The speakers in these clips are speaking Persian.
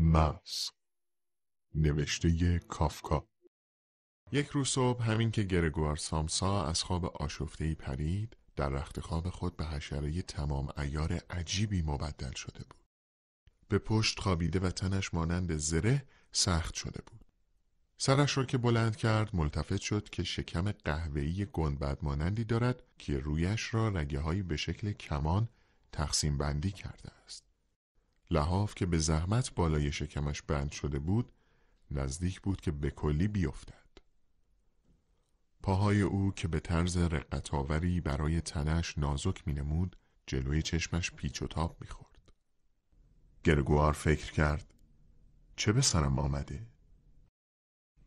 مغز نوشته کافکا یک روز صبح همین که گرگوار سامسا از خواب ای پرید در رخت خواب خود به حشره تمام ایار عجیبی مبدل شده بود به پشت خوابیده و تنش مانند زره سخت شده بود سرش را که بلند کرد ملتفت شد که شکم قهوه‌ای گنبد مانندی دارد که رویش را رگه به شکل کمان تقسیم بندی کرده است لحاف که به زحمت بالای شکمش بند شده بود نزدیک بود که به کلی بیفتد پاهای او که به طرز رقتآوری برای تنش نازک مینمود جلوی چشمش پیچ و تاب میخورد گرگوار فکر کرد چه به سرم آمده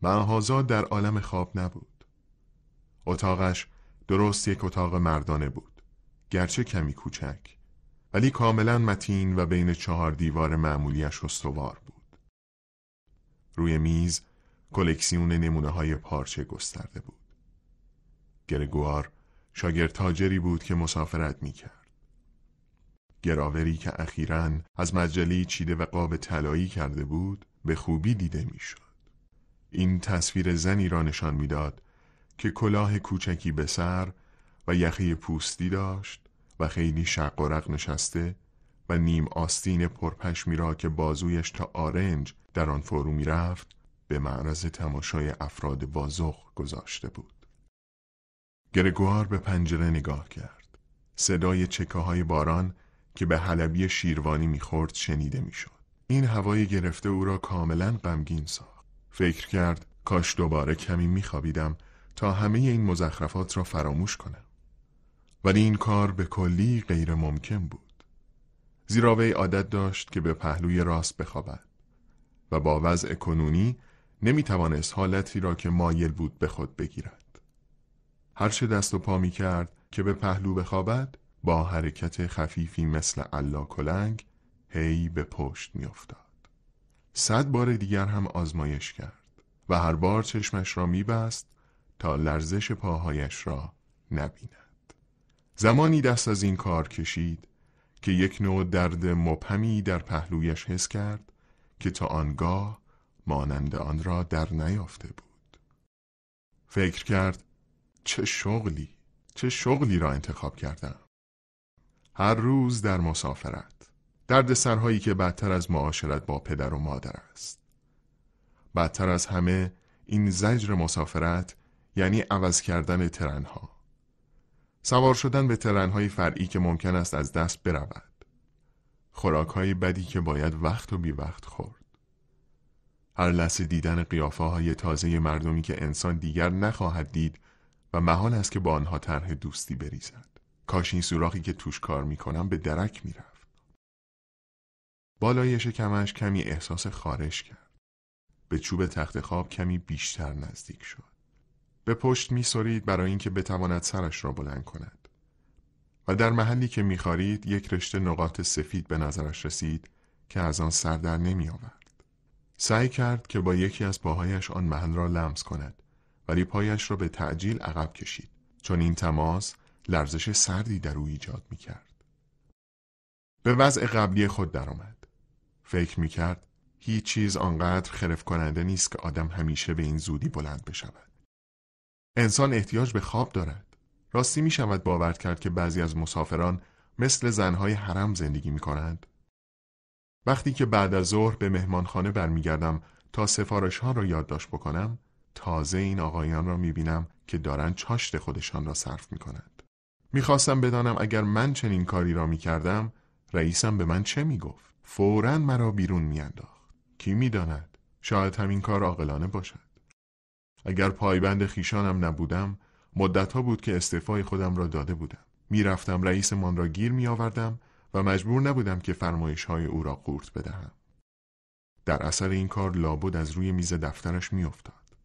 معهازاد در عالم خواب نبود اتاقش درست یک اتاق مردانه بود گرچه کمی کوچک ولی کاملا متین و بین چهار دیوار معمولیش استوار بود. روی میز کلکسیون نمونه های پارچه گسترده بود. گرگوار شاگرد تاجری بود که مسافرت می کرد. گراوری که اخیرا از مجلی چیده و قاب طلایی کرده بود به خوبی دیده میشد. این تصویر زنی را نشان میداد که کلاه کوچکی به سر و یخی پوستی داشت و خیلی شق و رق نشسته و نیم آستین پرپشمی را که بازویش تا آرنج در آن فرو میرفت به معرض تماشای افراد وازخ گذاشته بود گرگوار به پنجره نگاه کرد صدای چکه های باران که به حلبی شیروانی میخورد شنیده میشد این هوای گرفته او را کاملا غمگین ساخت فکر کرد کاش دوباره کمی میخوابیدم تا همه این مزخرفات را فراموش کنم ولی این کار به کلی غیر ممکن بود زیرا وی عادت داشت که به پهلوی راست بخوابد و با وضع کنونی نمی توانست حالتی را که مایل بود به خود بگیرد هرچه دست و پا می کرد که به پهلو بخوابد با حرکت خفیفی مثل اللا کلنگ هی به پشت می افتاد. صد بار دیگر هم آزمایش کرد و هر بار چشمش را می بست تا لرزش پاهایش را نبیند زمانی دست از این کار کشید که یک نوع درد مبهمی در پهلویش حس کرد که تا آنگاه مانند آن را در نیافته بود فکر کرد چه شغلی چه شغلی را انتخاب کردم هر روز در مسافرت درد سرهایی که بدتر از معاشرت با پدر و مادر است بدتر از همه این زجر مسافرت یعنی عوض کردن ترنها سوار شدن به ترنهای فرعی که ممکن است از دست برود خوراکهای بدی که باید وقت و بی وقت خورد هر لحظه دیدن قیافه های تازه مردمی که انسان دیگر نخواهد دید و محال است که با آنها طرح دوستی بریزد کاش این سوراخی که توش کار میکنم به درک میرفت بالایش شکمش کمی احساس خارش کرد به چوب تخت خواب کمی بیشتر نزدیک شد به پشت میسرید برای اینکه بتواند سرش را بلند کند و در محلی که میخارید یک رشته نقاط سفید به نظرش رسید که از آن سر در نمی آورد. سعی کرد که با یکی از پاهایش آن محل را لمس کند ولی پایش را به تعجیل عقب کشید چون این تماس لرزش سردی در او ایجاد می کرد. به وضع قبلی خود درآمد. فکر می کرد هیچ چیز آنقدر خرف کننده نیست که آدم همیشه به این زودی بلند بشود. انسان احتیاج به خواب دارد راستی می شود باور کرد که بعضی از مسافران مثل زنهای حرم زندگی می کنند وقتی که بعد از ظهر به مهمانخانه برمیگردم تا سفارش ها را یادداشت بکنم تازه این آقایان را می بینم که دارن چاشت خودشان را صرف می کنند میخواستم بدانم اگر من چنین کاری را می کردم رئیسم به من چه می گفت فورا مرا بیرون می انداخت. کی می داند؟ شاید همین کار عاقلانه باشد اگر پایبند خیشانم نبودم مدتها بود که استعفای خودم را داده بودم میرفتم رئیسمان را گیر می آوردم و مجبور نبودم که فرمایش های او را قورت بدهم در اثر این کار لابد از روی میز دفترش میافتاد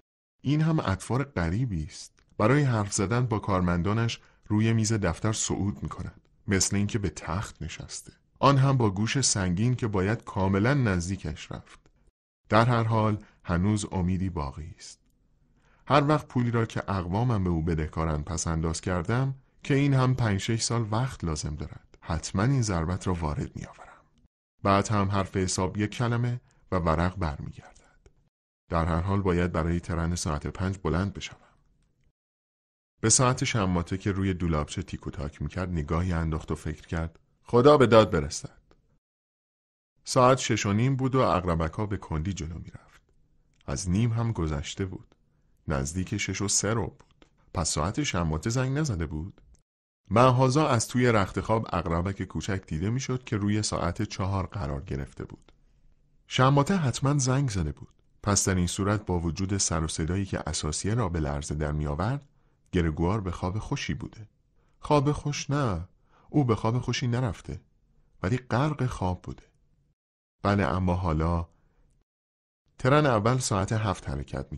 این هم اطفار غریبی است برای حرف زدن با کارمندانش روی میز دفتر صعود می کند مثل اینکه به تخت نشسته آن هم با گوش سنگین که باید کاملا نزدیکش رفت در هر حال هنوز امیدی باقی است هر وقت پولی را که اقوامم به او بدهکارند پس انداز کردم که این هم پنج شش سال وقت لازم دارد حتما این ضربت را وارد می آورم. بعد هم حرف حساب یک کلمه و ورق برمیگردد در هر حال باید برای ترن ساعت پنج بلند بشوم به ساعت شماته که روی دولابچه تیک تاک میکرد نگاهی انداخت و فکر کرد خدا به داد برستد ساعت شش و نیم بود و اقربکا به کندی جلو میرفت از نیم هم گذشته بود نزدیک شش و سه رو بود پس ساعت شماته زنگ نزده بود معهازا از توی رخت خواب اقربک کوچک دیده میشد که روی ساعت چهار قرار گرفته بود شماته حتما زنگ زده بود پس در این صورت با وجود سر و صدایی که اساسیه را به لرزه در می آورد گرگوار به خواب خوشی بوده خواب خوش نه او به خواب خوشی نرفته ولی غرق خواب بوده بله اما حالا ترن اول ساعت هفت حرکت می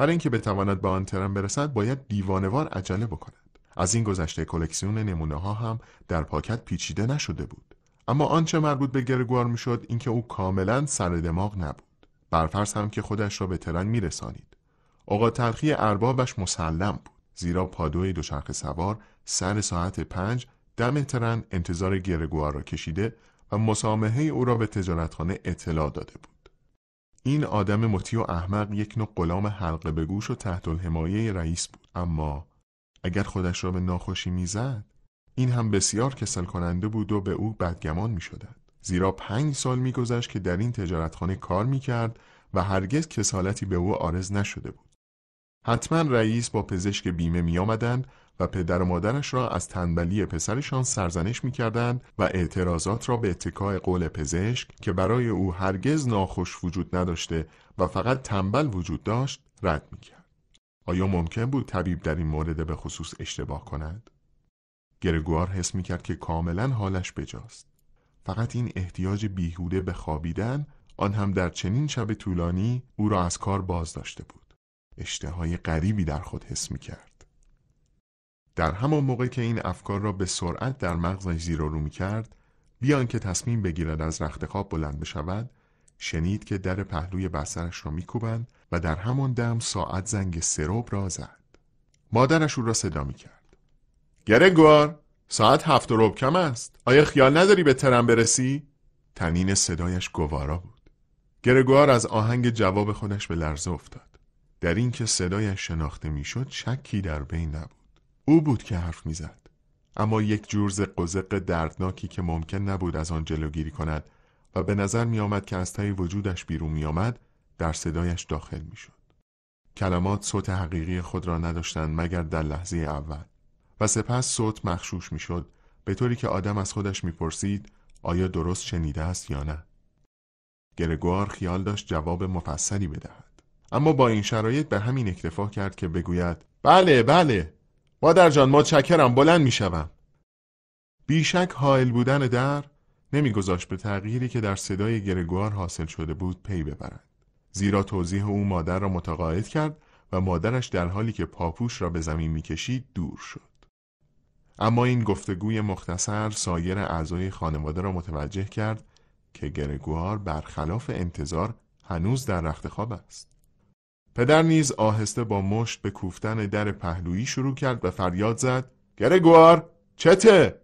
برای اینکه بتواند به آن ترن برسد باید دیوانوار عجله بکند از این گذشته کلکسیون نمونه ها هم در پاکت پیچیده نشده بود اما آنچه مربوط به گرگوار میشد اینکه او کاملا سر دماغ نبود برفرض هم که خودش را به ترن میرسانید اوقات تلخی اربابش مسلم بود زیرا پادوی دوچرخه سوار سر ساعت پنج دم ترن انتظار گرگوار را کشیده و مسامحه او را به تجارتخانه اطلاع داده بود این آدم مطیع و احمق یک نوع غلام حلقه به گوش و تحت الحمایه رئیس بود اما اگر خودش را به ناخوشی میزد این هم بسیار کسل کننده بود و به او بدگمان میشدد. زیرا پنج سال میگذشت که در این تجارتخانه کار میکرد و هرگز کسالتی به او آرز نشده بود حتما رئیس با پزشک بیمه می آمدند و پدر و مادرش را از تنبلی پسرشان سرزنش میکردند و اعتراضات را به اتکای قول پزشک که برای او هرگز ناخوش وجود نداشته و فقط تنبل وجود داشت رد میکرد. آیا ممکن بود طبیب در این مورد به خصوص اشتباه کند؟ گرگوار حس میکرد که کاملا حالش بجاست. فقط این احتیاج بیهوده به خوابیدن آن هم در چنین شب طولانی او را از کار باز داشته بود. اشتهای غریبی در خود حس میکرد. در همان موقع که این افکار را به سرعت در مغزش زیر و رو میکرد بیان که تصمیم بگیرد از رخت خواب بلند بشود شنید که در پهلوی بسترش را میکوبند و در همان دم ساعت زنگ سروب را زد مادرش او را صدا میکرد گرگوار ساعت هفت و کم است آیا خیال نداری به ترم برسی تنین صدایش گوارا بود گرگوار از آهنگ جواب خودش به لرزه افتاد در اینکه صدایش شناخته میشد شکی در بین نبود او بود که حرف میزد اما یک جور زق دردناکی که ممکن نبود از آن جلوگیری کند و به نظر می که از تای وجودش بیرون می در صدایش داخل می کلمات صوت حقیقی خود را نداشتند مگر در لحظه اول و سپس صوت مخشوش می به طوری که آدم از خودش می آیا درست شنیده است یا نه؟ گرگوار خیال داشت جواب مفصلی بدهد اما با این شرایط به همین اکتفا کرد که بگوید بله بله جان متشکرم بلند شوم. بیشک حائل بودن در نمیگذاشت به تغییری که در صدای گرگوار حاصل شده بود پی ببرد زیرا توضیح او مادر را متقاعد کرد و مادرش در حالی که پاپوش را به زمین میکشید دور شد اما این گفتگوی مختصر سایر اعضای خانواده را متوجه کرد که گرگوار برخلاف انتظار هنوز در رخت خواب است پدر نیز آهسته با مشت به کوفتن در پهلویی شروع کرد و فریاد زد گرگوار چته؟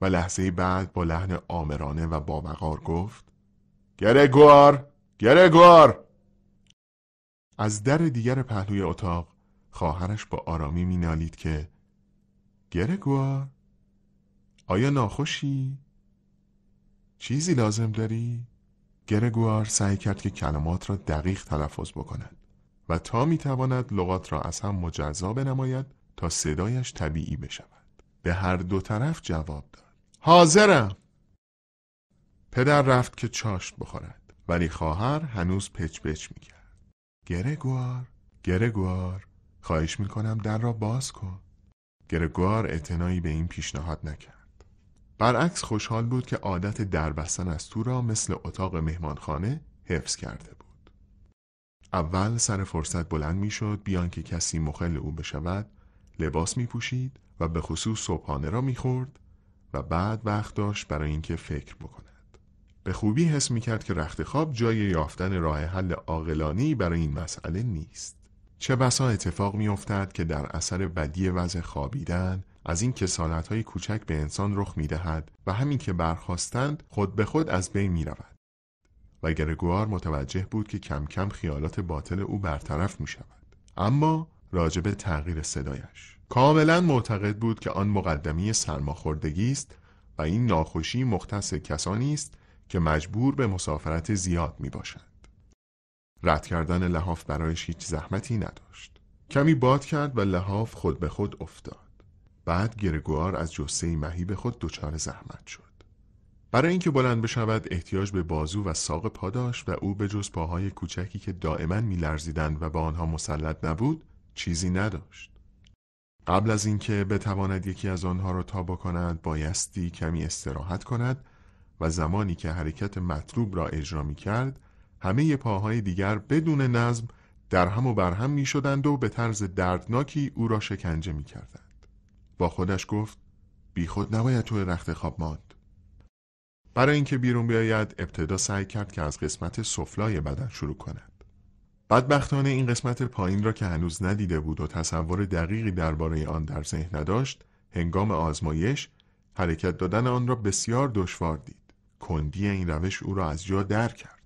و لحظه بعد با لحن آمرانه و باوقار گفت گرگوار گرگوار از در دیگر پهلوی اتاق خواهرش با آرامی مینالید که گرگوار آیا ناخوشی؟ چیزی لازم داری؟ گرگوار سعی کرد که کلمات را دقیق تلفظ بکند و تا می لغات را از هم مجزا بنماید تا صدایش طبیعی بشود به هر دو طرف جواب داد حاضرم پدر رفت که چاشت بخورد ولی خواهر هنوز پچ پچ می کرد گرگوار گرگوار خواهش می کنم در را باز کن گرگوار اعتنایی به این پیشنهاد نکرد برعکس خوشحال بود که عادت دربستن از تو را مثل اتاق مهمانخانه حفظ کرده اول سر فرصت بلند شد بیان که کسی مخل او بشود لباس می پوشید و به خصوص صبحانه را می خورد و بعد وقت داشت برای اینکه فکر بکند به خوبی حس می کرد که رخت خواب جای یافتن راه حل عاقلانی برای این مسئله نیست چه بسا اتفاق می افتد که در اثر بدی وضع خوابیدن از این کسالت های کوچک به انسان رخ می دهد و همین که برخواستند خود به خود از بین می رود. گرگوار متوجه بود که کم کم خیالات باطل او برطرف می شود اما راجب تغییر صدایش کاملا معتقد بود که آن مقدمی سرماخوردگی است و این ناخوشی مختص کسانی است که مجبور به مسافرت زیاد می باشند. رد کردن لحاف برایش هیچ زحمتی نداشت. کمی باد کرد و لحاف خود به خود افتاد. بعد گرگوار از جسه مهیب خود دچار زحمت شد. برای اینکه بلند بشود احتیاج به بازو و ساق پا داشت و او به جز پاهای کوچکی که دائما میلرزیدند و به آنها مسلط نبود چیزی نداشت قبل از اینکه بتواند یکی از آنها را تا بکند بایستی کمی استراحت کند و زمانی که حرکت مطلوب را اجرا می کرد همه پاهای دیگر بدون نظم در هم و برهم می شدند و به طرز دردناکی او را شکنجه می کردند. با خودش گفت بیخود نباید توی رخت خواب ماند. برای اینکه بیرون بیاید ابتدا سعی کرد که از قسمت سفلای بدن شروع کند بدبختانه این قسمت پایین را که هنوز ندیده بود و تصور دقیقی درباره آن در ذهن نداشت هنگام آزمایش حرکت دادن آن را بسیار دشوار دید کندی این روش او را از جا در کرد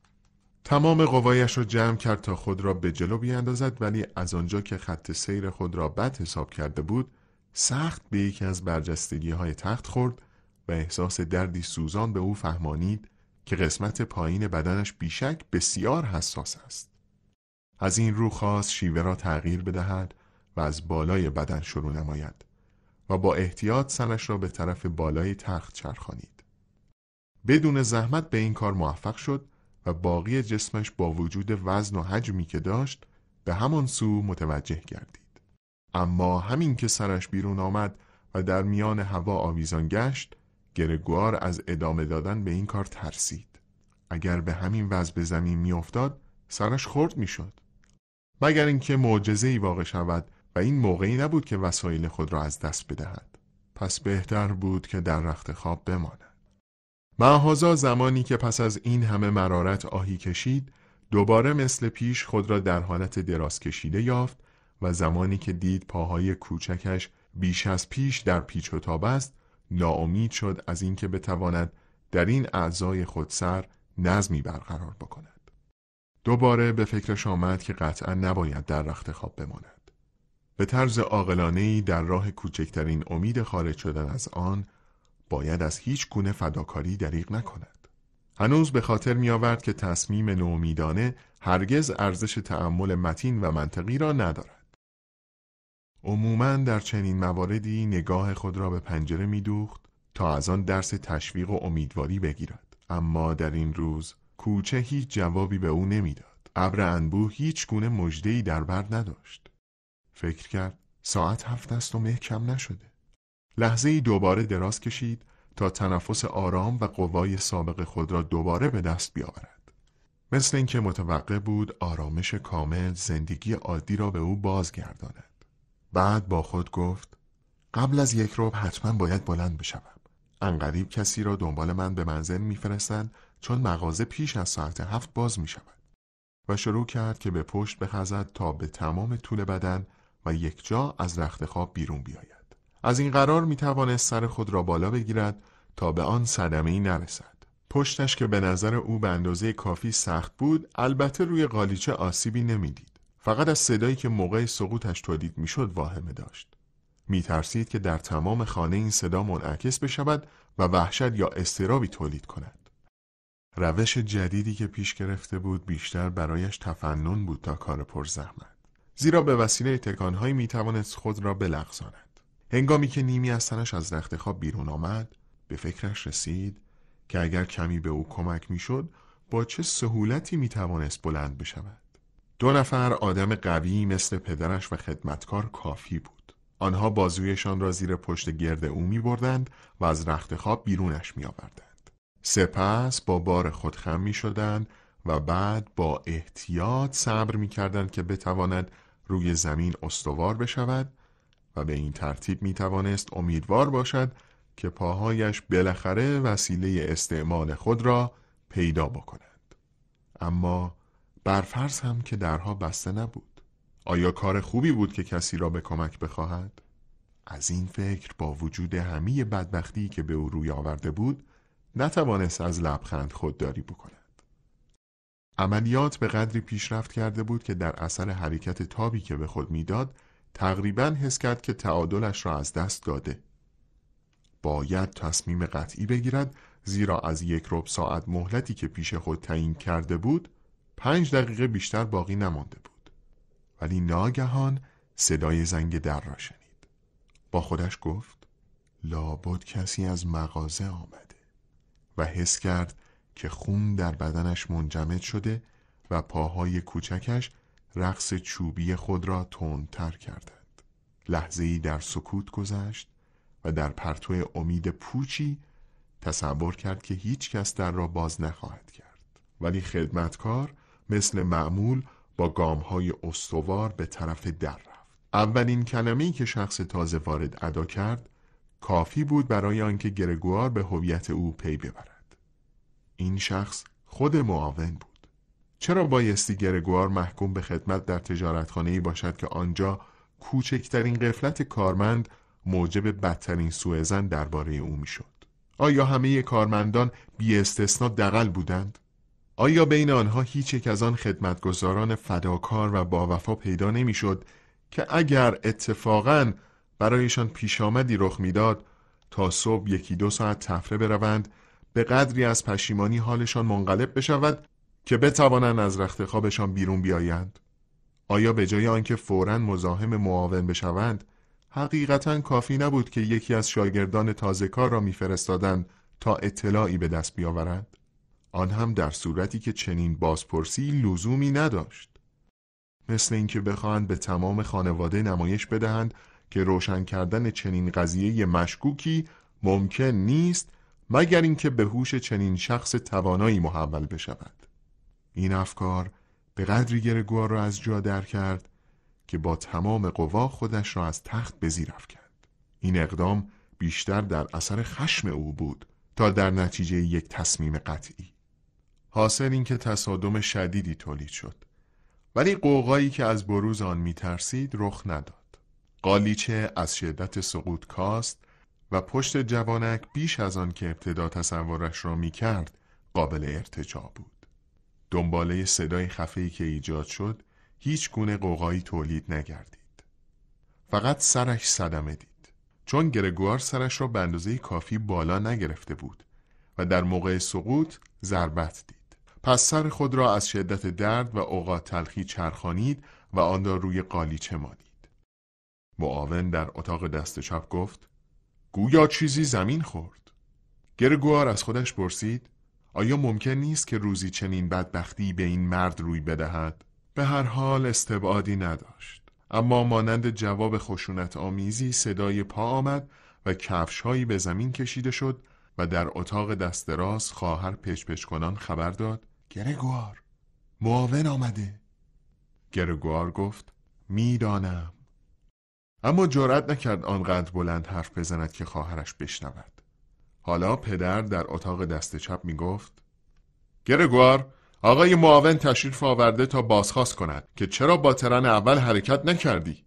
تمام قوایش را جمع کرد تا خود را به جلو بیاندازد ولی از آنجا که خط سیر خود را بد حساب کرده بود سخت به یکی از برجستگی های تخت خورد و احساس دردی سوزان به او فهمانید که قسمت پایین بدنش بیشک بسیار حساس است. از این رو خواست شیوه را تغییر بدهد و از بالای بدن شروع نماید و با احتیاط سرش را به طرف بالای تخت چرخانید. بدون زحمت به این کار موفق شد و باقی جسمش با وجود وزن و حجمی که داشت به همان سو متوجه گردید. اما همین که سرش بیرون آمد و در میان هوا آویزان گشت گرگوار از ادامه دادن به این کار ترسید اگر به همین وضع به زمین میافتاد سرش خرد میشد مگر اینکه ای واقع شود و این موقعی نبود که وسایل خود را از دست بدهد پس بهتر بود که در رخت خواب بماند معهازا زمانی که پس از این همه مرارت آهی کشید دوباره مثل پیش خود را در حالت دراز کشیده یافت و زمانی که دید پاهای کوچکش بیش از پیش در پیچ و تاب است ناامید شد از اینکه بتواند در این اعضای خود سر نظمی برقرار بکند. دوباره به فکرش آمد که قطعا نباید در رخت خواب بماند. به طرز عاقلانه در راه کوچکترین امید خارج شدن از آن باید از هیچ گونه فداکاری دریغ نکند. هنوز به خاطر می آورد که تصمیم نومیدانه هرگز ارزش تعمل متین و منطقی را ندارد. عموما در چنین مواردی نگاه خود را به پنجره میدوخت تا از آن درس تشویق و امیدواری بگیرد اما در این روز کوچه هیچ جوابی به او نمیداد ابر انبوه هیچ گونه مژدهای در بر نداشت فکر کرد ساعت هفت است و مه کم نشده لحظه ای دوباره دراز کشید تا تنفس آرام و قوای سابق خود را دوباره به دست بیاورد مثل اینکه متوقع بود آرامش کامل زندگی عادی را به او بازگرداند بعد با خود گفت قبل از یک روب حتما باید بلند بشوم انقریب کسی را دنبال من به منزل میفرستند چون مغازه پیش از ساعت هفت باز می شود و شروع کرد که به پشت بخزد تا به تمام طول بدن و یک جا از رخت خواب بیرون بیاید از این قرار می توانست سر خود را بالا بگیرد تا به آن صدمه ای نرسد پشتش که به نظر او به اندازه کافی سخت بود البته روی قالیچه آسیبی نمیدید فقط از صدایی که موقع سقوطش تولید میشد واهمه داشت میترسید که در تمام خانه این صدا منعکس بشود و وحشت یا استرابی تولید کند روش جدیدی که پیش گرفته بود بیشتر برایش تفنن بود تا کار پر زیرا به وسیله تکانهایی توانست خود را بلغزاند هنگامی که نیمی از تنش از رخت خواب بیرون آمد به فکرش رسید که اگر کمی به او کمک میشد با چه سهولتی توانست بلند بشود دو نفر آدم قوی مثل پدرش و خدمتکار کافی بود. آنها بازویشان را زیر پشت گرد او می بردند و از رخت خواب بیرونش می آوردند. سپس با بار خود خم می شدند و بعد با احتیاط صبر می کردند که بتواند روی زمین استوار بشود و به این ترتیب می توانست امیدوار باشد که پاهایش بالاخره وسیله استعمال خود را پیدا بکنند. اما برفرض هم که درها بسته نبود آیا کار خوبی بود که کسی را به کمک بخواهد؟ از این فکر با وجود همه بدبختی که به او روی آورده بود نتوانست از لبخند خودداری بکند عملیات به قدری پیشرفت کرده بود که در اثر حرکت تابی که به خود میداد تقریبا حس کرد که تعادلش را از دست داده باید تصمیم قطعی بگیرد زیرا از یک رب ساعت مهلتی که پیش خود تعیین کرده بود پنج دقیقه بیشتر باقی نمانده بود ولی ناگهان صدای زنگ در را شنید با خودش گفت لابد کسی از مغازه آمده و حس کرد که خون در بدنش منجمد شده و پاهای کوچکش رقص چوبی خود را تندتر کردند لحظه ای در سکوت گذشت و در پرتو امید پوچی تصور کرد که هیچ کس در را باز نخواهد کرد ولی خدمتکار مثل معمول با گامهای استوار به طرف در رفت اولین کلمه‌ای که شخص تازه وارد ادا کرد کافی بود برای آنکه گرگوار به هویت او پی ببرد این شخص خود معاون بود چرا بایستی گرگوار محکوم به خدمت در ای باشد که آنجا کوچکترین قفلت کارمند موجب بدترین سوء درباره او میشد آیا همه کارمندان بی استثنا دقل بودند آیا بین آنها هیچ یک از آن خدمتگزاران فداکار و باوفا پیدا نمیشد که اگر اتفاقا برایشان پیش آمدی رخ میداد تا صبح یکی دو ساعت تفره بروند به قدری از پشیمانی حالشان منقلب بشود که بتوانند از رخت خوابشان بیرون بیایند آیا به جای آنکه فورا مزاحم معاون بشوند حقیقتا کافی نبود که یکی از شاگردان تازه کار را میفرستادند تا اطلاعی به دست بیاورند آن هم در صورتی که چنین بازپرسی لزومی نداشت مثل اینکه بخواهند به تمام خانواده نمایش بدهند که روشن کردن چنین قضیه مشکوکی ممکن نیست مگر اینکه به هوش چنین شخص توانایی محول بشود این افکار به قدری گرگوار را از جا در کرد که با تمام قوا خودش را از تخت به زیر این اقدام بیشتر در اثر خشم او بود تا در نتیجه یک تصمیم قطعی حاصل اینکه تصادم شدیدی تولید شد ولی قوقایی که از بروز آن میترسید رخ نداد قالیچه از شدت سقوط کاست و پشت جوانک بیش از آن که ابتدا تصورش را میکرد قابل ارتجا بود دنباله صدای خفه‌ای که ایجاد شد هیچ گونه قوقایی تولید نگردید فقط سرش صدمه دید چون گرگوار سرش را به کافی بالا نگرفته بود و در موقع سقوط ضربت دید پس سر خود را از شدت درد و اوقات تلخی چرخانید و آن را روی قالیچه مالید معاون در اتاق دست چپ گفت گویا چیزی زمین خورد گرگوار از خودش پرسید آیا ممکن نیست که روزی چنین بدبختی به این مرد روی بدهد؟ به هر حال استبعادی نداشت اما مانند جواب خشونت آمیزی صدای پا آمد و کفش به زمین کشیده شد و در اتاق دست راست خواهر پشپشکنان خبر داد گرگوار معاون آمده گرگوار گفت میدانم اما جرأت نکرد آنقدر بلند حرف بزند که خواهرش بشنود حالا پدر در اتاق دست چپ می گفت گرگوار آقای معاون تشریف آورده تا بازخواست کند که چرا با ترن اول حرکت نکردی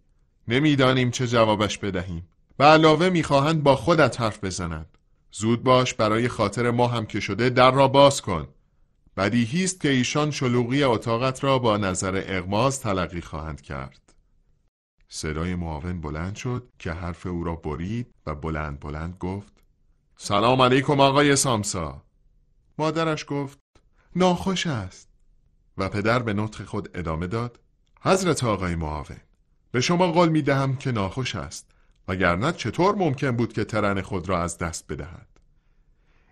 نمیدانیم چه جوابش بدهیم به علاوه میخواهند با خودت حرف بزنند زود باش برای خاطر ما هم که شده در را باز کن بدیهی است که ایشان شلوغی اتاقت را با نظر اغماز تلقی خواهند کرد. صدای معاون بلند شد که حرف او را برید و بلند بلند گفت سلام علیکم آقای سامسا مادرش گفت ناخوش است و پدر به نطق خود ادامه داد حضرت آقای معاون به شما قول می دهم که ناخوش است وگرنه چطور ممکن بود که ترن خود را از دست بدهد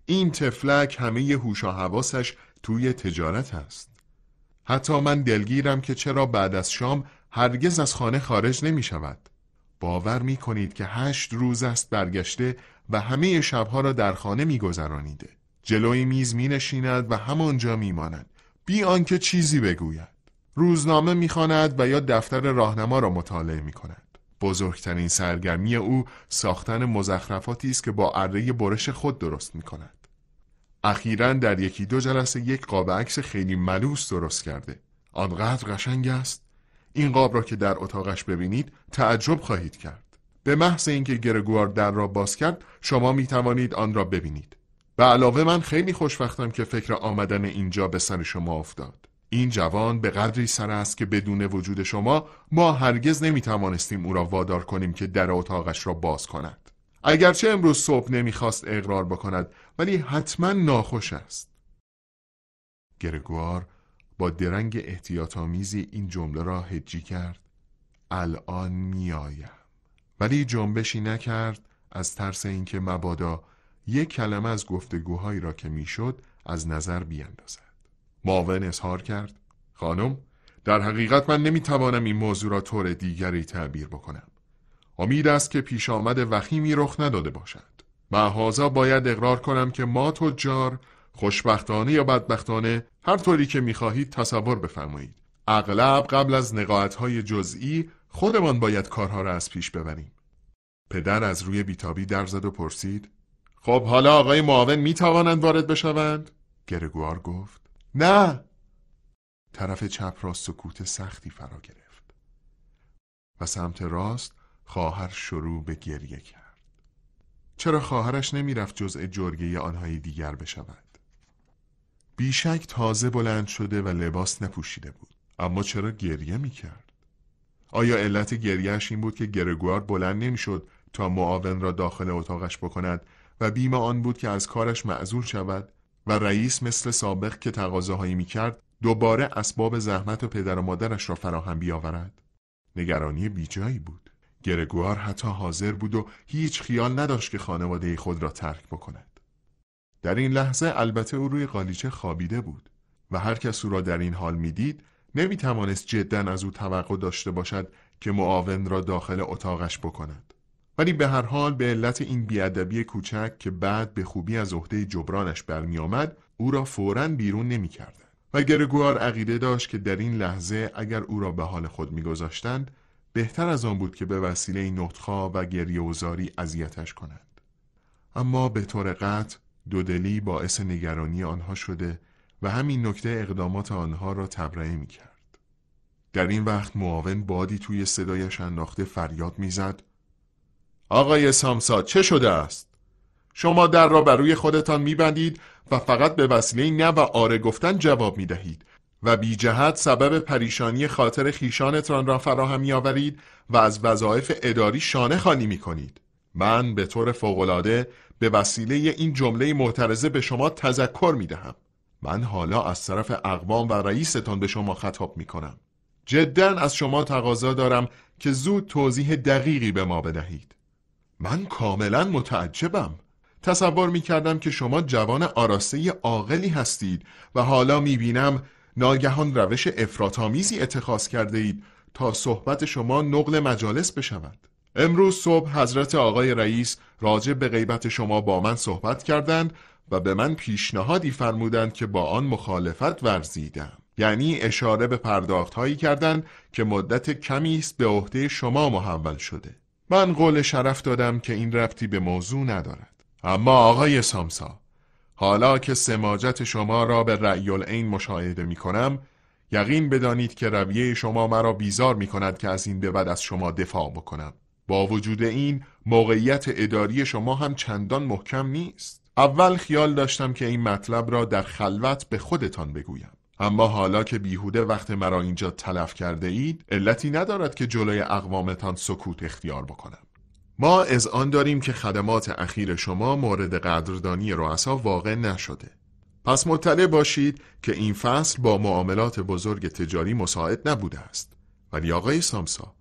این تفلک همه هوش و حواسش توی تجارت هست حتی من دلگیرم که چرا بعد از شام هرگز از خانه خارج نمی شود باور می کنید که هشت روز است برگشته و همه شبها را در خانه می گذرانیده جلوی میز می نشیند و همانجا می ماند بی آنکه چیزی بگوید روزنامه می خاند و یا دفتر راهنما را مطالعه می کند بزرگترین سرگرمی او ساختن مزخرفاتی است که با اره برش خود درست می کند اخیرا در یکی دو جلسه یک قاب عکس خیلی ملوس درست کرده آنقدر قشنگ است این قاب را که در اتاقش ببینید تعجب خواهید کرد به محض اینکه گرگوار در را باز کرد شما می توانید آن را ببینید به علاوه من خیلی خوشبختم که فکر آمدن اینجا به سر شما افتاد این جوان به قدری سر است که بدون وجود شما ما هرگز نمی توانستیم او را وادار کنیم که در اتاقش را باز کند اگرچه امروز صبح نمیخواست اقرار بکند ولی حتما ناخوش است گرگوار با درنگ احتیاطآمیزی این جمله را هجی کرد الان میآیم ولی جنبشی نکرد از ترس اینکه مبادا یک کلمه از گفتگوهایی را که میشد از نظر بیاندازد معاون اظهار کرد خانم در حقیقت من نمیتوانم این موضوع را طور دیگری تعبیر بکنم امید است که پیش آمد وخیمی رخ نداده باشد حاضا باید اقرار کنم که ما تجار خوشبختانه یا بدبختانه هر طوری که میخواهید تصور بفرمایید اغلب قبل از نقاعتهای جزئی خودمان باید کارها را از پیش ببریم پدر از روی بیتابی در زد و پرسید خب حالا آقای معاون می توانند وارد بشوند؟ گرگوار گفت نه طرف چپ را سکوت سختی فرا گرفت و سمت راست خواهر شروع به گریه کرد چرا خواهرش رفت جزء جرگه آنهای دیگر بشود بیشک تازه بلند شده و لباس نپوشیده بود اما چرا گریه می کرد؟ آیا علت گریهش این بود که گرگوار بلند نمیشد تا معاون را داخل اتاقش بکند و بیم آن بود که از کارش معزول شود و رئیس مثل سابق که تقاضاهایی کرد دوباره اسباب زحمت و پدر و مادرش را فراهم بیاورد نگرانی بیجایی بود گرگوار حتی حاضر بود و هیچ خیال نداشت که خانواده خود را ترک بکند. در این لحظه البته او روی قالیچه خوابیده بود و هر کس او را در این حال میدید نمی توانست جدا از او توقع داشته باشد که معاون را داخل اتاقش بکند. ولی به هر حال به علت این بیادبی کوچک که بعد به خوبی از عهده جبرانش آمد او را فورا بیرون کردن. و گرگوار عقیده داشت که در این لحظه اگر او را به حال خود میگذاشتند بهتر از آن بود که به وسیله نطخا و گریوزاری اذیتش کنند اما به طور قطع دودلی باعث نگرانی آنها شده و همین نکته اقدامات آنها را تبرئه می کرد. در این وقت معاون بادی توی صدایش انداخته فریاد میزد آقای سامسا چه شده است؟ شما در را بر روی خودتان میبندید و فقط به وسیله نه و آره گفتن جواب می دهید و بی جهت سبب پریشانی خاطر خیشانتان را فراهم آورید و از وظایف اداری شانه خانی می کنید. من به طور فوقالعاده به وسیله این جمله محترزه به شما تذکر می دهم. من حالا از طرف اقوام و رئیستان به شما خطاب می کنم. جدا از شما تقاضا دارم که زود توضیح دقیقی به ما بدهید. من کاملا متعجبم. تصور می کردم که شما جوان آراسته عاقلی هستید و حالا می بینم ناگهان روش افراتامیزی اتخاذ کرده اید تا صحبت شما نقل مجالس بشود امروز صبح حضرت آقای رئیس راجع به غیبت شما با من صحبت کردند و به من پیشنهادی فرمودند که با آن مخالفت ورزیدم یعنی اشاره به پرداخت هایی کردند که مدت کمی است به عهده شما محول شده من قول شرف دادم که این ربطی به موضوع ندارد اما آقای سامسا حالا که سماجت شما را به رأی این مشاهده می کنم یقین بدانید که رویه شما مرا بیزار می کند که از این به بعد از شما دفاع بکنم با وجود این موقعیت اداری شما هم چندان محکم نیست اول خیال داشتم که این مطلب را در خلوت به خودتان بگویم اما حالا که بیهوده وقت مرا اینجا تلف کرده اید علتی ندارد که جلوی اقوامتان سکوت اختیار بکنم ما از آن داریم که خدمات اخیر شما مورد قدردانی رؤسا واقع نشده پس مطلع باشید که این فصل با معاملات بزرگ تجاری مساعد نبوده است ولی آقای سامسا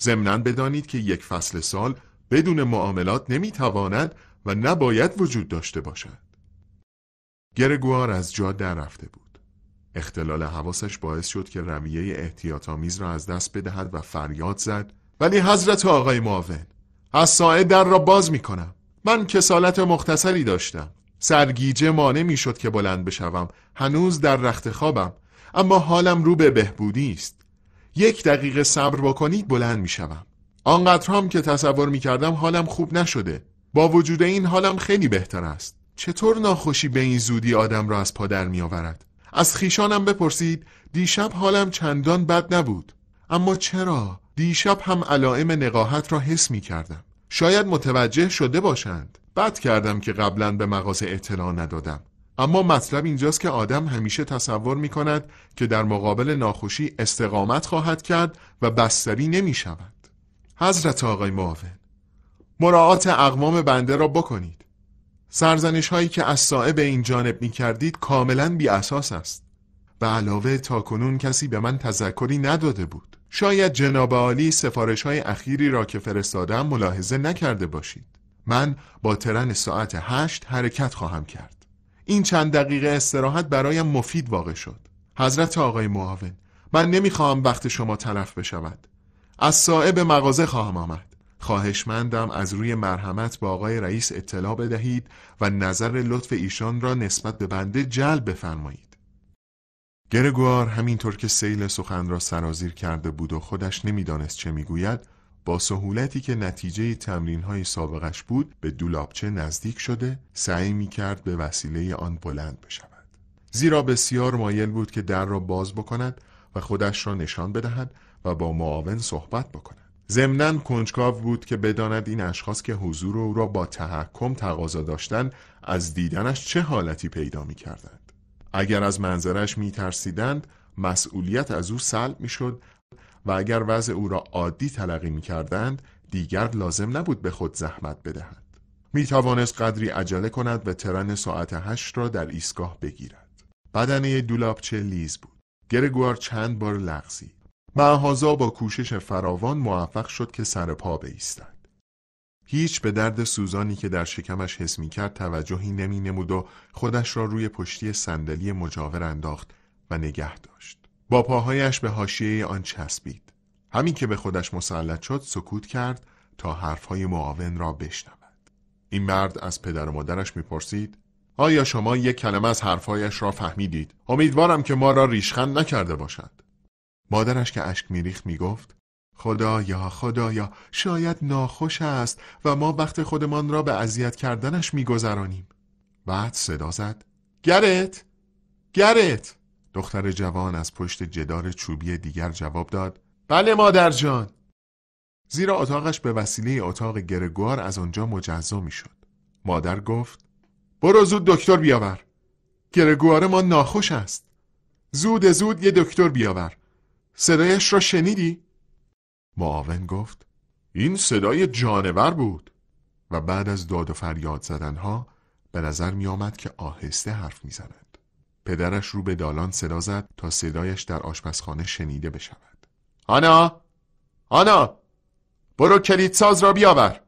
ضمنا بدانید که یک فصل سال بدون معاملات نمیتواند و نباید وجود داشته باشد گرگوار از جا در رفته بود اختلال حواسش باعث شد که رمیه احتیاطآمیز را از دست بدهد و فریاد زد ولی حضرت آقای معاون از ساعه در را باز می کنم من کسالت مختصری داشتم سرگیجه مانع می شد که بلند بشوم هنوز در رخت خوابم اما حالم رو به بهبودی است یک دقیقه صبر بکنید بلند می شوم آنقدر هم که تصور می کردم حالم خوب نشده با وجود این حالم خیلی بهتر است چطور ناخوشی به این زودی آدم را از پادر می آورد؟ از خیشانم بپرسید دیشب حالم چندان بد نبود اما چرا؟ دیشب هم علائم نقاهت را حس می کردم شاید متوجه شده باشند بد کردم که قبلا به مغازه اطلاع ندادم اما مطلب اینجاست که آدم همیشه تصور می کند که در مقابل ناخوشی استقامت خواهد کرد و بستری نمی شود حضرت آقای معاون مراعات اقوام بنده را بکنید سرزنش هایی که از به این جانب می کردید کاملا بی اساس است و علاوه تا کنون کسی به من تذکری نداده بود شاید جناب عالی سفارش های اخیری را که فرستادم ملاحظه نکرده باشید من با ترن ساعت هشت حرکت خواهم کرد این چند دقیقه استراحت برایم مفید واقع شد حضرت آقای معاون من نمیخواهم وقت شما تلف بشود از صاحب مغازه خواهم آمد خواهشمندم از روی مرحمت به آقای رئیس اطلاع بدهید و نظر لطف ایشان را نسبت به بنده جلب بفرمایید گرگوار همینطور که سیل سخن را سرازیر کرده بود و خودش نمیدانست چه میگوید با سهولتی که نتیجه تمرین های سابقش بود به دولابچه نزدیک شده سعی می کرد به وسیله آن بلند بشود زیرا بسیار مایل بود که در را باز بکند و خودش را نشان بدهد و با معاون صحبت بکند ضمنا کنجکاو بود که بداند این اشخاص که حضور او را با تحکم تقاضا داشتند از دیدنش چه حالتی پیدا می اگر از منظرش ترسیدند مسئولیت از او سلب می شد و اگر وضع او را عادی تلقی کردند دیگر لازم نبود به خود زحمت بدهد می توانست قدری عجله کند و ترن ساعت هشت را در ایستگاه بگیرد بدنه دولابچه لیز بود گرگوار چند بار لغزید معهازا با کوشش فراوان موفق شد که سر پا بایستند. هیچ به درد سوزانی که در شکمش حس می کرد توجهی نمی نمود و خودش را روی پشتی صندلی مجاور انداخت و نگه داشت. با پاهایش به حاشیه آن چسبید. همین که به خودش مسلط شد سکوت کرد تا حرفهای معاون را بشنود. این مرد از پدر و مادرش پرسید آیا شما یک کلمه از حرفهایش را فهمیدید؟ امیدوارم که ما را ریشخند نکرده باشد. مادرش که اشک می میگفت خدایا خدایا شاید ناخوش است و ما وقت خودمان را به اذیت کردنش میگذرانیم بعد صدا زد گرت گرت دختر جوان از پشت جدار چوبی دیگر جواب داد بله مادر جان زیرا اتاقش به وسیله اتاق گرگوار از آنجا مجزا شد مادر گفت برو زود دکتر بیاور گرگوار ما ناخوش است زود زود یه دکتر بیاور صدایش را شنیدی؟ معاون گفت این صدای جانور بود و بعد از داد و فریاد زدنها به نظر می آمد که آهسته حرف می زند. پدرش رو به دالان صدا زد تا صدایش در آشپزخانه شنیده بشود آنا آنا برو ساز را بیاور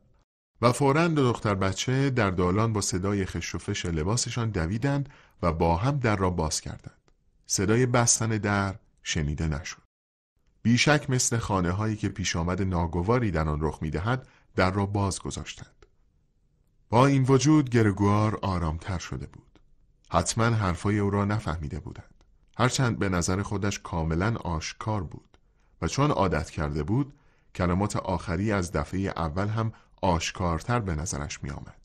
و فورا دو دختر بچه در دالان با صدای خشوفش لباسشان دویدند و با هم در را باز کردند صدای بستن در شنیده نشد بیشک مثل خانه هایی که پیش آمد ناگواری در آن رخ میدهد در را باز گذاشتند با این وجود گرگوار آرامتر شده بود حتما حرفای او را نفهمیده بودند هرچند به نظر خودش کاملا آشکار بود و چون عادت کرده بود کلمات آخری از دفعه اول هم آشکارتر به نظرش می آمد.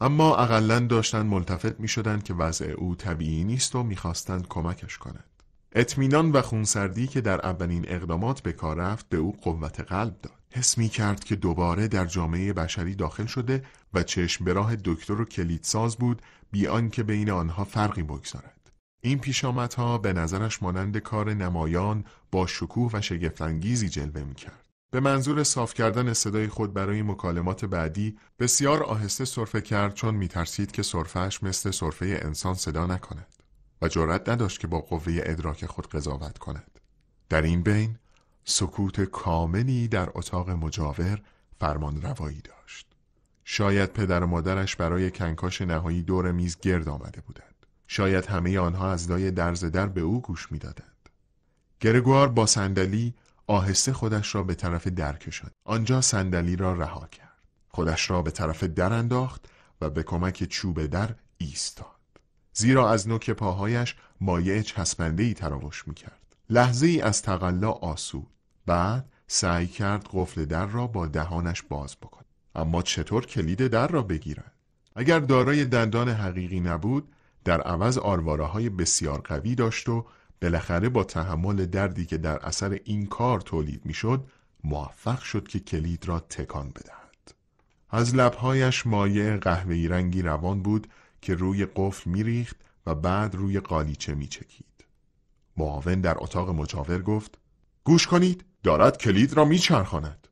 اما اقلا داشتن ملتفت می شدن که وضع او طبیعی نیست و میخواستند کمکش کنند. اطمینان و خونسردی که در اولین اقدامات به کار رفت به او قوت قلب داد حس می کرد که دوباره در جامعه بشری داخل شده و چشم به راه دکتر و ساز بود بیان که بین آنها فرقی بگذارد این پیشامدها به نظرش مانند کار نمایان با شکوه و شگفتانگیزی جلوه می کرد. به منظور صاف کردن صدای خود برای مکالمات بعدی بسیار آهسته سرفه کرد چون میترسید که سرفهش مثل سرفه انسان صدا نکند. و جرأت نداشت که با قوه ادراک خود قضاوت کند در این بین سکوت کاملی در اتاق مجاور فرمان روایی داشت شاید پدر و مادرش برای کنکاش نهایی دور میز گرد آمده بودند شاید همه آنها از دای درز در به او گوش میدادند گرگوار با صندلی آهسته خودش را به طرف در کشاند آنجا صندلی را رها کرد خودش را به طرف در انداخت و به کمک چوب در ایستاد زیرا از نوک پاهایش مایع چسبندهی تراوش کرد. لحظه ای از تقلا آسود بعد سعی کرد قفل در را با دهانش باز بکند اما چطور کلید در را بگیرد اگر دارای دندان حقیقی نبود در عوض آرواره های بسیار قوی داشت و بالاخره با تحمل دردی که در اثر این کار تولید میشد موفق شد که کلید را تکان بدهد از لبهایش مایع قهوه‌ای رنگی روان بود که روی قفل میریخت و بعد روی قالیچه میچکید. معاون در اتاق مجاور گفت گوش کنید دارد کلید را میچرخاند.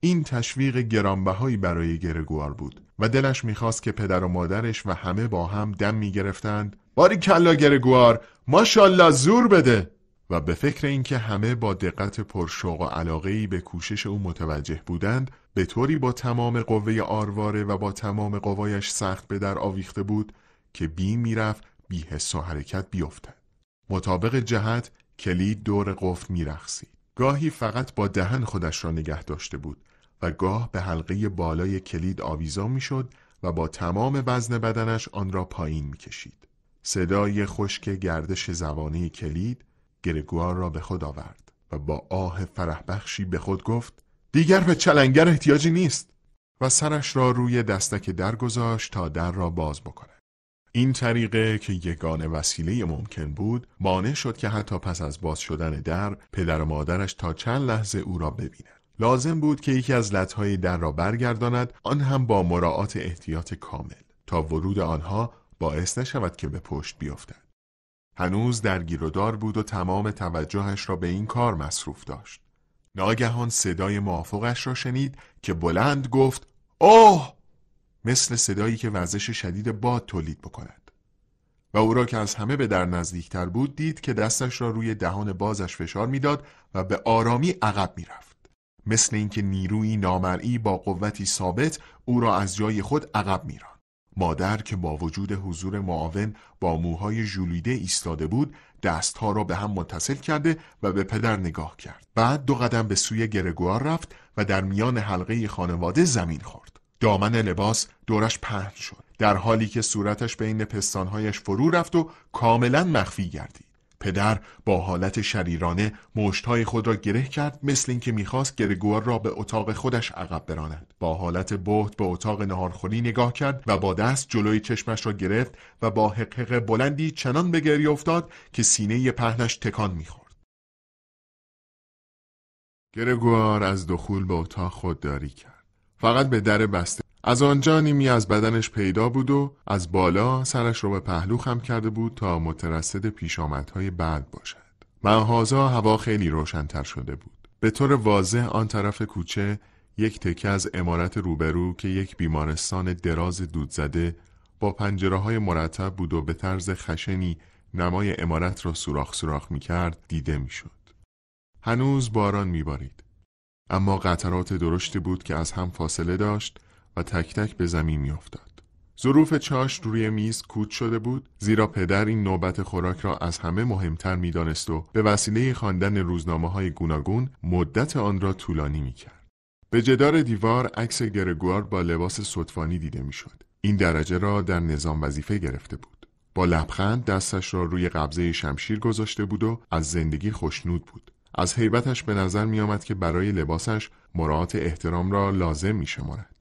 این تشویق گرانبهایی برای گرگوار بود و دلش میخواست که پدر و مادرش و همه با هم دم میگرفتند باری کلا گرگوار ماشالله زور بده و به فکر اینکه همه با دقت پرشوق و علاقهای به کوشش او متوجه بودند به طوری با تمام قوه آرواره و با تمام قوایش سخت به در آویخته بود که بی میرفت بی حس و حرکت بیفتد مطابق جهت کلید دور قفل میرخسید گاهی فقط با دهن خودش را نگه داشته بود و گاه به حلقه بالای کلید آویزا میشد و با تمام وزن بدنش آن را پایین میکشید صدای خشک گردش زبانه کلید گرگوار را به خود آورد و با آه فرحبخشی به خود گفت دیگر به چلنگر احتیاجی نیست و سرش را روی دستک در گذاشت تا در را باز بکند. این طریقه که یگانه وسیله ممکن بود مانع شد که حتی پس از باز شدن در پدر و مادرش تا چند لحظه او را ببیند. لازم بود که یکی از لطهای در را برگرداند آن هم با مراعات احتیاط کامل تا ورود آنها باعث نشود که به پشت بیفتد. هنوز و دار بود و تمام توجهش را به این کار مصروف داشت ناگهان صدای موافقش را شنید که بلند گفت اوه مثل صدایی که وزش شدید باد تولید بکند و او را که از همه به در نزدیکتر بود دید که دستش را روی دهان بازش فشار میداد و به آرامی عقب میرفت مثل اینکه نیرویی نامرئی با قوتی ثابت او را از جای خود عقب میراند مادر که با وجود حضور معاون با موهای ژولیده ایستاده بود دستها را به هم متصل کرده و به پدر نگاه کرد بعد دو قدم به سوی گرگوار رفت و در میان حلقه خانواده زمین خورد دامن لباس دورش پهن شد در حالی که صورتش بین پستانهایش فرو رفت و کاملا مخفی گردید پدر با حالت شریرانه مشتهای خود را گره کرد مثل اینکه میخواست گرگوار را به اتاق خودش عقب براند با حالت بهت به اتاق نهارخوری نگاه کرد و با دست جلوی چشمش را گرفت و با حقحق بلندی چنان به گری افتاد که سینه پهنش تکان میخورد گرگوار از دخول به اتاق خودداری کرد فقط به در بسته از آنجا نیمی از بدنش پیدا بود و از بالا سرش رو به پهلو خم کرده بود تا مترصد آمدهای بعد باشد. منحازا هوا خیلی روشنتر شده بود. به طور واضح آن طرف کوچه یک تکه از امارت روبرو که یک بیمارستان دراز دود زده با پنجره های مرتب بود و به طرز خشنی نمای امارت را سوراخ سوراخ می کرد دیده می شد. هنوز باران می بارید. اما قطرات درشتی بود که از هم فاصله داشت و تک تک به زمین میافتاد. ظروف چاشت روی میز کود شده بود زیرا پدر این نوبت خوراک را از همه مهمتر میدانست و به وسیله خواندن روزنامه های گوناگون مدت آن را طولانی میکرد به جدار دیوار عکس گرگوار با لباس صدفانی دیده میشد این درجه را در نظام وظیفه گرفته بود با لبخند دستش را روی قبضه شمشیر گذاشته بود و از زندگی خوشنود بود از حیبتش به نظر میآمد که برای لباسش مراعات احترام را لازم میشمارد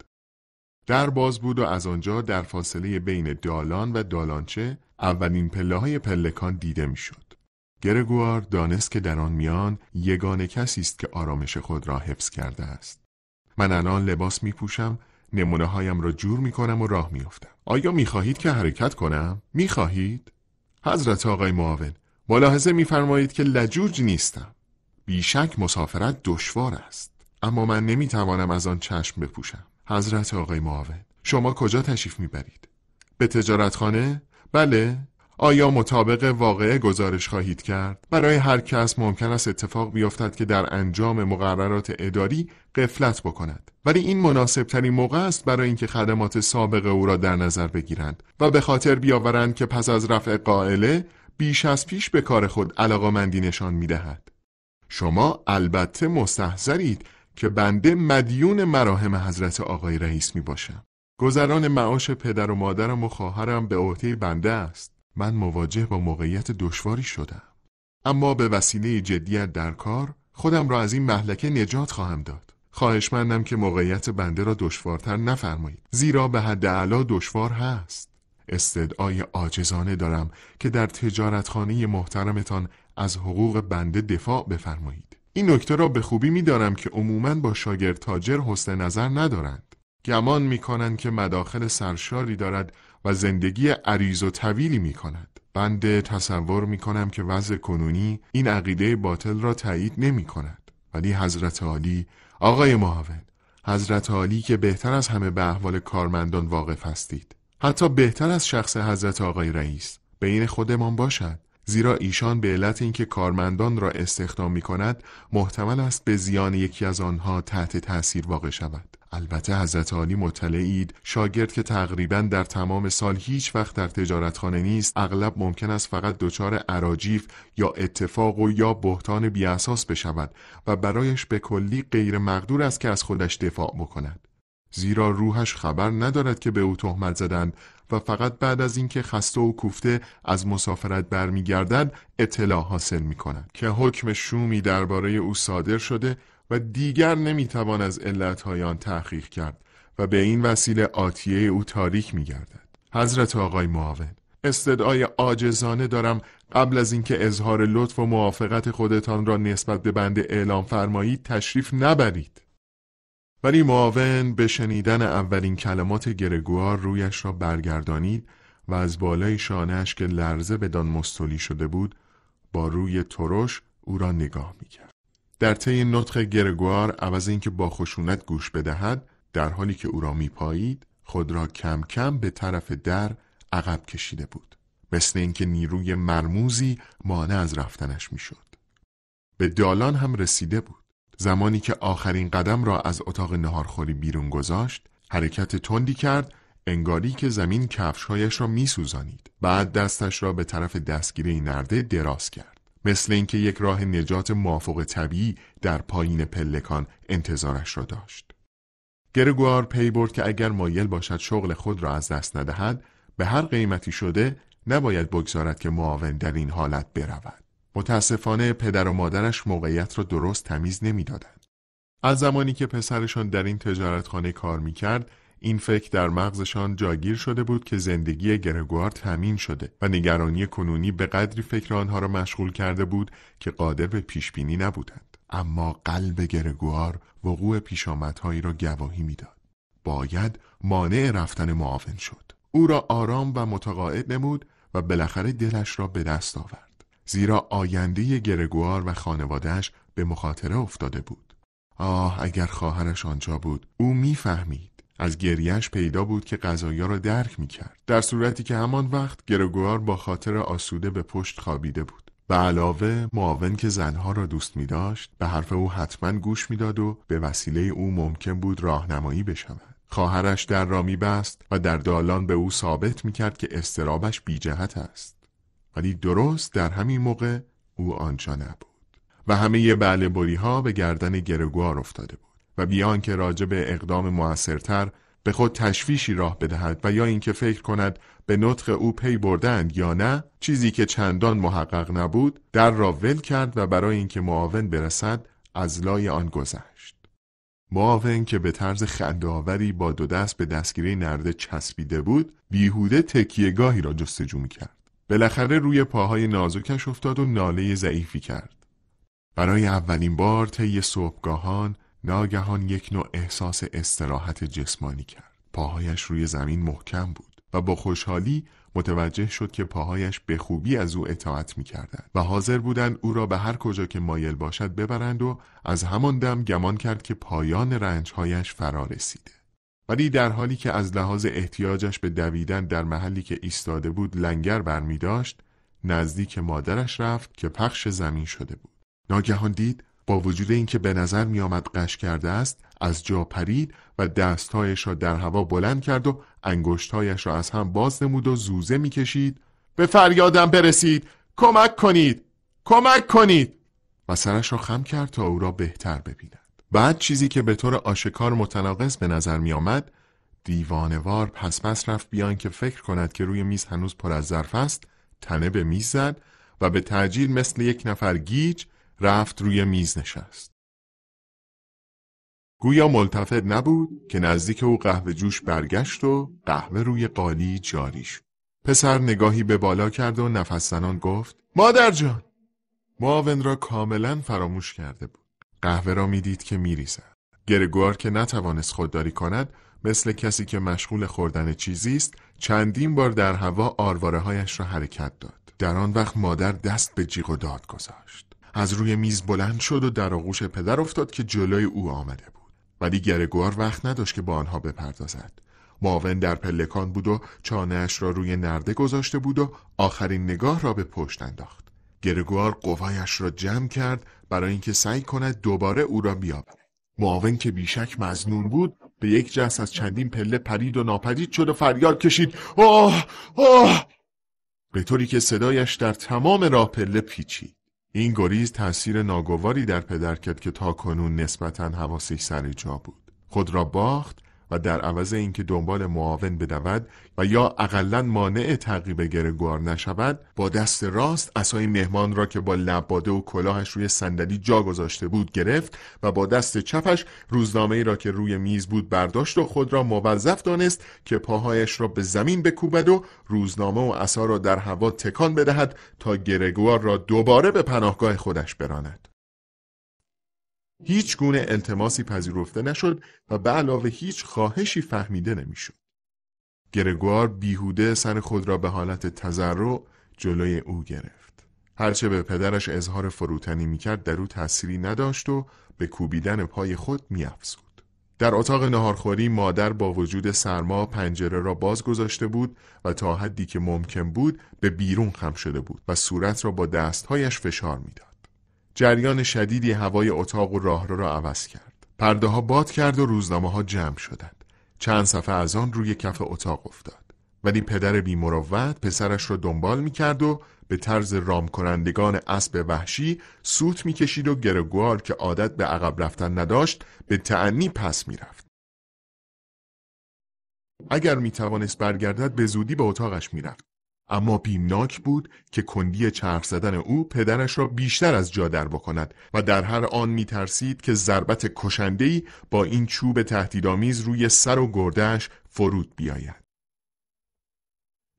در باز بود و از آنجا در فاصله بین دالان و دالانچه اولین پله های پلکان دیده میشد. گرگوار دانست که در آن میان یگان کسی است که آرامش خود را حفظ کرده است. من الان لباس می پوشم، نمونه هایم را جور می کنم و راه می افتم. آیا می خواهید که حرکت کنم؟ می خواهید؟ حضرت آقای معاون، ملاحظه می فرمایید که لجوج نیستم. بیشک مسافرت دشوار است، اما من نمی توانم از آن چشم بپوشم. حضرت آقای معاون شما کجا تشریف میبرید؟ به تجارتخانه؟ بله؟ آیا مطابق واقعه گزارش خواهید کرد؟ برای هر کس ممکن است اتفاق بیفتد که در انجام مقررات اداری قفلت بکند ولی این مناسب ترین موقع است برای اینکه خدمات سابقه او را در نظر بگیرند و به خاطر بیاورند که پس از رفع قائله بیش از پیش به کار خود علاقمندی نشان میدهد شما البته مستحضرید که بنده مدیون مراهم حضرت آقای رئیس می باشم. گذران معاش پدر و مادرم و خواهرم به عهده بنده است. من مواجه با موقعیت دشواری شدم. اما به وسیله جدیت در کار خودم را از این محلکه نجات خواهم داد. خواهشمندم که موقعیت بنده را دشوارتر نفرمایید زیرا به حد علا دشوار هست. استدعای عاجزانه دارم که در تجارتخانه محترمتان از حقوق بنده دفاع بفرمایید. این نکته را به خوبی میدانم که عموماً با شاگرد تاجر حسن نظر ندارند گمان کنند که مداخل سرشاری دارد و زندگی عریض و طویلی کند. بنده تصور کنم که وضع کنونی این عقیده باطل را تایید کند. ولی حضرت عالی آقای معاون حضرت عالی که بهتر از همه به احوال کارمندان واقف هستید حتی بهتر از شخص حضرت آقای رئیس بین خودمان باشد زیرا ایشان به علت اینکه کارمندان را استخدام می کند محتمل است به زیان یکی از آنها تحت تاثیر واقع شود البته حضرت عالی مطلعید شاگرد که تقریبا در تمام سال هیچ وقت در تجارتخانه نیست اغلب ممکن است فقط دچار عراجیف یا اتفاق و یا بهتان بیاساس بشود و برایش به کلی غیر مقدور است که از خودش دفاع بکند زیرا روحش خبر ندارد که به او تهمت زدند و فقط بعد از اینکه خسته و کوفته از مسافرت برمیگردد اطلاع حاصل می کند که حکم شومی درباره او صادر شده و دیگر نمیتوان از علتهای آن تحقیق کرد و به این وسیله آتیه او تاریک می گردد. حضرت آقای معاون استدعای عاجزانه دارم قبل از اینکه اظهار لطف و موافقت خودتان را نسبت به بنده اعلام فرمایید تشریف نبرید ولی معاون به شنیدن اولین کلمات گرگوار رویش را برگردانید و از بالای شانهش که لرزه بدان مستولی شده بود با روی ترش او را نگاه میکرد. در طی نطق گرگوار عوض اینکه با خشونت گوش بدهد در حالی که او را میپایید خود را کم کم به طرف در عقب کشیده بود مثل اینکه نیروی مرموزی مانع از رفتنش میشد به دالان هم رسیده بود زمانی که آخرین قدم را از اتاق نهارخوری بیرون گذاشت حرکت تندی کرد انگاری که زمین کفشهایش را میسوزانید بعد دستش را به طرف دستگیره نرده دراز کرد مثل اینکه یک راه نجات موافق طبیعی در پایین پلکان انتظارش را داشت گرگوار پی برد که اگر مایل باشد شغل خود را از دست ندهد به هر قیمتی شده نباید بگذارد که معاون در این حالت برود متاسفانه پدر و مادرش موقعیت را درست تمیز نمیدادند. از زمانی که پسرشان در این تجارتخانه کار میکرد این فکر در مغزشان جاگیر شده بود که زندگی گرگوار تمین شده و نگرانی کنونی به قدری فکر آنها را مشغول کرده بود که قادر به پیشبینی نبودند اما قلب گرگوار وقوع پیشامدهایی را گواهی میداد باید مانع رفتن معاون شد او را آرام و متقاعد نمود و بالاخره دلش را به دست آورد زیرا آینده گرگوار و خانوادهش به مخاطره افتاده بود. آه اگر خواهرش آنجا بود او میفهمید از گریهش پیدا بود که غذایا را درک می کرد. در صورتی که همان وقت گرگوار با خاطر آسوده به پشت خوابیده بود. به علاوه معاون که زنها را دوست می داشت به حرف او حتما گوش میداد و به وسیله او ممکن بود راهنمایی بشود. خواهرش در را می بست و در دالان به او ثابت می کرد که استرابش بیجهت است. ولی درست در همین موقع او آنجا نبود و همه بله ها به گردن گرگوار افتاده بود و بیان که راجع به اقدام موثرتر به خود تشویشی راه بدهد و یا اینکه فکر کند به نطق او پی بردند یا نه چیزی که چندان محقق نبود در را ول کرد و برای اینکه معاون برسد از لای آن گذشت معاون که به طرز خندهآوری با دو دست به دستگیری نرده چسبیده بود بیهوده تکیهگاهی را جستجو کرد بالاخره روی پاهای نازکش افتاد و ناله ضعیفی کرد. برای اولین بار طی صبحگاهان ناگهان یک نوع احساس استراحت جسمانی کرد. پاهایش روی زمین محکم بود و با خوشحالی متوجه شد که پاهایش به خوبی از او اطاعت می کردن و حاضر بودند او را به هر کجا که مایل باشد ببرند و از همان دم گمان کرد که پایان رنجهایش فرا رسیده. ولی در حالی که از لحاظ احتیاجش به دویدن در محلی که ایستاده بود لنگر برمی داشت نزدیک مادرش رفت که پخش زمین شده بود ناگهان دید با وجود اینکه به نظر می آمد قش کرده است از جا پرید و دستهایش را در هوا بلند کرد و انگشتهایش را از هم باز نمود و زوزه می کشید به فریادم برسید کمک کنید کمک کنید و سرش را خم کرد تا او را بهتر ببیند بعد چیزی که به طور آشکار متناقض به نظر می آمد دیوانوار پس پس رفت بیان که فکر کند که روی میز هنوز پر از ظرف است تنه به میز زد و به تعجیل مثل یک نفر گیج رفت روی میز نشست گویا ملتفت نبود که نزدیک او قهوه جوش برگشت و قهوه روی قالی جاری شد پسر نگاهی به بالا کرد و نفس زنان گفت مادر جان معاون را کاملا فراموش کرده بود قهوه را میدید که میریزد گرگوار که نتوانست خودداری کند مثل کسی که مشغول خوردن چیزی است چندین بار در هوا آرواره هایش را حرکت داد در آن وقت مادر دست به جیغ و داد گذاشت از روی میز بلند شد و در آغوش پدر افتاد که جلوی او آمده بود ولی گرگوار وقت نداشت که با آنها بپردازد معاون در پلکان بود و چانهاش را روی نرده گذاشته بود و آخرین نگاه را به پشت انداخت گرگوار قوایش را جمع کرد برای اینکه سعی کند دوباره او را بیاورد معاون که بیشک مزنون بود به یک جس از چندین پله پرید و ناپدید شد و فریاد کشید آه آه به طوری که صدایش در تمام راه پله پیچید این گریز تأثیر ناگواری در پدر کرد که تا کنون نسبتا حواسش سر جا بود خود را باخت و در عوض اینکه دنبال معاون بدود و یا اقلا مانع تعقیب گرگوار نشود با دست راست اسای مهمان را که با لباده و کلاهش روی صندلی جا گذاشته بود گرفت و با دست چپش روزنامه ای را که روی میز بود برداشت و خود را موظف دانست که پاهایش را به زمین بکوبد و روزنامه و عصا را در هوا تکان بدهد تا گرگوار را دوباره به پناهگاه خودش براند هیچ گونه التماسی پذیرفته نشد و به علاوه هیچ خواهشی فهمیده نمیشد. گرگوار بیهوده سر خود را به حالت تزرع جلوی او گرفت. هرچه به پدرش اظهار فروتنی میکرد در او تأثیری نداشت و به کوبیدن پای خود میافزود. در اتاق نهارخوری مادر با وجود سرما پنجره را باز گذاشته بود و تا حدی که ممکن بود به بیرون خم شده بود و صورت را با دستهایش فشار میداد. جریان شدیدی هوای اتاق و راه را عوض کرد پرده ها باد کرد و روزنامه ها جمع شدند چند صفحه از آن روی کف اتاق افتاد ولی پدر بیمروت پسرش را دنبال میکرد و به طرز رام کنندگان اسب وحشی سوت میکشید و گرگوار که عادت به عقب رفتن نداشت به تعنی پس رفت. اگر می توانست برگردد به زودی به اتاقش میرفت اما بیمناک بود که کندی چرخ زدن او پدرش را بیشتر از جا در بکند و در هر آن ترسید که ضربت کشندهای با این چوب تهدیدآمیز روی سر و گردهش فرود بیاید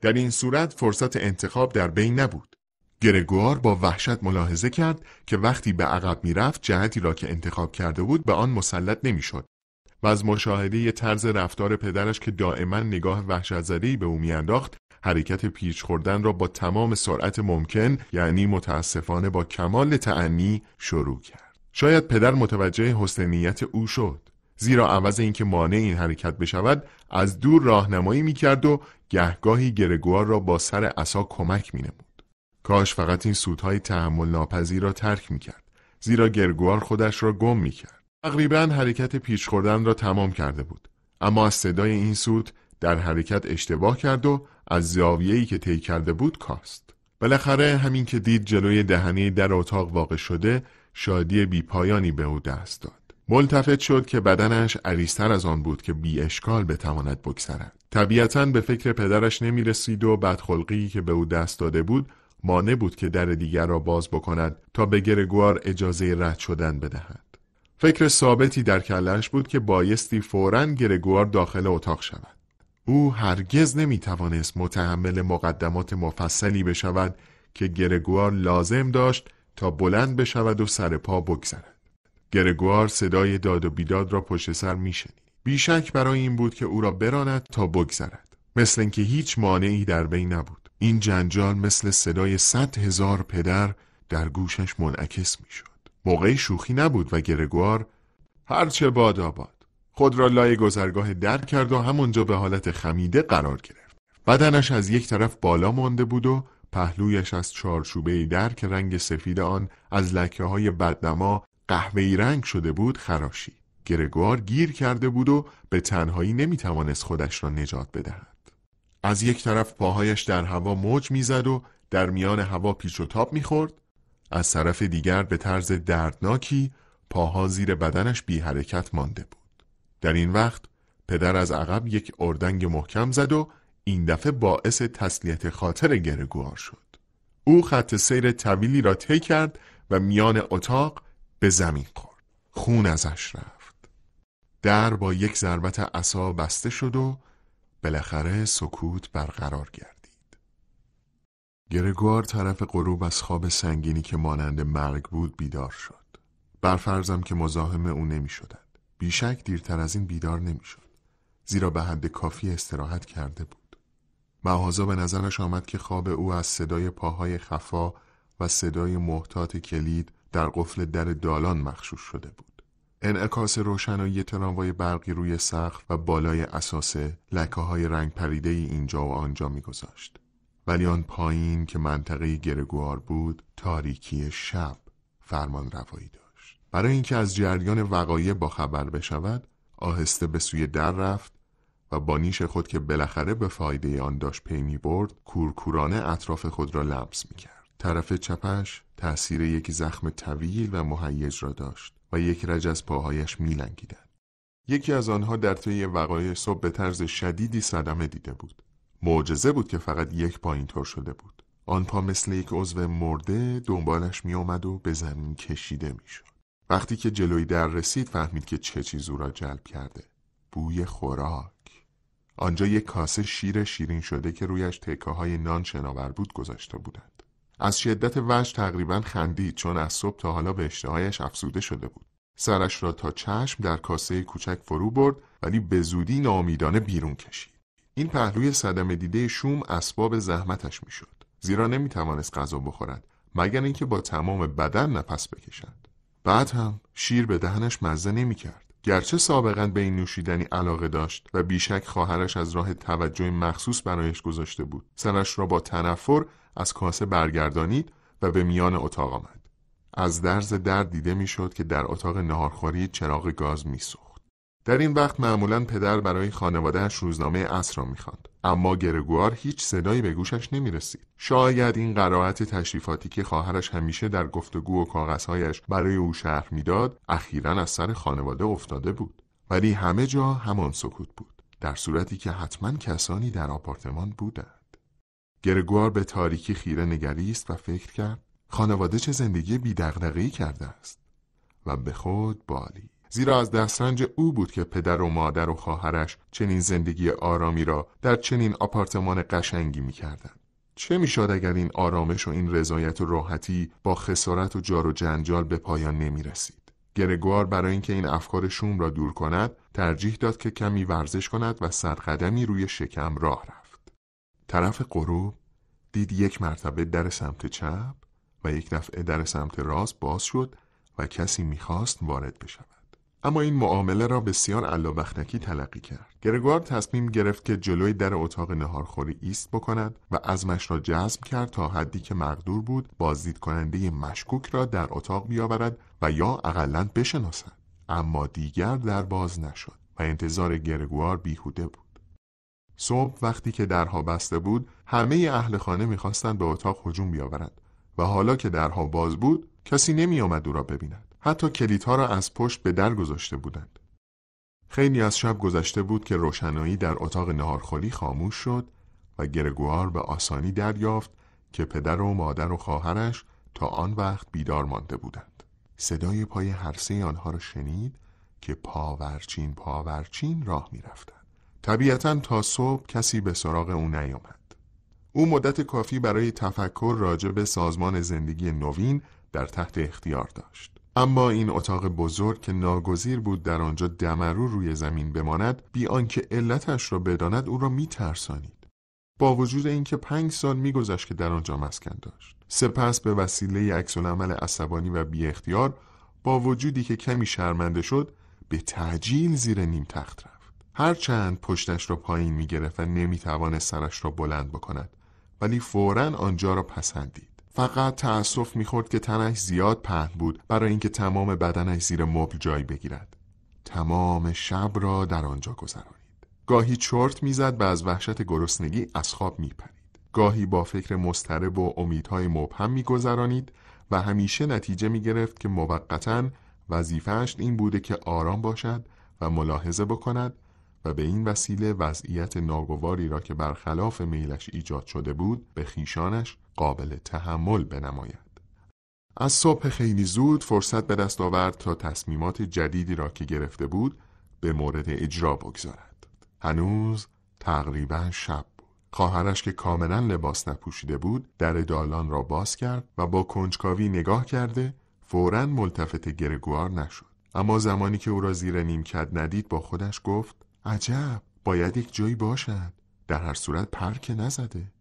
در این صورت فرصت انتخاب در بین نبود گرگوار با وحشت ملاحظه کرد که وقتی به عقب رفت جهتی را که انتخاب کرده بود به آن مسلط شد و از مشاهده طرز رفتار پدرش که دائما نگاه وحشتزدهای به او میانداخت حرکت پیچ خوردن را با تمام سرعت ممکن یعنی متاسفانه با کمال تعنی شروع کرد شاید پدر متوجه حسنیت او شد زیرا عوض اینکه مانع این حرکت بشود از دور راهنمایی میکرد و گهگاهی گرگوار را با سر عصا کمک مینمود کاش فقط این سودهای تحمل ناپذیر را ترک میکرد زیرا گرگوار خودش را گم میکرد تقریبا حرکت پیچ خوردن را تمام کرده بود اما از صدای این سوت در حرکت اشتباه کرد و از زاویه‌ای که طی کرده بود کاست بالاخره همین که دید جلوی دهنه در اتاق واقع شده شادی بیپایانی به او دست داد ملتفت شد که بدنش عریستر از آن بود که بی اشکال بتواند بگذرد طبیعتا به فکر پدرش نمی رسید و بدخلقی که به او دست داده بود مانع بود که در دیگر را باز بکند تا به گرگوار اجازه رد شدن بدهد فکر ثابتی در کلش بود که بایستی فورا گرگوار داخل اتاق شود او هرگز نمی توانست متحمل مقدمات مفصلی بشود که گرگوار لازم داشت تا بلند بشود و سر پا بگذرد. گرگوار صدای داد و بیداد را پشت سر میشنید. بیشک برای این بود که او را براند تا بگذرد. مثل اینکه هیچ مانعی در بین نبود. این جنجال مثل صدای صد هزار پدر در گوشش منعکس میشد. موقعی شوخی نبود و گرگوار هرچه باد آباد خود را لای گذرگاه درک کرد و همانجا به حالت خمیده قرار گرفت بدنش از یک طرف بالا مانده بود و پهلویش از چارچوبه در که رنگ سفید آن از لکه های بدنما قهوه‌ای رنگ شده بود خراشی. گرگوار گیر کرده بود و به تنهایی نمیتوانست خودش را نجات بدهد از یک طرف پاهایش در هوا موج میزد و در میان هوا پیچ و تاب میخورد از طرف دیگر به طرز دردناکی پاها زیر بدنش بی حرکت مانده بود در این وقت پدر از عقب یک اردنگ محکم زد و این دفعه باعث تسلیت خاطر گرگوار شد او خط سیر طویلی را طی کرد و میان اتاق به زمین خورد خون ازش رفت در با یک ضربت عصا بسته شد و بالاخره سکوت برقرار گردید گرگوار طرف غروب از خواب سنگینی که مانند مرگ بود بیدار شد برفرزم که مزاحم او نمی بیشک دیرتر از این بیدار نمیشد زیرا به حد کافی استراحت کرده بود معهازا به نظرش آمد که خواب او از صدای پاهای خفا و صدای محتاط کلید در قفل در دالان مخشوش شده بود انعکاس روشنایی تراموای برقی روی سقف و بالای اساسه لکه های رنگ پریده اینجا و آنجا میگذاشت ولی آن پایین که منطقه گرگوار بود تاریکی شب فرمان روایی داد برای اینکه از جریان وقایع با خبر بشود آهسته به سوی در رفت و با نیش خود که بالاخره به فایده آن داشت پی می برد کورکورانه اطراف خود را لمس می کرد طرف چپش تأثیر یک زخم طویل و مهیج را داشت و یک رج از پاهایش می یکی از آنها در طی وقایع صبح به طرز شدیدی صدمه دیده بود معجزه بود که فقط یک پا اینطور شده بود آن پا مثل یک عضو مرده دنبالش می و به زمین کشیده می وقتی که جلوی در رسید فهمید که چه چیز او را جلب کرده بوی خوراک آنجا یک کاسه شیر شیرین شده که رویش تکه های نان شناور بود گذاشته بودند از شدت وش تقریبا خندید چون از صبح تا حالا به اشتهایش افسوده شده بود سرش را تا چشم در کاسه کوچک فرو برد ولی به زودی ناامیدانه بیرون کشید این پهلوی صدم دیده شوم اسباب زحمتش میشد زیرا نمیتوانست غذا بخورد مگر اینکه با تمام بدن نفس بکشد بعد هم شیر به دهنش مزه نمی کرد. گرچه سابقا به این نوشیدنی علاقه داشت و بیشک خواهرش از راه توجه مخصوص برایش گذاشته بود سرش را با تنفر از کاسه برگردانید و به میان اتاق آمد از درز در دیده میشد که در اتاق نهارخوری چراغ گاز میسوخت در این وقت معمولا پدر برای خانوادهش روزنامه عصر را میخواند اما گرگوار هیچ صدایی به گوشش نمی رسید. شاید این قرائت تشریفاتی که خواهرش همیشه در گفتگو و کاغذهایش برای او شهر میداد اخیرا از سر خانواده افتاده بود ولی همه جا همان سکوت بود در صورتی که حتما کسانی در آپارتمان بودند گرگوار به تاریکی خیره نگریست و فکر کرد خانواده چه زندگی بیدقدقهای کرده است و به خود بالی زیرا از دسترنج او بود که پدر و مادر و خواهرش چنین زندگی آرامی را در چنین آپارتمان قشنگی میکردند چه میشد اگر این آرامش و این رضایت و راحتی با خسارت و جار و جنجال به پایان نمی رسید. گرگوار برای اینکه این افکار شوم را دور کند ترجیح داد که کمی ورزش کند و سرقدمی روی شکم راه رفت. طرف غروب دید یک مرتبه در سمت چپ و یک دفعه در سمت راست باز شد و کسی میخواست وارد بشود. اما این معامله را بسیار علاوختکی تلقی کرد گرگوار تصمیم گرفت که جلوی در اتاق نهارخوری ایست بکند و مش را جذب کرد تا حدی که مقدور بود بازدید کننده مشکوک را در اتاق بیاورد و یا اقلا بشناسد اما دیگر در باز نشد و انتظار گرگوار بیهوده بود صبح وقتی که درها بسته بود همه اهل خانه میخواستند به اتاق هجوم بیاورند و حالا که درها باز بود کسی نمی آمد او را ببیند حتی کلیدها را از پشت به در گذاشته بودند. خیلی از شب گذشته بود که روشنایی در اتاق نهارخوری خاموش شد و گرگوار به آسانی دریافت که پدر و مادر و خواهرش تا آن وقت بیدار مانده بودند. صدای پای هرسه آنها را شنید که پاورچین پاورچین راه می رفتن. طبیعتا تا صبح کسی به سراغ او نیامد. او مدت کافی برای تفکر راجع به سازمان زندگی نوین در تحت اختیار داشت. اما این اتاق بزرگ که ناگزیر بود در آنجا دمرو روی زمین بماند بی آنکه علتش را بداند او را میترسانید با وجود اینکه پنج سال میگذشت که در آنجا مسکن داشت سپس به وسیله عکسالعمل عصبانی و بی اختیار با وجودی که کمی شرمنده شد به تعجیل زیر نیم تخت رفت هرچند پشتش را پایین گرفت و نمیتوانست سرش را بلند بکند ولی فورا آنجا را پسندید فقط تأسف میخورد که تنش زیاد پهن بود برای اینکه تمام بدنش زیر مبل جای بگیرد تمام شب را در آنجا گذرانید گاهی چرت میزد و از وحشت گرسنگی از خواب میپرید گاهی با فکر مضطرب و امیدهای مبهم میگذرانید و همیشه نتیجه میگرفت که موقتا وظیفهاش این بوده که آرام باشد و ملاحظه بکند و به این وسیله وضعیت ناگواری را که برخلاف میلش ایجاد شده بود به خیشانش قابل تحمل بنماید. از صبح خیلی زود فرصت به دست آورد تا تصمیمات جدیدی را که گرفته بود به مورد اجرا بگذارد. هنوز تقریبا شب بود. خواهرش که کاملا لباس نپوشیده بود در دالان را باز کرد و با کنجکاوی نگاه کرده فورا ملتفت گرگوار نشد. اما زمانی که او را زیر نیمکت ندید با خودش گفت عجب باید یک جایی باشد در هر صورت پرک نزده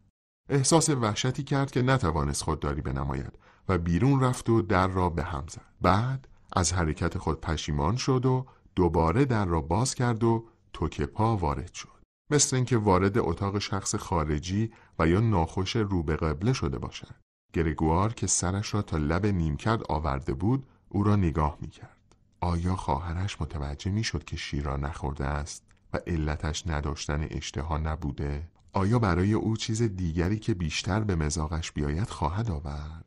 احساس وحشتی کرد که نتوانست خودداری بنماید و بیرون رفت و در را به هم زد بعد از حرکت خود پشیمان شد و دوباره در را باز کرد و توکه پا وارد شد مثل اینکه وارد اتاق شخص خارجی و یا ناخوش رو به قبله شده باشد گرگوار که سرش را تا لب نیمکرد آورده بود او را نگاه می کرد. آیا خواهرش متوجه می شد که شیرا نخورده است؟ و علتش نداشتن اشتها نبوده آیا برای او چیز دیگری که بیشتر به مزاقش بیاید خواهد آورد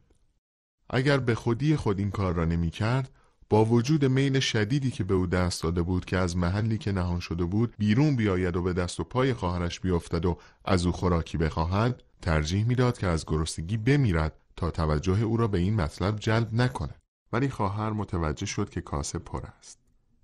اگر به خودی خود این کار را نمی کرد با وجود میل شدیدی که به او دست داده بود که از محلی که نهان شده بود بیرون بیاید و به دست و پای خواهرش بیفتد و از او خوراکی بخواهد ترجیح میداد که از گرسنگی بمیرد تا توجه او را به این مطلب جلب نکند ولی خواهر متوجه شد که کاسه پر است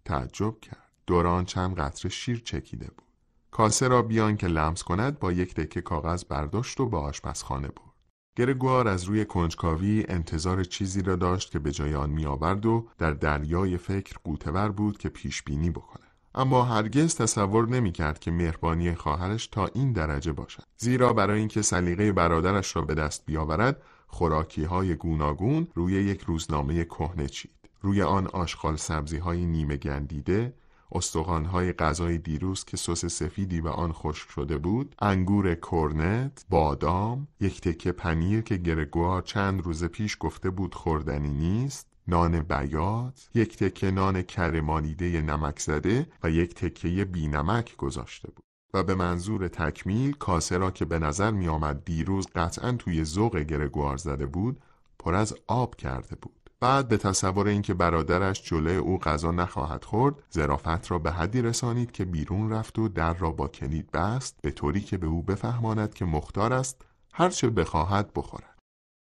تعجب کرد دوران چند قطره شیر چکیده بود کاسه را بیان که لمس کند با یک دکه کاغذ برداشت و به آشپزخانه برد گرگوار از روی کنجکاوی انتظار چیزی را داشت که به جای آن میآورد و در دریای فکر قوتور بود که پیش بینی بکند اما هرگز تصور کرد که مهربانی خواهرش تا این درجه باشد زیرا برای اینکه سلیقه برادرش را به دست بیاورد خوراکی های گوناگون روی یک روزنامه کهنه چید روی آن آشغال سبزی های نیمه گندیده استخوان‌های غذای دیروز که سس سفیدی به آن خشک شده بود انگور کرنت بادام یک تکه پنیر که گرگوار چند روز پیش گفته بود خوردنی نیست نان بیات، یک تکه نان کرمانیده نمک زده و یک تکه بی نمک گذاشته بود. و به منظور تکمیل کاسه را که به نظر می آمد دیروز قطعا توی ذوق گرگوار زده بود پر از آب کرده بود. بعد به تصور اینکه برادرش جله او غذا نخواهد خورد زرافت را به حدی رسانید که بیرون رفت و در را با کلید بست به طوری که به او بفهماند که مختار است هرچه بخواهد بخورد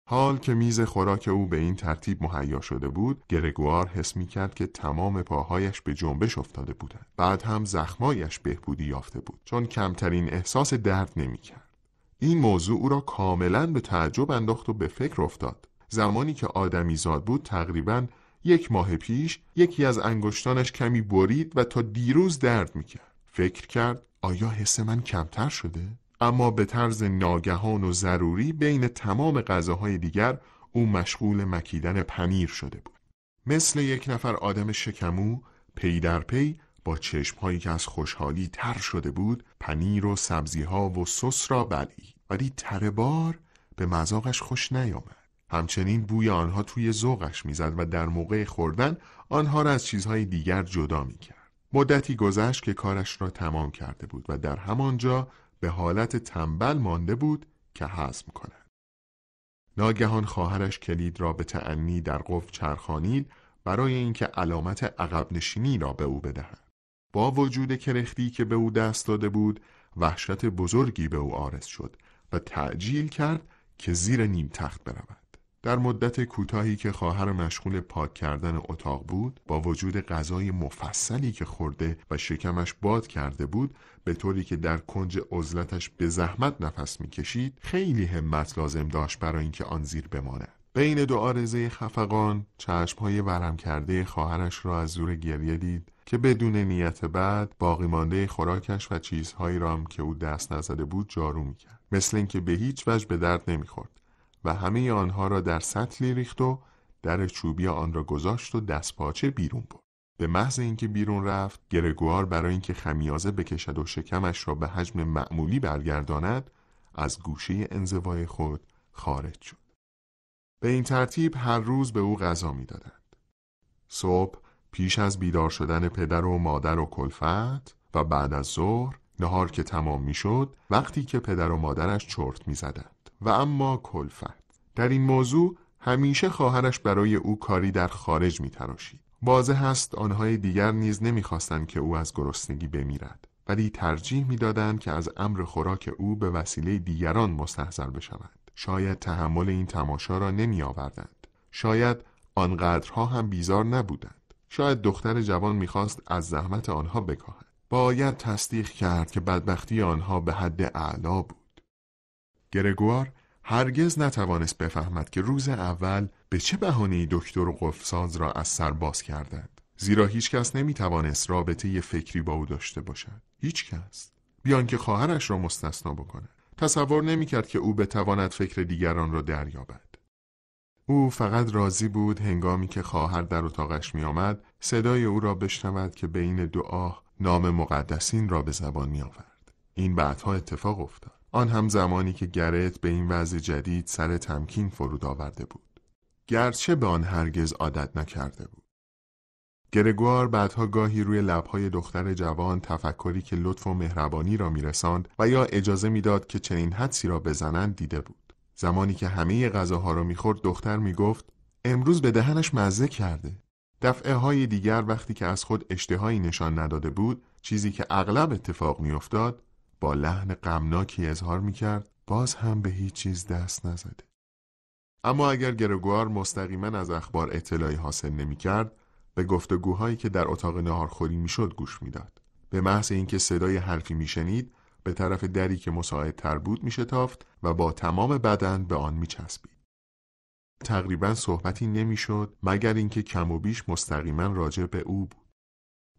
حال که میز خوراک او به این ترتیب مهیا شده بود گرگوار حس می کرد که تمام پاهایش به جنبش افتاده بودند بعد هم زخمایش بهبودی یافته بود چون کمترین احساس درد نمی کرد. این موضوع او را کاملا به تعجب انداخت و به فکر افتاد زمانی که آدمی زاد بود تقریبا یک ماه پیش یکی از انگشتانش کمی برید و تا دیروز درد میکرد فکر کرد آیا حس من کمتر شده؟ اما به طرز ناگهان و ضروری بین تمام غذاهای دیگر او مشغول مکیدن پنیر شده بود مثل یک نفر آدم شکمو پی در پی با چشمهایی که از خوشحالی تر شده بود پنیر و سبزیها و سس را بلی ولی تر بار به مذاقش خوش نیامد همچنین بوی آنها توی ذوقش میزد و در موقع خوردن آنها را از چیزهای دیگر جدا میکرد. مدتی گذشت که کارش را تمام کرده بود و در همانجا به حالت تنبل مانده بود که حزم کند. ناگهان خواهرش کلید را به تعنی در قفل چرخانید برای اینکه علامت عقب نشینی را به او بدهد. با وجود کرختی که به او دست داده بود، وحشت بزرگی به او آرز شد و تعجیل کرد که زیر نیم تخت برود. در مدت کوتاهی که خواهر مشغول پاک کردن اتاق بود با وجود غذای مفصلی که خورده و شکمش باد کرده بود به طوری که در کنج عزلتش به زحمت نفس میکشید خیلی همت لازم داشت برای اینکه آن زیر بماند بین دو آرزه خفقان چشمهای ورم کرده خواهرش را از زور گریه دید که بدون نیت بعد باقی مانده خوراکش و چیزهایی را که او دست نزده بود جارو میکرد مثل اینکه به هیچ وجه به درد نمیخورد و همه آنها را در سطلی ریخت و در چوبی آن را گذاشت و دست پاچه بیرون برد. به محض اینکه بیرون رفت، گرگوار برای اینکه خمیازه بکشد و شکمش را به حجم معمولی برگرداند، از گوشه انزوای خود خارج شد. به این ترتیب هر روز به او غذا میدادند. صبح پیش از بیدار شدن پدر و مادر و کلفت و بعد از ظهر نهار که تمام میشد وقتی که پدر و مادرش چرت میزدند. و اما کلفت در این موضوع همیشه خواهرش برای او کاری در خارج میتراشید بازه واضح است آنهای دیگر نیز نمیخواستند که او از گرسنگی بمیرد ولی ترجیح میدادند که از امر خوراک او به وسیله دیگران مستحضر بشوند شاید تحمل این تماشا را نمی آوردند. شاید آنقدرها هم بیزار نبودند شاید دختر جوان میخواست از زحمت آنها بکاهد باید تصدیق کرد که بدبختی آنها به حد اعلا بود گرگوار هرگز نتوانست بفهمد که روز اول به چه بهانه‌ای دکتر قفساز را از سر باز کردند زیرا هیچکس نمیتوانست رابطه ی فکری با او داشته باشد کس بیان که خواهرش را مستثنا بکند تصور نمیکرد که او بتواند فکر دیگران را دریابد او فقط راضی بود هنگامی که خواهر در اتاقش میآمد صدای او را بشنود که بین دو نام مقدسین را به زبان می آورد. این بعدها اتفاق افتاد. آن هم زمانی که گرت به این وضع جدید سر تمکین فرود آورده بود گرچه به آن هرگز عادت نکرده بود گرگوار بعدها گاهی روی لبهای دختر جوان تفکری که لطف و مهربانی را میرساند و یا اجازه میداد که چنین حدسی را بزنند دیده بود زمانی که همه غذاها را میخورد دختر میگفت امروز به دهنش مزه کرده دفعه های دیگر وقتی که از خود اشتهایی نشان نداده بود چیزی که اغلب اتفاق میافتاد با لحن غمناکی اظهار میکرد باز هم به هیچ چیز دست نزده اما اگر گرگوار مستقیما از اخبار اطلاعی حاصل نمیکرد به گفتگوهایی که در اتاق ناهارخوری میشد گوش میداد به محض اینکه صدای حرفی میشنید به طرف دری که مساعدتر بود میشتافت و با تمام بدن به آن میچسبید تقریبا صحبتی نمیشد مگر اینکه کم و بیش مستقیما راجع به او بود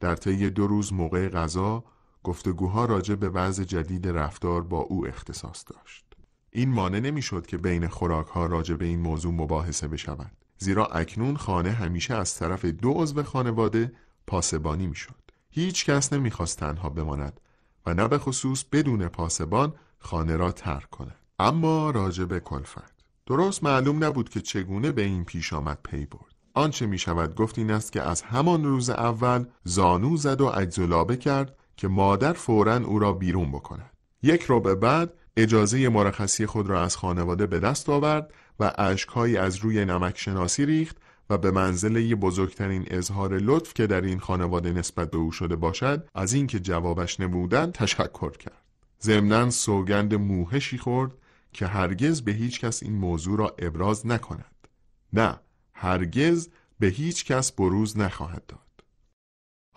در طی دو روز موقع غذا گفتگوها راجع به وضع جدید رفتار با او اختصاص داشت. این مانع نمیشد که بین ها راجع به این موضوع مباحثه بشود. زیرا اکنون خانه همیشه از طرف دو عضو خانواده پاسبانی میشد. هیچ کس نمیخواست تنها بماند و نه به خصوص بدون پاسبان خانه را ترک کند. اما راجع به کلفت درست معلوم نبود که چگونه به این پیش آمد پی برد. آنچه می شود گفت این است که از همان روز اول زانو زد و عجز کرد که مادر فورا او را بیرون بکند یک به بعد اجازه مرخصی خود را از خانواده به دست آورد و اشکهایی از روی نمک شناسی ریخت و به منزله بزرگترین اظهار لطف که در این خانواده نسبت به او شده باشد از اینکه جوابش نبودن تشکر کرد ضمنا سوگند موهشی خورد که هرگز به هیچ کس این موضوع را ابراز نکند نه هرگز به هیچ کس بروز نخواهد داد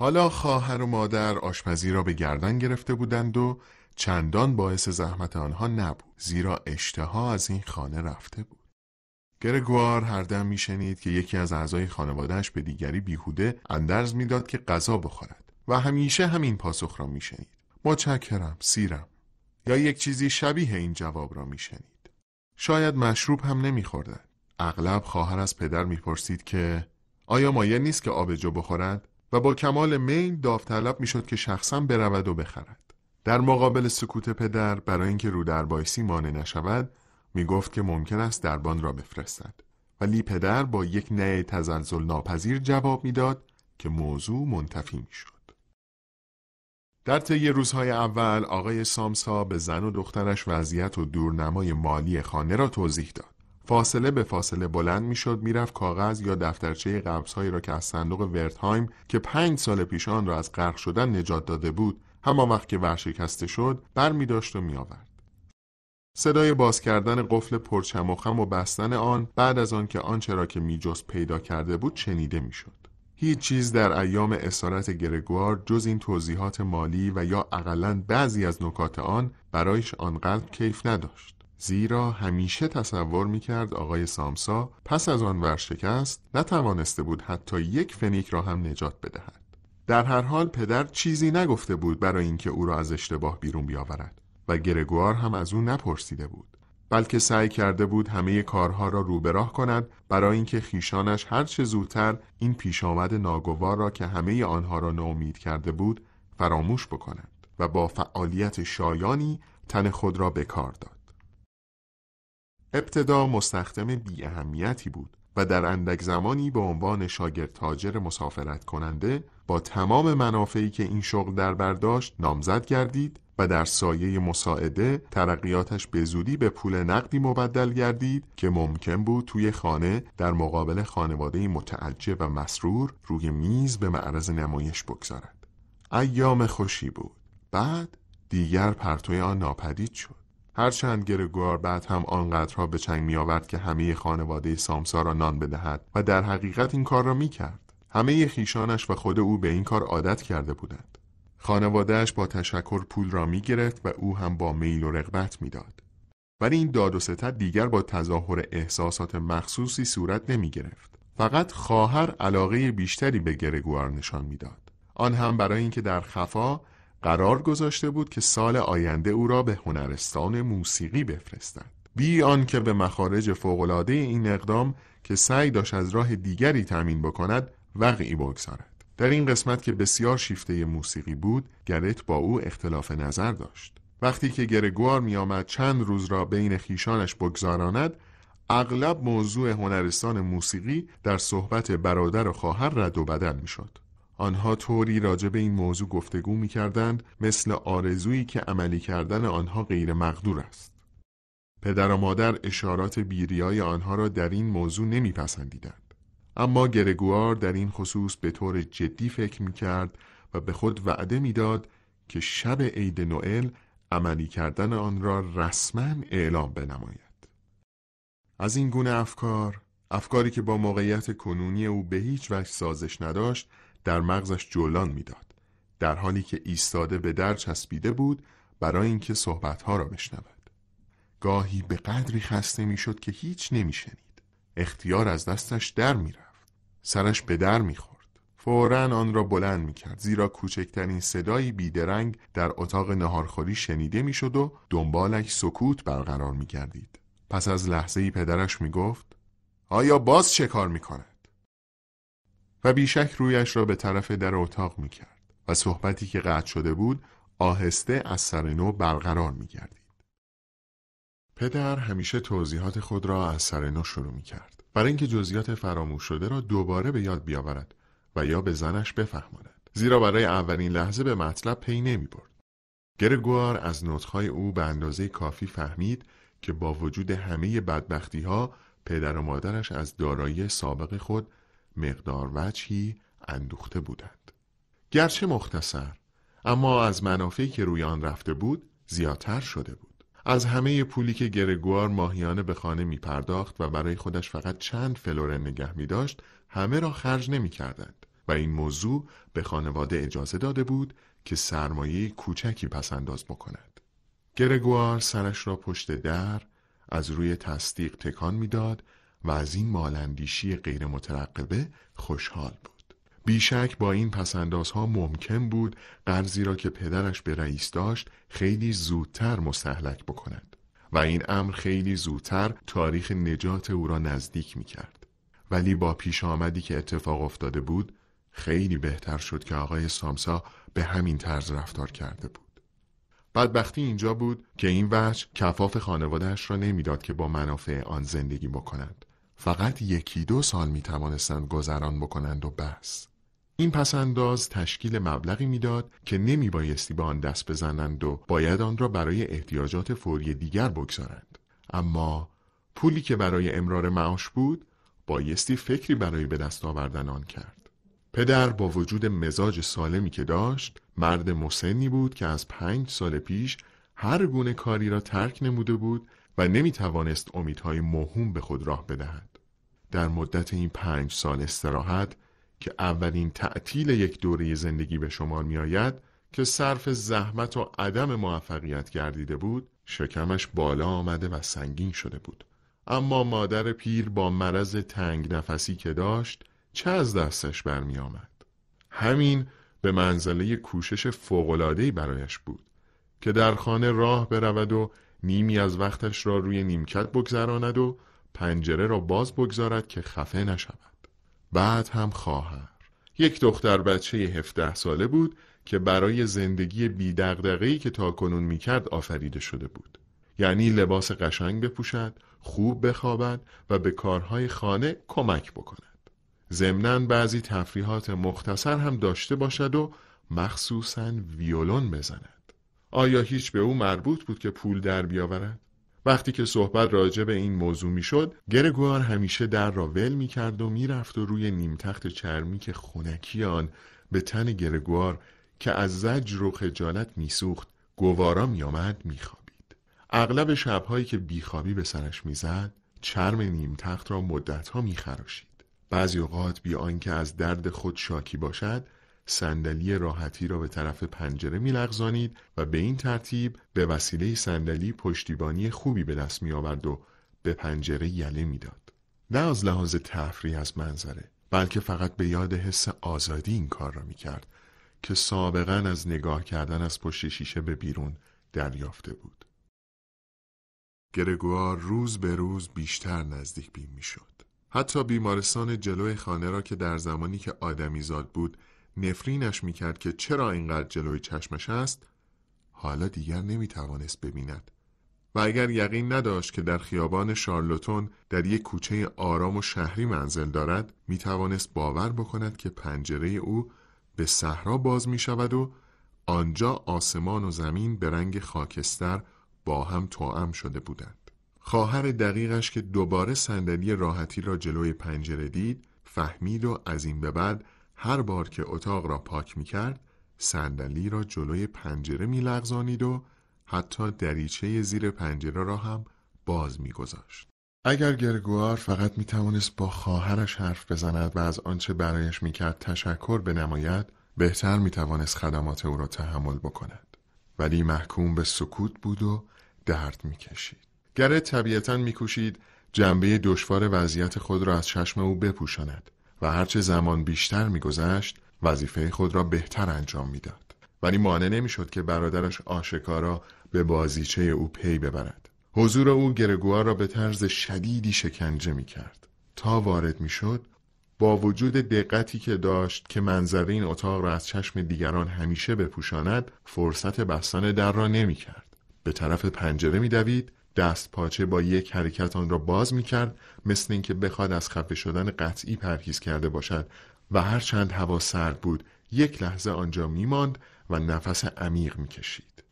حالا خواهر و مادر آشپزی را به گردن گرفته بودند و چندان باعث زحمت آنها نبود زیرا اشتها از این خانه رفته بود گرگوار هر دم میشنید که یکی از اعضای خانوادهش به دیگری بیهوده اندرز میداد که غذا بخورد و همیشه همین پاسخ را میشنید متشکرم سیرم یا یک چیزی شبیه این جواب را میشنید شاید مشروب هم نمیخوردند اغلب خواهر از پدر میپرسید که آیا مایل نیست که آبجو بخورد و با کمال میل داوطلب میشد که شخصا برود و بخرد در مقابل سکوت پدر برای اینکه رو در بایسی مانع نشود میگفت که ممکن است دربان را بفرستد ولی پدر با یک نه تزلزل ناپذیر جواب میداد که موضوع منتفی شد. در طی روزهای اول آقای سامسا به زن و دخترش وضعیت و دورنمای مالی خانه را توضیح داد فاصله به فاصله بلند میشد میرفت کاغذ یا دفترچه قبضهایی را که از صندوق ورتهایم که پنج سال پیش آن را از غرق شدن نجات داده بود همان وقت که ورشکسته شد برمیداشت و میآورد صدای باز کردن قفل پرچم و خم و بستن آن بعد از آن که آنچه را که پیدا کرده بود شنیده میشد هیچ چیز در ایام اسارت گرگوار جز این توضیحات مالی و یا اقلا بعضی از نکات آن برایش آنقدر کیف نداشت زیرا همیشه تصور میکرد آقای سامسا پس از آن ورشکست نتوانسته بود حتی یک فنیک را هم نجات بدهد در هر حال پدر چیزی نگفته بود برای اینکه او را از اشتباه بیرون بیاورد و گرگوار هم از او نپرسیده بود بلکه سعی کرده بود همه کارها را روبراه کند برای اینکه خیشانش هر چه زودتر این پیش آمد ناگوار را که همه آنها را ناامید کرده بود فراموش بکنند و با فعالیت شایانی تن خود را به کار داد ابتدا مستخدم بی اهمیتی بود و در اندک زمانی به عنوان شاگرد تاجر مسافرت کننده با تمام منافعی که این شغل در برداشت نامزد گردید و در سایه مساعده ترقیاتش به زودی به پول نقدی مبدل گردید که ممکن بود توی خانه در مقابل خانواده متعجب و مسرور روی میز به معرض نمایش بگذارد. ایام خوشی بود. بعد دیگر پرتوی آن ناپدید شد. هرچند گرگوار بعد هم آنقدرها به چنگ می آورد که همه خانواده سامسا را نان بدهد و در حقیقت این کار را کرد همه خیشانش و خود او به این کار عادت کرده بودند خانوادهش با تشکر پول را می گرفت و او هم با میل و رغبت داد ولی این داد و ستت دیگر با تظاهر احساسات مخصوصی صورت نمی گرفت. فقط خواهر علاقه بیشتری به گرگوار نشان داد آن هم برای اینکه در خفا قرار گذاشته بود که سال آینده او را به هنرستان موسیقی بفرستد بی آنکه به مخارج فوقالعاده این اقدام که سعی داشت از راه دیگری تمین بکند وقعی بگذارد در این قسمت که بسیار شیفته موسیقی بود گرت با او اختلاف نظر داشت وقتی که گرگوار میآمد چند روز را بین خیشانش بگذاراند اغلب موضوع هنرستان موسیقی در صحبت برادر و خواهر رد و بدل میشد آنها طوری راجع به این موضوع گفتگو می کردند مثل آرزویی که عملی کردن آنها غیر مقدور است. پدر و مادر اشارات بیریای آنها را در این موضوع نمی پسندیدند. اما گرگوار در این خصوص به طور جدی فکر می کرد و به خود وعده داد که شب عید نوئل عملی کردن آن را رسما اعلام بنماید. از این گونه افکار، افکاری که با موقعیت کنونی او به هیچ وجه سازش نداشت، در مغزش جولان میداد در حالی که ایستاده به در چسبیده بود برای اینکه صحبتها را بشنود گاهی به قدری خسته میشد که هیچ نمیشنید اختیار از دستش در میرفت سرش به در میخورد فورا آن را بلند میکرد زیرا کوچکترین صدایی بیدرنگ در اتاق نهارخوری شنیده میشد و دنبالش سکوت برقرار میگردید پس از لحظه ای پدرش میگفت آیا باز چه کار میکند و بیشک رویش را به طرف در اتاق می کرد و صحبتی که قطع شده بود آهسته از سر نو برقرار می گردید. پدر همیشه توضیحات خود را از سر نو شروع می کرد برای اینکه جزئیات فراموش شده را دوباره به یاد بیاورد و یا به زنش بفهماند زیرا برای اولین لحظه به مطلب پی نمی برد. گرگوار از نطخهای او به اندازه کافی فهمید که با وجود همه بدبختی ها پدر و مادرش از دارایی سابق خود مقدار وجهی اندوخته بودند گرچه مختصر اما از منافعی که روی آن رفته بود زیادتر شده بود از همه پولی که گرگوار ماهیانه به خانه می پرداخت و برای خودش فقط چند فلورن نگه می داشت همه را خرج نمی کردند و این موضوع به خانواده اجازه داده بود که سرمایه کوچکی پس انداز بکند گرگوار سرش را پشت در از روی تصدیق تکان داد و از این مالندیشی غیر مترقبه خوشحال بود. بیشک با این پسندازها ممکن بود قرضی را که پدرش به رئیس داشت خیلی زودتر مستحلک بکند و این امر خیلی زودتر تاریخ نجات او را نزدیک میکرد ولی با پیش آمدی که اتفاق افتاده بود خیلی بهتر شد که آقای سامسا به همین طرز رفتار کرده بود. بدبختی اینجا بود که این وحش کفاف خانوادهش را نمیداد که با منافع آن زندگی بکند. فقط یکی دو سال می توانستند گذران بکنند و بس این پسنداز تشکیل مبلغی میداد که نمی بایستی به آن دست بزنند و باید آن را برای احتیاجات فوری دیگر بگذارند اما پولی که برای امرار معاش بود بایستی فکری برای به دست آوردن آن کرد پدر با وجود مزاج سالمی که داشت مرد مسنی بود که از پنج سال پیش هر گونه کاری را ترک نموده بود و نمی توانست امیدهای مهم به خود راه بدهد در مدت این پنج سال استراحت که اولین تعطیل یک دوره زندگی به شما می آید که صرف زحمت و عدم موفقیت گردیده بود شکمش بالا آمده و سنگین شده بود اما مادر پیر با مرض تنگ نفسی که داشت چه از دستش برمی آمد همین به منزله کوشش فوقلادهی برایش بود که در خانه راه برود و نیمی از وقتش را روی نیمکت بگذراند و پنجره را باز بگذارد که خفه نشود بعد هم خواهر یک دختر بچه هفته ساله بود که برای زندگی بی تا که تاکنون کرد آفریده شده بود یعنی لباس قشنگ بپوشد خوب بخوابد و به کارهای خانه کمک بکند ضمنا بعضی تفریحات مختصر هم داشته باشد و مخصوصا ویولون بزند آیا هیچ به او مربوط بود که پول در بیاورد وقتی که صحبت راجع به این موضوع میشد گرگوار همیشه در را ول میکرد و میرفت و روی نیمتخت چرمی که خونکی آن به تن گرگوار که از زجر و خجالت میسوخت گوارا می خوابید اغلب شبهایی که بیخوابی به سرش میزد چرم نیمتخت را مدتها خراشید بعضی اوقات بی آنکه از درد خود شاکی باشد صندلی راحتی را به طرف پنجره میلغزانید و به این ترتیب به وسیله صندلی پشتیبانی خوبی به دست آورد و به پنجره یله میداد نه از لحاظ تفریح از منظره بلکه فقط به یاد حس آزادی این کار را کرد که سابقا از نگاه کردن از پشت شیشه به بیرون دریافته بود گرگوار روز به روز بیشتر نزدیک بین شد حتی بیمارستان جلوی خانه را که در زمانی که زاد بود نفرینش میکرد که چرا اینقدر جلوی چشمش است حالا دیگر نمیتوانست ببیند و اگر یقین نداشت که در خیابان شارلوتون در یک کوچه آرام و شهری منزل دارد میتوانست باور بکند که پنجره او به صحرا باز می شود و آنجا آسمان و زمین به رنگ خاکستر با هم توأم شده بودند خواهر دقیقش که دوباره صندلی راحتی را جلوی پنجره دید فهمید و از این به بعد هر بار که اتاق را پاک می کرد صندلی را جلوی پنجره میلغزانید و حتی دریچه زیر پنجره را هم باز می اگر گرگوار فقط می توانست با خواهرش حرف بزند و از آنچه برایش می کرد تشکر بنماید بهتر می توانست خدمات او را تحمل بکند ولی محکوم به سکوت بود و درد میکشید. کشید گرت طبیعتا می جنبه دشوار وضعیت خود را از چشم او بپوشاند و هرچه زمان بیشتر میگذشت وظیفه خود را بهتر انجام میداد ولی مانع نمیشد که برادرش آشکارا به بازیچه او پی ببرد حضور او گرگوار را به طرز شدیدی شکنجه می کرد. تا وارد می شد با وجود دقتی که داشت که منظره این اتاق را از چشم دیگران همیشه بپوشاند فرصت بستن در را نمی به طرف پنجره می دست پاچه با یک حرکت آن را باز می کرد مثل اینکه بخواد از خفه شدن قطعی پرهیز کرده باشد و هر چند هوا سرد بود یک لحظه آنجا می ماند و نفس عمیق می کشید.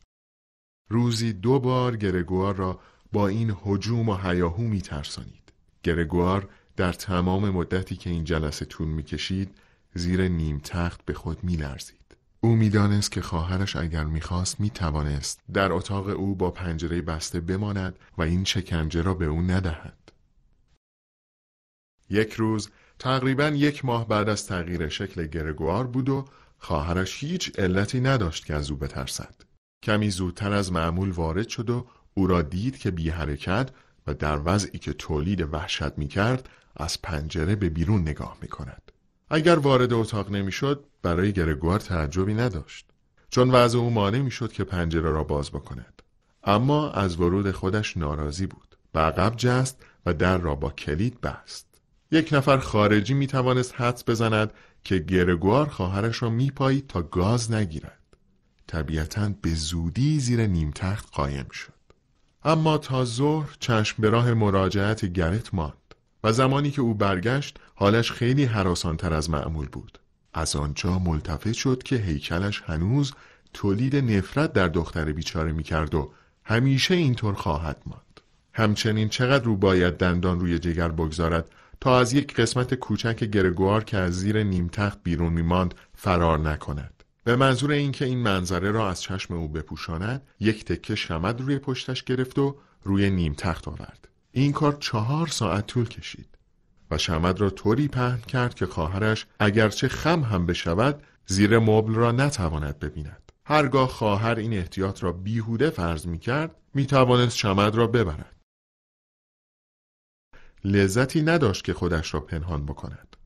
روزی دو بار گرگوار را با این حجوم و حیاهو می ترسانید. گرگوار در تمام مدتی که این جلسه طول می کشید زیر نیم تخت به خود می لرزید. او میدانست که خواهرش اگر میخواست میتوانست در اتاق او با پنجره بسته بماند و این شکنجه را به او ندهد یک روز تقریبا یک ماه بعد از تغییر شکل گرگوار بود و خواهرش هیچ علتی نداشت که از او بترسد کمی زودتر از معمول وارد شد و او را دید که بی حرکت و در وضعی که تولید وحشت می از پنجره به بیرون نگاه می اگر وارد اتاق نمیشد برای گرگوار تعجبی نداشت چون وضع او مانع میشد که پنجره را باز بکند اما از ورود خودش ناراضی بود به عقب جست و در را با کلید بست یک نفر خارجی می توانست حدس بزند که گرگوار خواهرش را میپایید تا گاز نگیرد طبیعتا به زودی زیر نیم تخت قایم شد اما تا ظهر چشم به راه مراجعت گرت ماند و زمانی که او برگشت حالش خیلی حراسانتر از معمول بود از آنجا ملتفت شد که هیکلش هنوز تولید نفرت در دختر بیچاره میکرد و همیشه اینطور خواهد ماند همچنین چقدر رو باید دندان روی جگر بگذارد تا از یک قسمت کوچک گرگوار که از زیر نیم تخت بیرون می ماند فرار نکند به منظور اینکه این منظره را از چشم او بپوشاند یک تکه شمد روی پشتش گرفت و روی نیم تخت آورد این کار چهار ساعت طول کشید و شمد را طوری پهن کرد که خواهرش اگرچه خم هم بشود زیر مبل را نتواند ببیند هرگاه خواهر این احتیاط را بیهوده فرض می کرد می توانست شمد را ببرد لذتی نداشت که خودش را پنهان بکند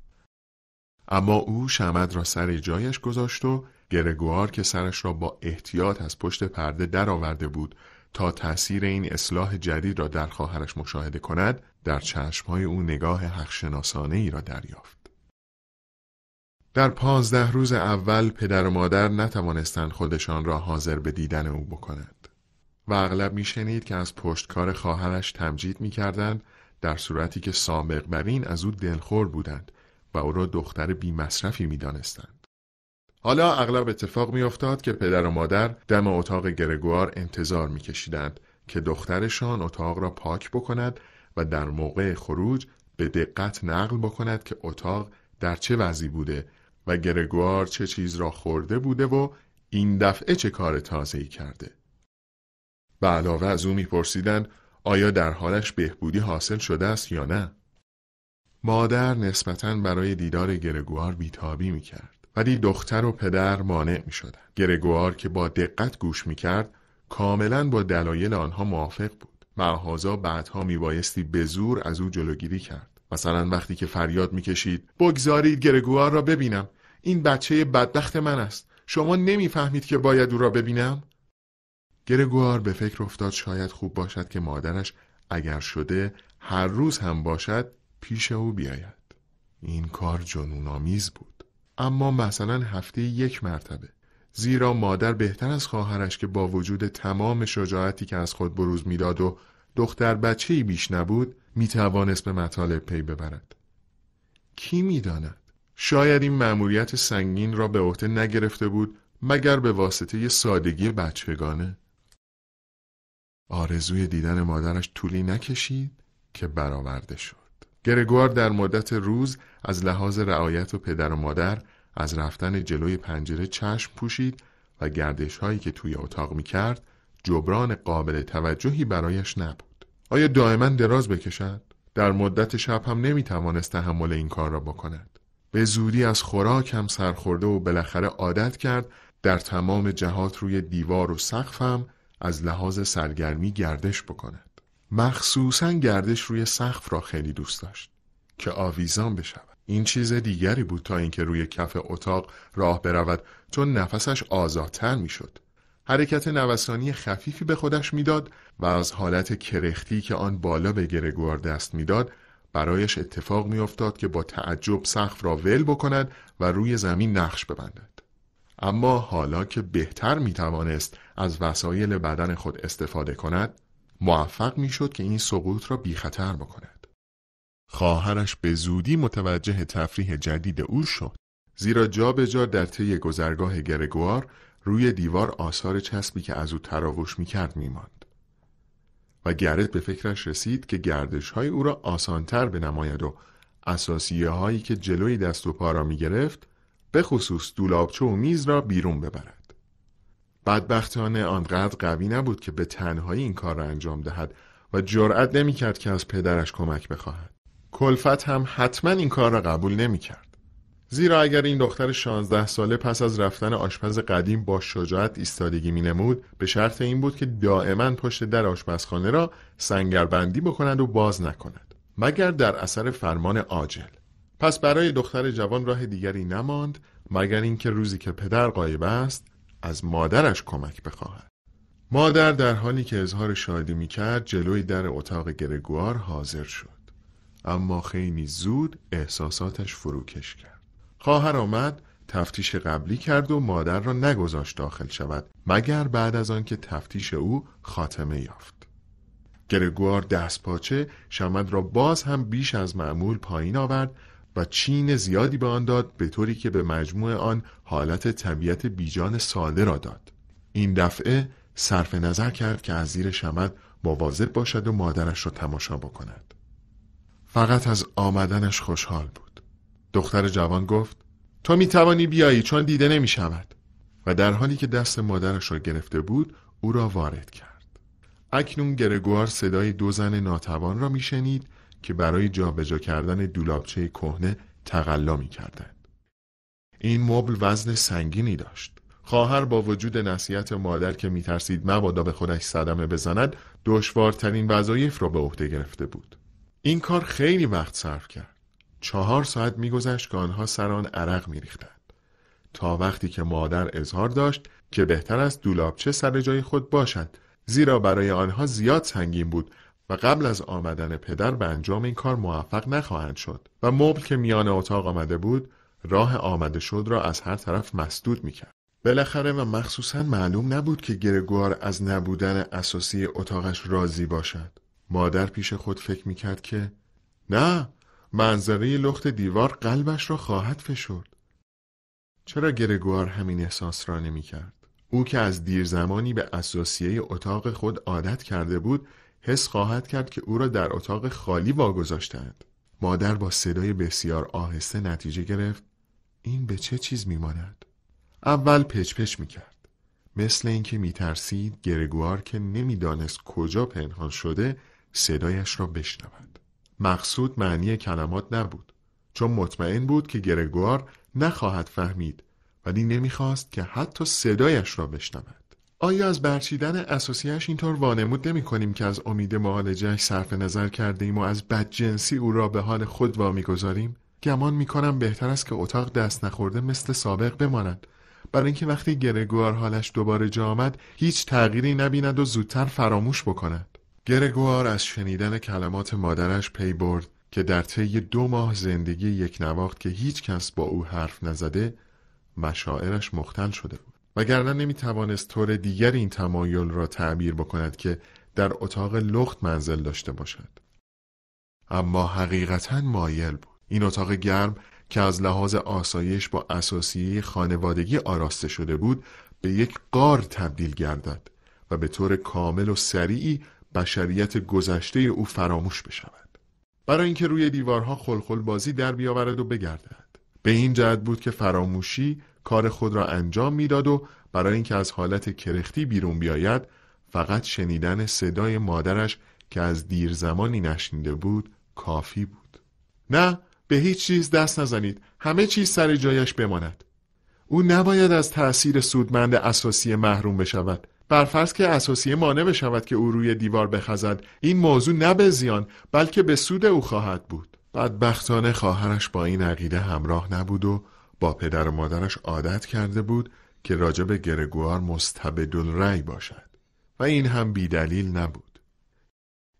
اما او شمد را سر جایش گذاشت و گرگوار که سرش را با احتیاط از پشت پرده درآورده بود تا تأثیر این اصلاح جدید را در خواهرش مشاهده کند در چشمهای او نگاه حقشناسانه ای را دریافت در پانزده روز اول پدر و مادر نتوانستند خودشان را حاضر به دیدن او بکنند و اغلب میشنید که از پشتکار خواهرش تمجید میکردند در صورتی که سابق از او دلخور بودند و او را دختر بی مصرفی دانستند حالا اغلب اتفاق میافتاد که پدر و مادر دم اتاق گرگوار انتظار میکشیدند که دخترشان اتاق را پاک بکند و در موقع خروج به دقت نقل بکند که اتاق در چه وضعی بوده و گرگوار چه چیز را خورده بوده و این دفعه چه کار ای کرده و علاوه از او میپرسیدند آیا در حالش بهبودی حاصل شده است یا نه مادر نسبتاً برای دیدار گرگوار بیتابی میکرد ولی دختر و پدر مانع می شدن. گرگوار که با دقت گوش می کرد کاملا با دلایل آنها موافق بود معهازا بعدها می بایستی به زور از او جلوگیری کرد مثلا وقتی که فریاد میکشید بگذارید گرگوار را ببینم این بچه بدبخت من است شما نمیفهمید که باید او را ببینم گرگوار به فکر افتاد شاید خوب باشد که مادرش اگر شده هر روز هم باشد پیش او بیاید این کار جنونآمیز بود اما مثلا هفته یک مرتبه زیرا مادر بهتر از خواهرش که با وجود تمام شجاعتی که از خود بروز میداد و دختر بچه‌ای بیش نبود میتوانست به مطالب پی ببرد کی میداند شاید این مأموریت سنگین را به عهده نگرفته بود مگر به واسطه سادگی بچگانه آرزوی دیدن مادرش طولی نکشید که برآورده شد گرگوار در مدت روز از لحاظ رعایت و پدر و مادر از رفتن جلوی پنجره چشم پوشید و گردش هایی که توی اتاق می کرد جبران قابل توجهی برایش نبود آیا دائما دراز بکشد؟ در مدت شب هم نمی توانست تحمل این کار را بکند به زودی از خوراک هم سرخورده و بالاخره عادت کرد در تمام جهات روی دیوار و هم از لحاظ سرگرمی گردش بکند مخصوصا گردش روی سقف را خیلی دوست داشت که آویزان بشود این چیز دیگری بود تا اینکه روی کف اتاق راه برود چون نفسش آزادتر میشد. حرکت نوسانی خفیفی به خودش میداد و از حالت کرختی که آن بالا به گرگوار دست میداد برایش اتفاق میافتاد که با تعجب سقف را ول بکند و روی زمین نقش ببندد اما حالا که بهتر می توانست از وسایل بدن خود استفاده کند موفق می شد که این سقوط را بی خطر بکند خواهرش به زودی متوجه تفریح جدید او شد زیرا جابجا جا در طی گذرگاه گرگوار روی دیوار آثار چسبی که از او تراوش میکرد ماند و گرت به فکرش رسید که گردش های او را آسانتر به نماید و اساسیه هایی که جلوی دست و پا را میگرفت به خصوص دولابچه و میز را بیرون ببرد بدبختانه آنقدر قوی نبود که به تنهایی این کار را انجام دهد و جرأت نمیکرد که از پدرش کمک بخواهد کلفت هم حتما این کار را قبول نمی کرد. زیرا اگر این دختر 16 ساله پس از رفتن آشپز قدیم با شجاعت ایستادگی می نمود به شرط این بود که دائما پشت در آشپزخانه را سنگربندی بکند و باز نکند مگر در اثر فرمان عاجل پس برای دختر جوان راه دیگری نماند مگر اینکه روزی که پدر قایب است از مادرش کمک بخواهد مادر در حالی که اظهار شادی می کرد جلوی در اتاق گرگوار حاضر شد اما خیلی زود احساساتش فروکش کرد خواهر آمد تفتیش قبلی کرد و مادر را نگذاشت داخل شود مگر بعد از آنکه تفتیش او خاتمه یافت گرگوار دست پاچه شمد را باز هم بیش از معمول پایین آورد و چین زیادی به آن داد به طوری که به مجموع آن حالت طبیعت بیجان ساده را داد این دفعه صرف نظر کرد که از زیر شمد مواظب باشد و مادرش را تماشا بکند فقط از آمدنش خوشحال بود دختر جوان گفت تو می توانی بیایی چون دیده نمی شود و در حالی که دست مادرش را گرفته بود او را وارد کرد اکنون گرگوار صدای دو زن ناتوان را میشنید که برای جابجا کردن دولابچه کهنه تقلا می کردند. این مبل وزن سنگینی داشت خواهر با وجود نصیحت مادر که میترسید مبادا به خودش صدمه بزند دشوارترین وظایف را به عهده گرفته بود این کار خیلی وقت صرف کرد. چهار ساعت میگذشت که آنها سر آن عرق میریختند. تا وقتی که مادر اظهار داشت که بهتر است دولابچه سر جای خود باشد زیرا برای آنها زیاد سنگین بود و قبل از آمدن پدر به انجام این کار موفق نخواهند شد و مبل که میان اتاق آمده بود راه آمده شد را از هر طرف مسدود میکرد بالاخره و مخصوصا معلوم نبود که گرگوار از نبودن اساسی اتاقش راضی باشد مادر پیش خود فکر می کرد که نه منظره لخت دیوار قلبش را خواهد فشرد. چرا گرگوار همین احساس را نمی کرد؟ او که از دیر زمانی به اساسیه اتاق خود عادت کرده بود حس خواهد کرد که او را در اتاق خالی واگذاشتند. مادر با صدای بسیار آهسته نتیجه گرفت این به چه چیز میماند؟ اول پچ پچ می کرد. مثل اینکه میترسید گرگوار که نمیدانست کجا پنهان شده صدایش را بشنود مقصود معنی کلمات نبود چون مطمئن بود که گرگوار نخواهد فهمید ولی نمیخواست که حتی صدایش را بشنود آیا از برچیدن اساسیش اینطور وانمود نمی کنیم که از امید معالجهش صرف نظر کرده ایم و از بدجنسی او را به حال خود وا میگذاریم گمان میکنم بهتر است که اتاق دست نخورده مثل سابق بماند برای اینکه وقتی گرگوار حالش دوباره جا آمد هیچ تغییری نبیند و زودتر فراموش بکند گرگوار از شنیدن کلمات مادرش پی برد که در طی دو ماه زندگی یک نواخت که هیچ کس با او حرف نزده مشاعرش مختل شده بود نمی توانست طور دیگر این تمایل را تعبیر بکند که در اتاق لخت منزل داشته باشد اما حقیقتا مایل بود این اتاق گرم که از لحاظ آسایش با اساسی خانوادگی آراسته شده بود به یک قار تبدیل گردد و به طور کامل و سریعی بشریت گذشته او فراموش بشود برای اینکه روی دیوارها خلخل بازی در بیاورد و بگردد به این جد بود که فراموشی کار خود را انجام میداد و برای اینکه از حالت کرختی بیرون بیاید فقط شنیدن صدای مادرش که از دیر زمانی نشنیده بود کافی بود نه به هیچ چیز دست نزنید همه چیز سر جایش بماند او نباید از تأثیر سودمند اساسی محروم بشود بر فرض که اساسیه مانع بشود که او روی دیوار بخزد این موضوع نه به زیان بلکه به سود او خواهد بود بدبختانه خواهرش با این عقیده همراه نبود و با پدر و مادرش عادت کرده بود که راجب گرگوار مستبدل رأی باشد و این هم بیدلیل نبود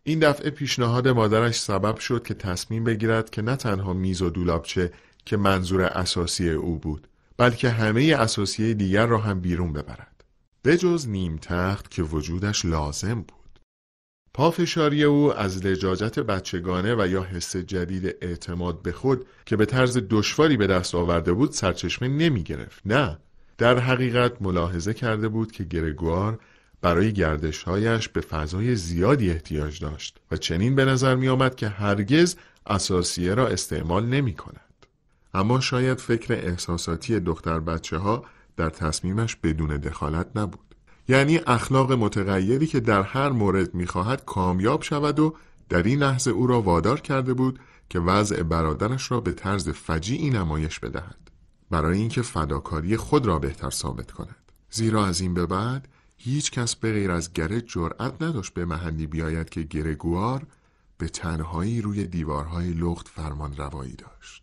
این دفعه پیشنهاد مادرش سبب شد که تصمیم بگیرد که نه تنها میز و دولابچه که منظور اساسی او بود بلکه همه اساسی دیگر را هم بیرون ببرد بجز نیم تخت که وجودش لازم بود پافشاری او از لجاجت بچگانه و یا حس جدید اعتماد به خود که به طرز دشواری به دست آورده بود سرچشمه نمی گرفت نه در حقیقت ملاحظه کرده بود که گرگوار برای گردشهایش به فضای زیادی احتیاج داشت و چنین به نظر می آمد که هرگز اساسیه را استعمال نمی کند. اما شاید فکر احساساتی دختر بچه ها در تصمیمش بدون دخالت نبود یعنی اخلاق متغیری که در هر مورد میخواهد کامیاب شود و در این لحظه او را وادار کرده بود که وضع برادرش را به طرز فجیعی نمایش بدهد برای اینکه فداکاری خود را بهتر ثابت کند زیرا از این به بعد هیچ کس به غیر از گره جرأت نداشت به محلی بیاید که گرگوار به تنهایی روی دیوارهای لخت فرمان روایی داشت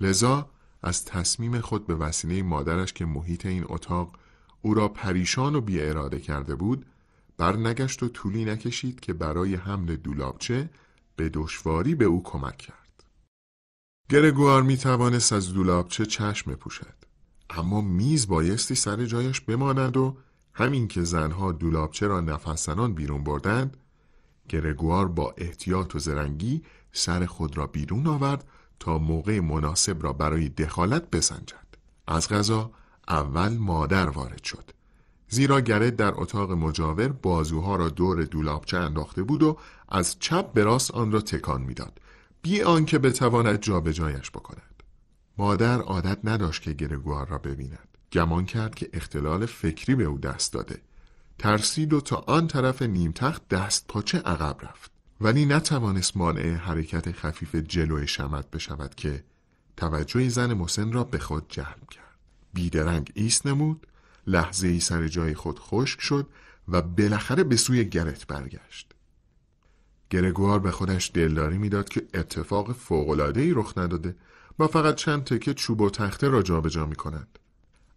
لذا از تصمیم خود به وسیله مادرش که محیط این اتاق او را پریشان و بی اراده کرده بود برنگشت و طولی نکشید که برای حمل دولابچه به دشواری به او کمک کرد گرگوار می توانست از دولابچه چشم پوشد اما میز بایستی سر جایش بماند و همین که زنها دولابچه را نفسنان بیرون بردند گرگوار با احتیاط و زرنگی سر خود را بیرون آورد تا موقع مناسب را برای دخالت بسنجد از غذا اول مادر وارد شد زیرا گرد در اتاق مجاور بازوها را دور دولابچه انداخته بود و از چپ به راست آن را تکان میداد بی آنکه بتواند جابجایش بکند مادر عادت نداشت که گرگوار را ببیند گمان کرد که اختلال فکری به او دست داده ترسید و تا آن طرف نیمتخت دست پاچه عقب رفت ولی نتوانست مانع حرکت خفیف جلوی شمت بشود که توجه زن مسن را به خود جلب کرد بیدرنگ ایست نمود لحظه ای سر جای خود خشک شد و بالاخره به سوی گرت برگشت گرگوار به خودش دلداری میداد که اتفاق فوقالعادهای رخ نداده و فقط چند تکه چوب و تخته را جابجا می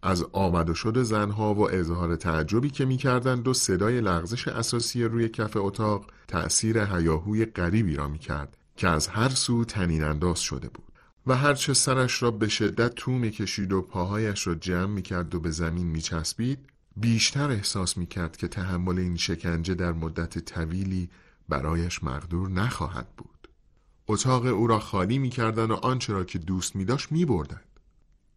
از آمد و شد زنها و اظهار تعجبی که میکردند و صدای لغزش اساسی روی کف اتاق تأثیر هیاهوی غریبی را میکرد که از هر سو تنین انداز شده بود و هرچه سرش را به شدت تو میکشید و پاهایش را جمع میکرد و به زمین میچسبید بیشتر احساس میکرد که تحمل این شکنجه در مدت طویلی برایش مقدور نخواهد بود اتاق او را خالی میکردند و آنچه را که دوست میداشت میبردند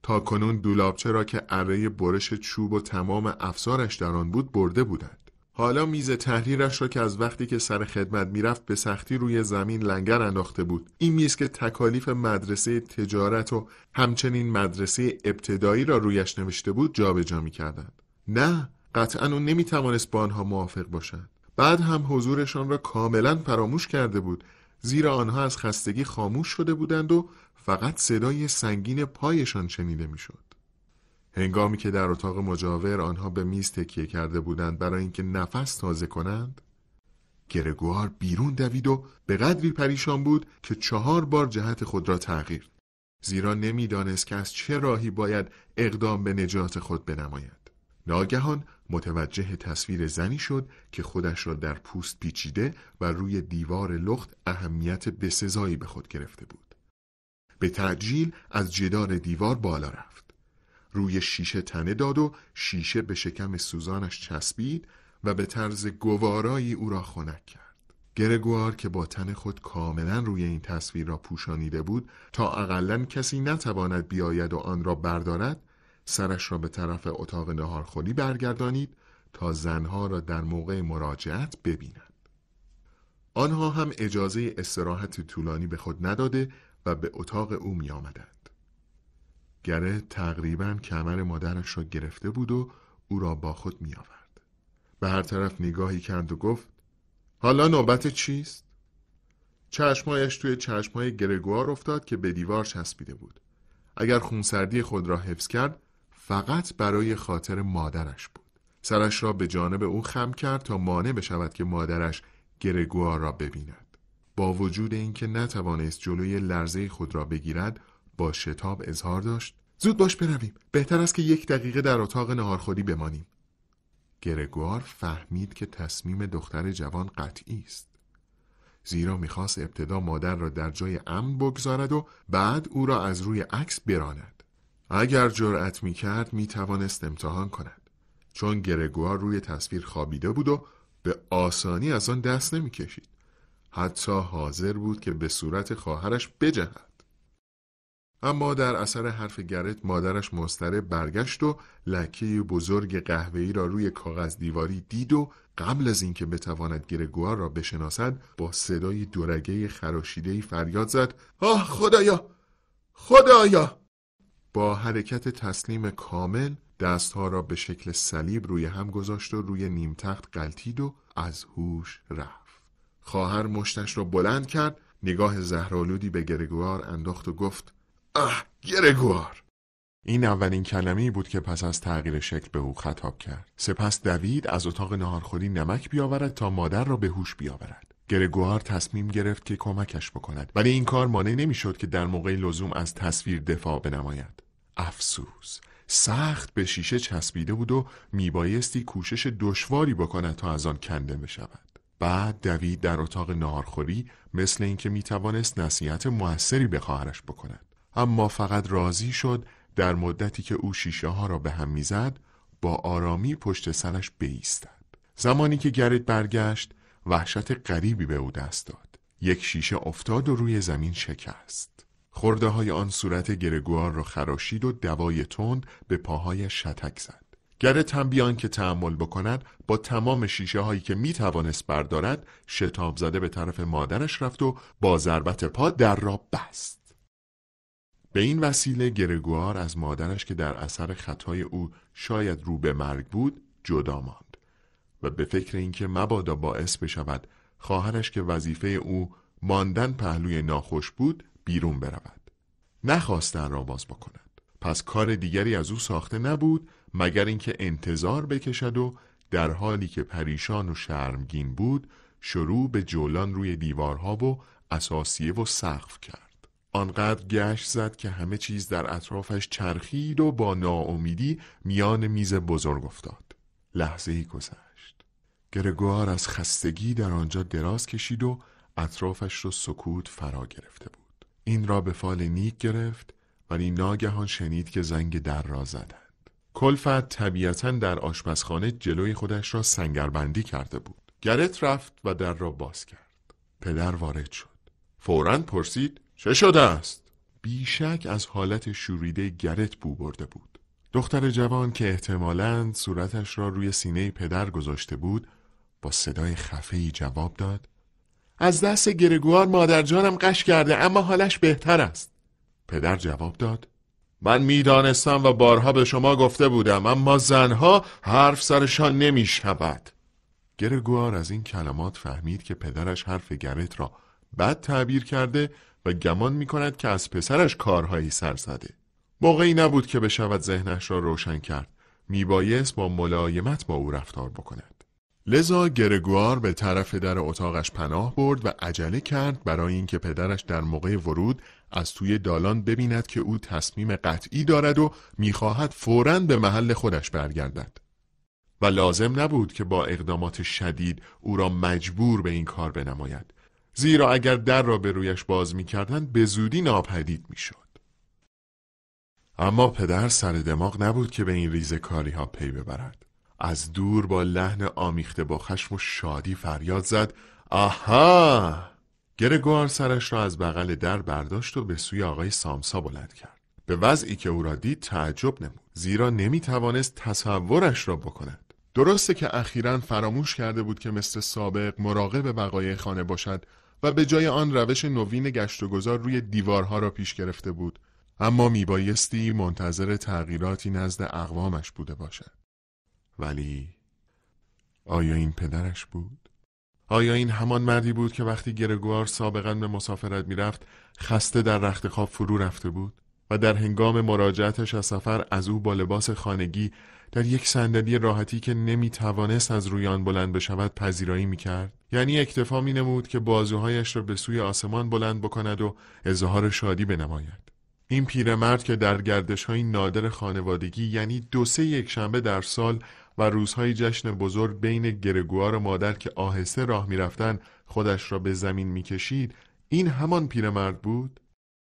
تا کنون دولابچه را که اره برش چوب و تمام افزارش در آن بود برده بودند حالا میز تحریرش را که از وقتی که سر خدمت میرفت به سختی روی زمین لنگر انداخته بود این میز که تکالیف مدرسه تجارت و همچنین مدرسه ابتدایی را رویش نوشته بود جابجا میکردند نه قطعا او نمیتوانست با آنها موافق باشند بعد هم حضورشان را کاملا فراموش کرده بود زیرا آنها از خستگی خاموش شده بودند و فقط صدای سنگین پایشان شنیده میشد. هنگامی که در اتاق مجاور آنها به میز تکیه کرده بودند برای اینکه نفس تازه کنند گرگوار بیرون دوید و به قدری پریشان بود که چهار بار جهت خود را تغییر زیرا نمیدانست که از چه راهی باید اقدام به نجات خود بنماید ناگهان متوجه تصویر زنی شد که خودش را در پوست پیچیده و روی دیوار لخت اهمیت بسزایی به خود گرفته بود به تعجیل از جدار دیوار بالا رفت روی شیشه تنه داد و شیشه به شکم سوزانش چسبید و به طرز گوارایی او را خنک کرد گرگوار که با تن خود کاملا روی این تصویر را پوشانیده بود تا اقلا کسی نتواند بیاید و آن را بردارد سرش را به طرف اتاق نهارخوری برگردانید تا زنها را در موقع مراجعت ببیند آنها هم اجازه استراحت طولانی به خود نداده و به اتاق او می آمدند. گره تقریبا کمر مادرش را گرفته بود و او را با خود می آورد. به هر طرف نگاهی کرد و گفت حالا نوبت چیست؟ چشمایش توی چشمای گرگوار افتاد که به دیوار چسبیده بود. اگر خونسردی خود را حفظ کرد فقط برای خاطر مادرش بود. سرش را به جانب او خم کرد تا مانع بشود که مادرش گرگوار را ببیند. با وجود اینکه نتوانست جلوی لرزه خود را بگیرد با شتاب اظهار داشت زود باش برویم بهتر است که یک دقیقه در اتاق نهارخوری بمانیم گرگوار فهمید که تصمیم دختر جوان قطعی است زیرا میخواست ابتدا مادر را در جای امن بگذارد و بعد او را از روی عکس براند اگر جرأت میکرد میتوانست امتحان کند چون گرگوار روی تصویر خوابیده بود و به آسانی از آن دست نمیکشید حتی حاضر بود که به صورت خواهرش بجهد اما در اثر حرف گرت مادرش مستره برگشت و لکه بزرگ قهوه‌ای را روی کاغذ دیواری دید و قبل از اینکه بتواند گرگوار را بشناسد با صدای دورگه خراشیده فریاد زد آه خدایا خدایا با حرکت تسلیم کامل دستها را به شکل صلیب روی هم گذاشت و روی نیم تخت قلتید و از هوش رفت خواهر مشتش را بلند کرد نگاه زهرالودی به گرگوار انداخت و گفت اه گرگوار این اولین کلمه بود که پس از تغییر شکل به او خطاب کرد سپس دوید از اتاق نهارخوری نمک بیاورد تا مادر را به هوش بیاورد گرگوار تصمیم گرفت که کمکش بکند ولی این کار مانع نمیشد که در موقع لزوم از تصویر دفاع بنماید افسوس سخت به شیشه چسبیده بود و میبایستی کوشش دشواری بکند تا از آن کنده بشود بعد دوید در اتاق نارخوری مثل اینکه میتوانست نصیحت موثری به خواهرش بکند اما فقط راضی شد در مدتی که او شیشه ها را به هم میزد با آرامی پشت سرش بیستد. زمانی که گرد برگشت وحشت غریبی به او دست داد یک شیشه افتاد و روی زمین شکست خورده های آن صورت گرگوار را خراشید و دوای تند به پاهای شتک زد گرت هم بیان که تحمل بکند با تمام شیشه هایی که می توانست بردارد شتاب زده به طرف مادرش رفت و با ضربت پا در را بست به این وسیله گرگوار از مادرش که در اثر خطای او شاید رو به مرگ بود جدا ماند و به فکر اینکه مبادا باعث بشود خواهرش که وظیفه او ماندن پهلوی ناخوش بود بیرون برود نخواستن را باز بکند پس کار دیگری از او ساخته نبود مگر اینکه انتظار بکشد و در حالی که پریشان و شرمگین بود شروع به جولان روی دیوارها و اساسیه و سقف کرد آنقدر گشت زد که همه چیز در اطرافش چرخید و با ناامیدی میان میز بزرگ افتاد لحظه ای گذشت گرگوار از خستگی در آنجا دراز کشید و اطرافش را سکوت فرا گرفته بود این را به فال نیک گرفت ولی ناگهان شنید که زنگ در را زدن کلفت طبیعتا در آشپزخانه جلوی خودش را سنگربندی کرده بود گرت رفت و در را باز کرد پدر وارد شد فورا پرسید چه شده است بیشک از حالت شوریده گرت بو برده بود دختر جوان که احتمالا صورتش را روی سینه پدر گذاشته بود با صدای ای جواب داد از دست گرگوار مادرجانم قش کرده اما حالش بهتر است پدر جواب داد من میدانستم و بارها به شما گفته بودم اما زنها حرف سرشان نمی شود گرگوار از این کلمات فهمید که پدرش حرف گرت را بد تعبیر کرده و گمان می که از پسرش کارهایی سر زده موقعی نبود که بشود ذهنش را روشن کرد میبایست با ملایمت با او رفتار بکند لذا گرگوار به طرف در اتاقش پناه برد و عجله کرد برای اینکه پدرش در موقع ورود از توی دالان ببیند که او تصمیم قطعی دارد و میخواهد فوراً به محل خودش برگردد و لازم نبود که با اقدامات شدید او را مجبور به این کار بنماید زیرا اگر در را به رویش باز میکردند به زودی ناپدید میشد اما پدر سر دماغ نبود که به این ریزه کاری ها پی ببرد از دور با لحن آمیخته با خشم و شادی فریاد زد آها گرگوار سرش را از بغل در برداشت و به سوی آقای سامسا بلند کرد به وضعی که او را دید تعجب نمود زیرا نمی توانست تصورش را بکند درسته که اخیرا فراموش کرده بود که مثل سابق مراقب بقای خانه باشد و به جای آن روش نوین گشت و گذار روی دیوارها را پیش گرفته بود اما میبایستی منتظر تغییراتی نزد اقوامش بوده باشد ولی آیا این پدرش بود؟ آیا این همان مردی بود که وقتی گرگوار سابقا به مسافرت میرفت خسته در خواب فرو رفته بود و در هنگام مراجعتش از سفر از او با لباس خانگی در یک صندلی راحتی که نمی توانست از روی آن بلند بشود پذیرایی می کرد یعنی اکتفا می نمود که بازوهایش را به سوی آسمان بلند بکند و اظهار شادی بنماید این پیرمرد که در گردش های نادر خانوادگی یعنی دو سه یک در سال و روزهای جشن بزرگ بین گرگوار و مادر که آهسته راه میرفتن خودش را به زمین میکشید این همان پیرمرد بود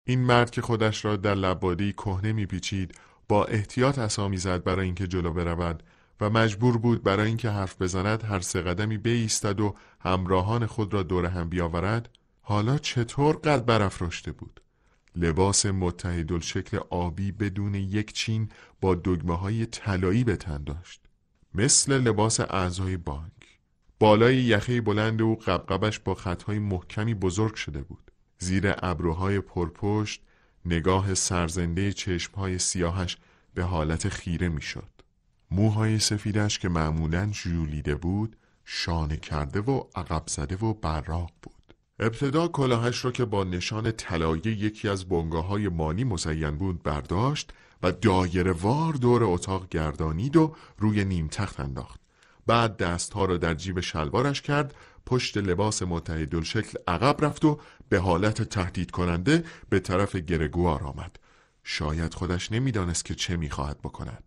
این مرد که خودش را در لبادی کهنه میپیچید با احتیاط عصا زد برای اینکه جلو برود و مجبور بود برای اینکه حرف بزند هر سه قدمی بایستد و همراهان خود را دور هم بیاورد حالا چطور قد برافراشته بود لباس شکل آبی بدون یک چین با دگمه های طلایی به تن داشت مثل لباس اعضای بانک بالای یخه بلند او قبقبش با خطهای محکمی بزرگ شده بود زیر ابروهای پرپشت نگاه سرزنده چشمهای سیاهش به حالت خیره میشد موهای سفیدش که معمولا جولیده بود شانه کرده و عقب زده و براق بود ابتدا کلاهش را که با نشان طلایه یکی از بنگاه های مانی مزین بود برداشت و دایره وار دور اتاق گردانید و روی نیم تخت انداخت بعد دستها را در جیب شلوارش کرد پشت لباس متحدل شکل عقب رفت و به حالت تهدید کننده به طرف گرگوار آمد شاید خودش نمیدانست که چه میخواهد بکند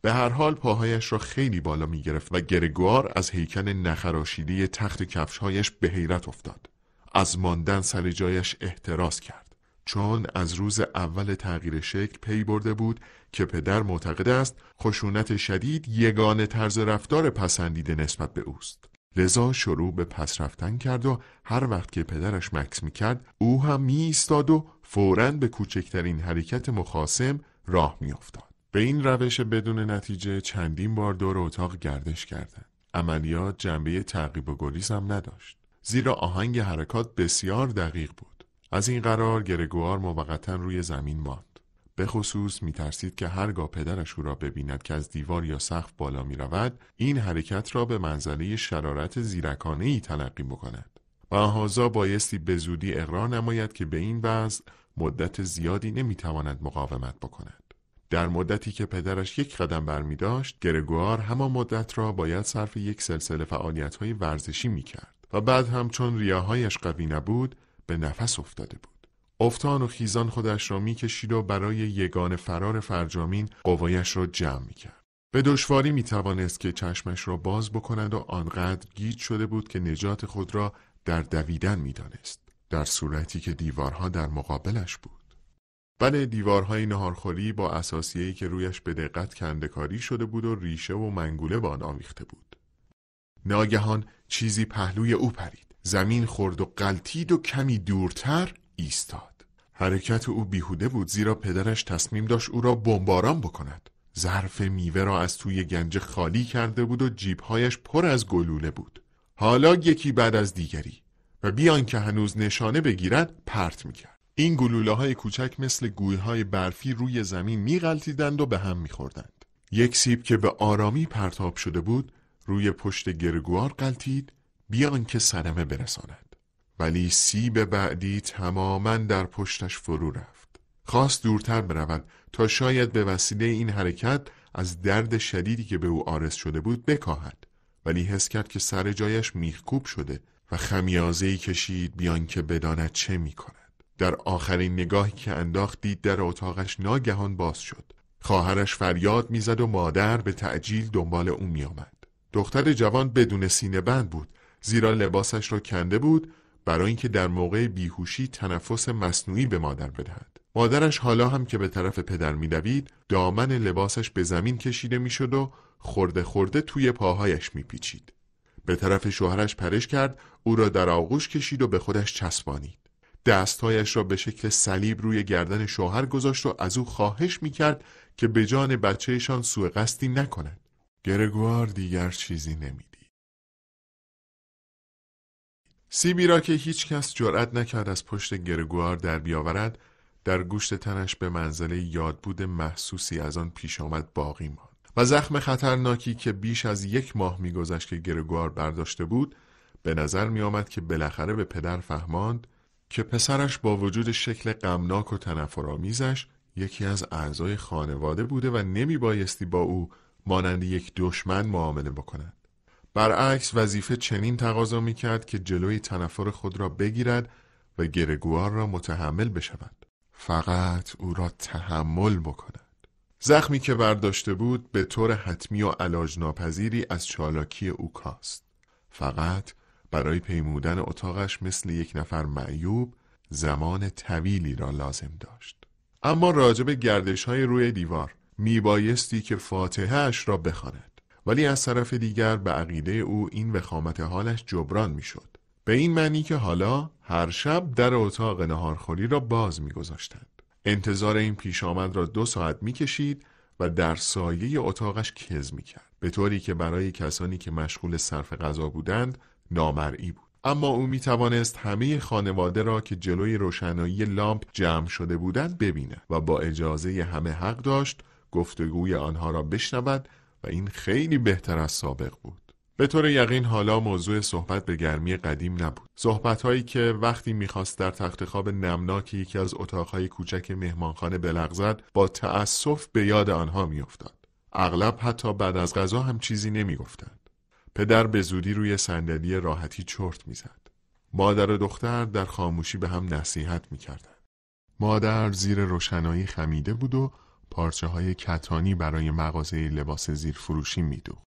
به هر حال پاهایش را خیلی بالا می گرفت و گرگوار از هیکل نخراشیدی تخت کفشهایش به حیرت افتاد از ماندن سر جایش احتراز کرد چون از روز اول تغییر شکل پی برده بود که پدر معتقد است خشونت شدید یگانه طرز رفتار پسندیده نسبت به اوست لذا شروع به پس رفتن کرد و هر وقت که پدرش مکس میکرد او هم می ایستاد و فوراً به کوچکترین حرکت مخاسم راه میافتاد به این روش بدون نتیجه چندین بار دور اتاق گردش کردند عملیات جنبه تعقیب و گریز هم نداشت زیرا آهنگ حرکات بسیار دقیق بود از این قرار گرگوار موقتا روی زمین ماند. به خصوص می ترسید که هرگاه پدرش او را ببیند که از دیوار یا سقف بالا می رود، این حرکت را به منزله شرارت زیرکانه ای تلقی بکند. بهازا بایستی به زودی اقرار نماید که به این وضع مدت زیادی نمیتواند مقاومت بکند. در مدتی که پدرش یک قدم می داشت، گرگوار همان مدت را باید صرف یک سلسله فعالیت های ورزشی می کرد و بعد هم چون ریاهایش قوی نبود، به نفس افتاده بود افتان و خیزان خودش را میکشید و برای یگان فرار فرجامین قوایش را جمع کرد به دشواری میتوانست که چشمش را باز بکند و آنقدر گیج شده بود که نجات خود را در دویدن میدانست در صورتی که دیوارها در مقابلش بود بله دیوارهای نهارخوری با اساسیهی که رویش به دقت کندکاری شده بود و ریشه و منگوله با آن آمیخته بود ناگهان چیزی پهلوی او پرید زمین خورد و قلتید و کمی دورتر ایستاد حرکت او بیهوده بود زیرا پدرش تصمیم داشت او را بمباران بکند ظرف میوه را از توی گنج خالی کرده بود و جیبهایش پر از گلوله بود حالا یکی بعد از دیگری و بیان که هنوز نشانه بگیرد پرت میکرد این گلوله های کوچک مثل گوی های برفی روی زمین میغلطیدند و به هم میخوردند یک سیب که به آرامی پرتاب شده بود روی پشت گرگوار قلتید بیان که صدمه برساند ولی به بعدی تماما در پشتش فرو رفت خواست دورتر برود تا شاید به وسیله این حرکت از درد شدیدی که به او آرز شده بود بکاهد ولی حس کرد که سر جایش میخکوب شده و ای کشید بیان که بداند چه میکند در آخرین نگاهی که انداخت دید در اتاقش ناگهان باز شد خواهرش فریاد میزد و مادر به تعجیل دنبال او میآمد دختر جوان بدون سینه بند بود زیرا لباسش را کنده بود برای اینکه در موقع بیهوشی تنفس مصنوعی به مادر بدهد مادرش حالا هم که به طرف پدر میدوید دامن لباسش به زمین کشیده میشد و خورده خورده توی پاهایش میپیچید به طرف شوهرش پرش کرد او را در آغوش کشید و به خودش چسبانید دستهایش را به شکل صلیب روی گردن شوهر گذاشت و از او خواهش میکرد که به جان بچهشان سوء قصدی نکند گرگوار دیگر چیزی نمیدید سیبی را که هیچ کس جرأت نکرد از پشت گرگوار در بیاورد در گوشت تنش به منزله یادبود محسوسی از آن پیش آمد باقی ماند و زخم خطرناکی که بیش از یک ماه میگذشت که گرگوار برداشته بود به نظر می آمد که بالاخره به پدر فهماند که پسرش با وجود شکل غمناک و تنفرآمیزش یکی از اعضای خانواده بوده و نمی بایستی با او مانند یک دشمن معامله بکند برعکس وظیفه چنین تقاضا می کرد که جلوی تنفر خود را بگیرد و گرگوار را متحمل بشود فقط او را تحمل بکند زخمی که برداشته بود به طور حتمی و علاج ناپذیری از چالاکی او کاست فقط برای پیمودن اتاقش مثل یک نفر معیوب زمان طویلی را لازم داشت اما راجب گردش های روی دیوار میبایستی که اش را بخواند ولی از طرف دیگر به عقیده او این وخامت حالش جبران میشد به این معنی که حالا هر شب در اتاق نهارخوری را باز میگذاشتند انتظار این پیش آمد را دو ساعت میکشید و در سایه اتاقش کز میکرد به طوری که برای کسانی که مشغول صرف غذا بودند نامرئی بود اما او می توانست همه خانواده را که جلوی روشنایی لامپ جمع شده بودند ببیند و با اجازه همه حق داشت گفتگوی آنها را بشنود این خیلی بهتر از سابق بود. به طور یقین حالا موضوع صحبت به گرمی قدیم نبود. صحبت هایی که وقتی میخواست در تخت خواب نمناک یکی از اتاقهای کوچک مهمانخانه بلغزد با تأسف به یاد آنها میافتاد. اغلب حتی بعد از غذا هم چیزی نمیگفتند. پدر به زودی روی صندلی راحتی چرت میزد. مادر و دختر در خاموشی به هم نصیحت میکردند. مادر زیر روشنایی خمیده بود و پارچه های کتانی برای مغازه لباس زیر زیرفروشی میدوخت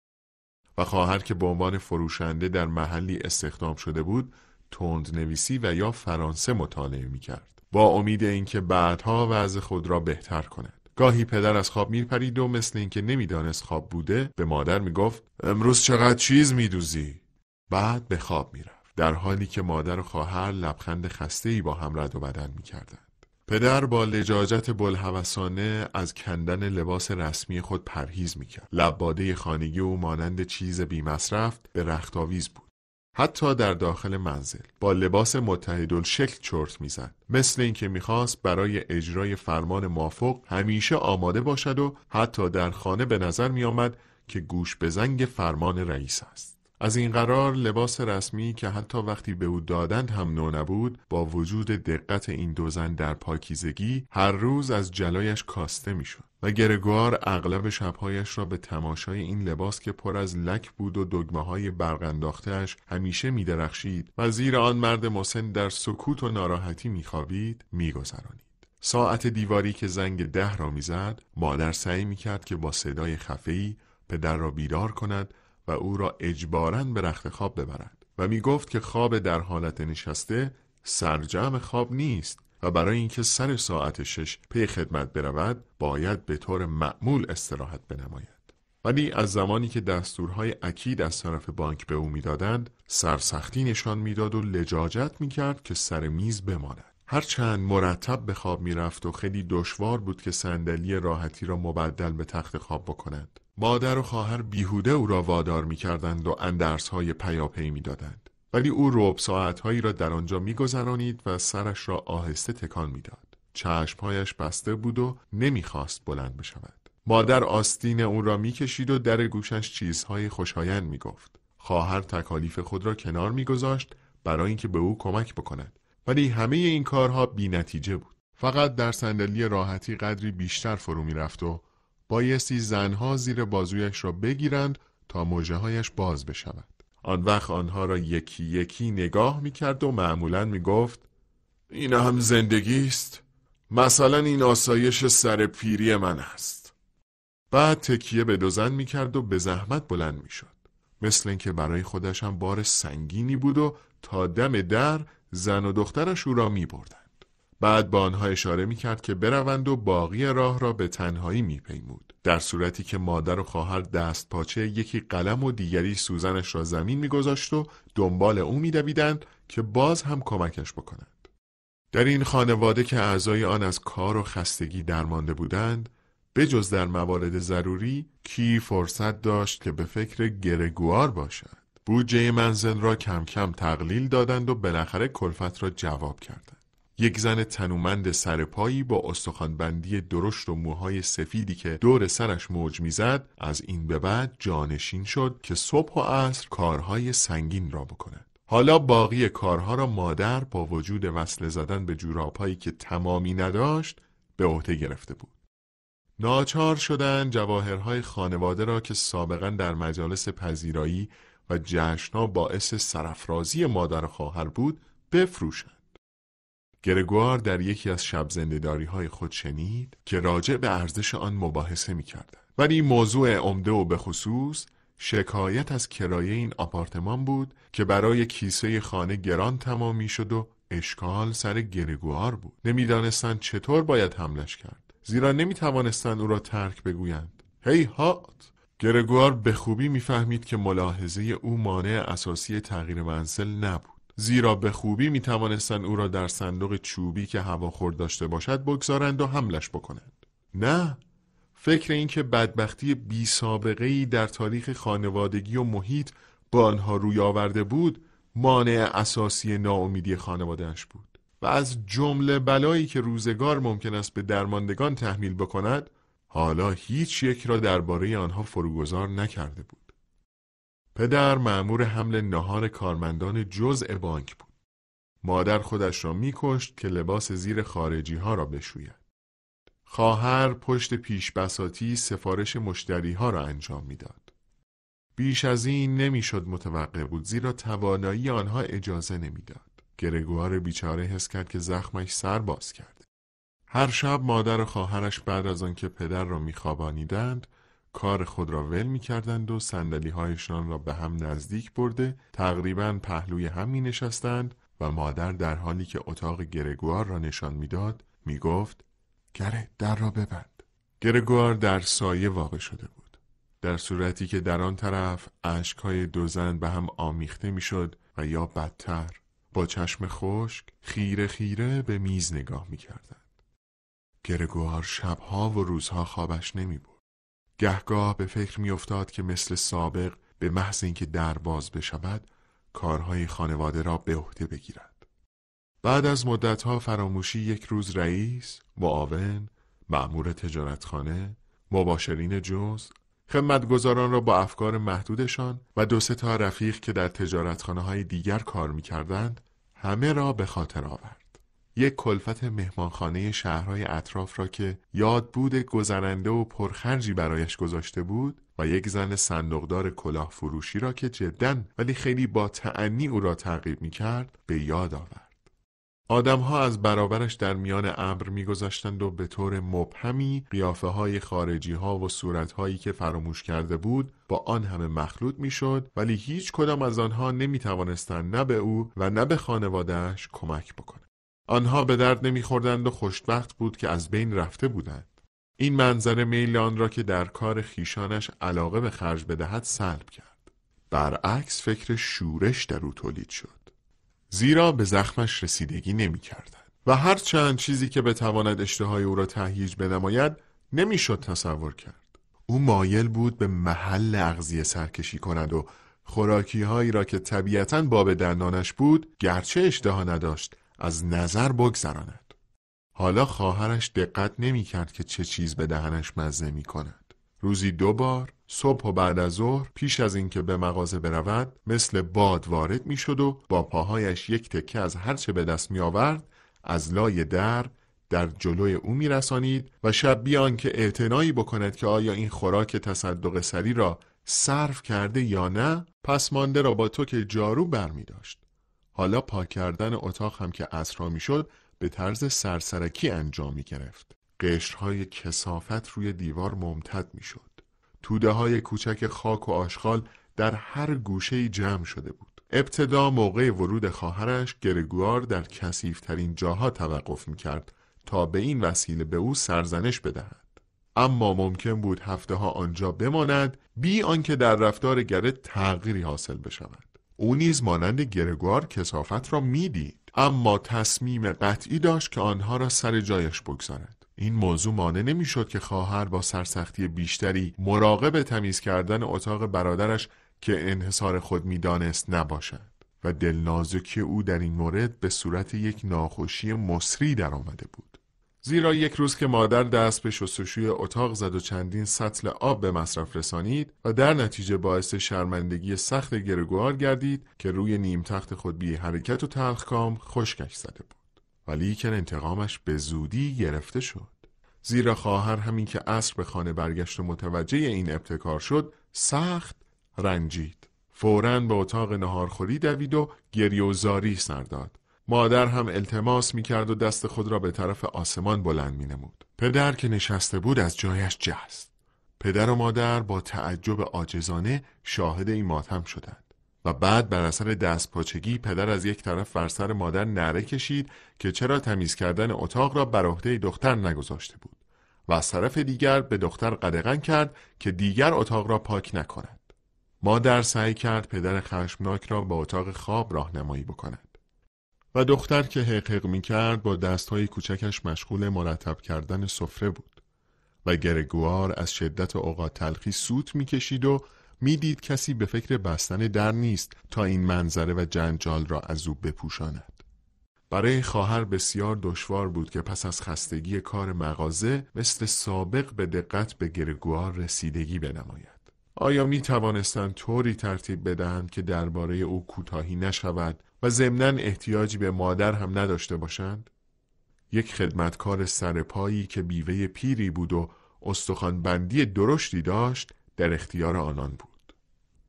و خواهر که به عنوان فروشنده در محلی استخدام شده بود تند نویسی و یا فرانسه مطالعه کرد با امید اینکه بعدها وضع خود را بهتر کند گاهی پدر از خواب میپرید و مثل اینکه نمیدانست خواب بوده به مادر میگفت امروز چقدر چیز میدوزی بعد به خواب میرفت در حالی که مادر و خواهر لبخند خسته ای با هم رد و بدن میکردند پدر با لجاجت بلحوثانه از کندن لباس رسمی خود پرهیز میکرد. لباده خانگی او مانند چیز بیمصرف به رختاویز بود. حتی در داخل منزل با لباس شکل چرت میزد مثل اینکه میخواست برای اجرای فرمان موافق همیشه آماده باشد و حتی در خانه به نظر میآمد که گوش به زنگ فرمان رئیس است از این قرار لباس رسمی که حتی وقتی به او دادند هم نو نبود با وجود دقت این دو زن در پاکیزگی هر روز از جلایش کاسته میشد و گرگوار اغلب شبهایش را به تماشای این لباس که پر از لک بود و دگمه های برغنداختهش همیشه درخشید و زیر آن مرد مسن در سکوت و ناراحتی می میگذرانید ساعت دیواری که زنگ ده را میزد مادر سعی میکرد که با صدای خفهی پدر را بیدار کند و او را اجبارا به رخت خواب ببرد و می گفت که خواب در حالت نشسته سرجم خواب نیست و برای اینکه سر ساعت شش پی خدمت برود باید به طور معمول استراحت بنماید ولی از زمانی که دستورهای اکید از طرف بانک به او میدادند سرسختی نشان میداد و لجاجت میکرد که سر میز بماند هرچند مرتب به خواب میرفت و خیلی دشوار بود که صندلی راحتی را مبدل به تخت خواب بکند مادر و خواهر بیهوده او را وادار میکردند و های پیاپی دادند. ولی او رب ساعتهایی را در آنجا میگذرانید و سرش را آهسته تکان میداد چشمهایش بسته بود و نمیخواست بلند بشود مادر آستین او را میکشید و در گوشش چیزهای خوشایند میگفت خواهر تکالیف خود را کنار میگذاشت برای اینکه به او کمک بکند ولی همه این کارها بی نتیجه بود فقط در صندلی راحتی قدری بیشتر فرو میرفت و بایستی زنها زیر بازویش را بگیرند تا هایش باز بشود آن وقت آنها را یکی یکی نگاه میکرد و معمولا میگفت این هم زندگی است مثلا این آسایش سر پیری من است بعد تکیه به دو زن میکرد و به زحمت بلند شد. مثل اینکه برای خودش هم بار سنگینی بود و تا دم در زن و دخترش او را بردن. بعد با آنها اشاره می کرد که بروند و باقی راه را به تنهایی می در صورتی که مادر و خواهر دست پاچه یکی قلم و دیگری سوزنش را زمین میگذاشت و دنبال او میدویدند که باز هم کمکش بکنند. در این خانواده که اعضای آن از کار و خستگی درمانده بودند، جز در موارد ضروری کی فرصت داشت که به فکر گرگوار باشد. بوجه منزل را کم کم تقلیل دادند و بالاخره کلفت را جواب کردند. یک زن تنومند سرپایی با استخوانبندی درشت و موهای سفیدی که دور سرش موج میزد از این به بعد جانشین شد که صبح و عصر کارهای سنگین را بکند حالا باقی کارها را مادر با وجود وصل زدن به جورابهایی که تمامی نداشت به عهده گرفته بود ناچار شدن جواهرهای خانواده را که سابقا در مجالس پذیرایی و جشنها باعث سرفرازی مادر خواهر بود بفروشند گرگوار در یکی از شب های خود شنید که راجع به ارزش آن مباحثه می کردن. ولی موضوع عمده و به خصوص شکایت از کرایه این آپارتمان بود که برای کیسه خانه گران تمام می شد و اشکال سر گرگوار بود نمیدانستند چطور باید حملش کرد زیرا نمی توانستند او را ترک بگویند هی هات گرگوار به خوبی میفهمید که ملاحظه او مانع اساسی تغییر منزل نبود زیرا به خوبی می او را در صندوق چوبی که هواخور داشته باشد بگذارند و حملش بکنند نه فکر اینکه بدبختی بی سابقه ای در تاریخ خانوادگی و محیط با آنها روی آورده بود مانع اساسی ناامیدی خانوادهش بود و از جمله بلایی که روزگار ممکن است به درماندگان تحمیل بکند حالا هیچ یک را درباره آنها فروگذار نکرده بود پدر مأمور حمل نهار کارمندان جزء بانک بود. مادر خودش را میکشت که لباس زیر خارجی ها را بشوید. خواهر پشت پیش بساتی سفارش مشتری ها را انجام میداد. بیش از این نمیشد متوقع بود زیرا توانایی آنها اجازه نمیداد. گرگوار بیچاره حس کرد که زخمش سر باز کرد. هر شب مادر و خواهرش بعد از آنکه پدر را میخوابانیدند کار خود را ول می کردند و سندلی هایشان را به هم نزدیک برده تقریبا پهلوی هم می نشستند و مادر در حالی که اتاق گرگوار را نشان داد می گفت گره در را ببند گرگوار در سایه واقع شده بود در صورتی که در آن طرف اشکهای دو زن به هم آمیخته میشد و یا بدتر با چشم خشک خیره خیره به میز نگاه می کردند. گرگوار شبها و روزها خوابش نمی بود. گهگاه به فکر میافتاد که مثل سابق به محض اینکه در باز بشود کارهای خانواده را به عهده بگیرد بعد از مدتها فراموشی یک روز رئیس معاون معمور تجارتخانه مباشرین جز خدمتگزاران را با افکار محدودشان و دو تا رفیق که در تجارتخانه های دیگر کار میکردند همه را به خاطر آورد یک کلفت مهمانخانه شهرهای اطراف را که یاد بود گذرنده و پرخرجی برایش گذاشته بود و یک زن صندوقدار کلاه فروشی را که جدا ولی خیلی با تعنی او را تعقیب می کرد به یاد آورد. آدمها از برابرش در میان ابر میگذاشتند و به طور مبهمی قیافه های خارجی ها و صورت هایی که فراموش کرده بود با آن همه مخلوط شد ولی هیچ کدام از آنها نمی توانستند نه به او و نه به خانوادهش کمک بکنند. آنها به درد نمیخوردند و خوشبخت بود که از بین رفته بودند این منظره میل آن را که در کار خیشانش علاقه به خرج بدهد سلب کرد برعکس فکر شورش در او تولید شد زیرا به زخمش رسیدگی نمیکردند و هر چند چیزی که بتواند اشتهای او را تهییج بنماید نمیشد تصور کرد او مایل بود به محل اغذیه سرکشی کند و خوراکی هایی را که طبیعتا باب دندانش بود گرچه اشتها نداشت از نظر بگذراند حالا خواهرش دقت کرد که چه چیز به دهنش مزه می کند. روزی دو بار صبح و بعد از ظهر پیش از اینکه به مغازه برود مثل باد وارد میشد و با پاهایش یک تکه از هرچه به دست می آورد از لای در در جلوی او رسانید و شب بیان که اعتنایی بکند که آیا این خوراک تصدق سری را صرف کرده یا نه پس مانده را با تو که جارو می داشت حالا پاک کردن اتاق هم که عصرها میشد به طرز سرسرکی انجام می گرفت. قشرهای کسافت روی دیوار ممتد شد. توده های کوچک خاک و آشغال در هر گوشه جمع شده بود. ابتدا موقع ورود خواهرش گرگوار در کسیفترین جاها توقف می کرد تا به این وسیله به او سرزنش بدهد. اما ممکن بود هفته ها آنجا بماند بی آنکه در رفتار گره تغییری حاصل بشود. او نیز مانند گرگوار کسافت را میدید اما تصمیم قطعی داشت که آنها را سر جایش بگذارد این موضوع مانع نمیشد که خواهر با سرسختی بیشتری مراقب تمیز کردن اتاق برادرش که انحصار خود میدانست نباشد و دلنازکی او در این مورد به صورت یک ناخوشی مصری درآمده بود زیرا یک روز که مادر دست به شستشوی اتاق زد و چندین سطل آب به مصرف رسانید و در نتیجه باعث شرمندگی سخت گرگوار گردید که روی نیم تخت خود بی حرکت و کام خشکش زده بود ولی که انتقامش به زودی گرفته شد زیرا خواهر همین که عصر به خانه برگشت و متوجه این ابتکار شد سخت رنجید فورا به اتاق نهارخوری دوید و گریوزاری و سر داد مادر هم التماس می کرد و دست خود را به طرف آسمان بلند می نمود. پدر که نشسته بود از جایش جست. پدر و مادر با تعجب آجزانه شاهد این ماتم شدند. و بعد بر اثر دست پاچگی پدر از یک طرف بر سر مادر نره کشید که چرا تمیز کردن اتاق را بر عهده دختر نگذاشته بود و از طرف دیگر به دختر قدغن کرد که دیگر اتاق را پاک نکند مادر سعی کرد پدر خشمناک را به اتاق خواب راهنمایی بکند و دختر که حقق می کرد با دستهای کوچکش مشغول مرتب کردن سفره بود و گرگوار از شدت اوقات تلخی سوت میکشید و میدید کسی به فکر بستن در نیست تا این منظره و جنجال را از او بپوشاند برای خواهر بسیار دشوار بود که پس از خستگی کار مغازه مثل سابق به دقت به گرگوار رسیدگی بنماید آیا می توانستند طوری ترتیب بدهند که درباره او کوتاهی نشود و ضمنا احتیاجی به مادر هم نداشته باشند؟ یک خدمتکار سرپایی که بیوه پیری بود و استخوان بندی درشتی داشت در اختیار آنان بود.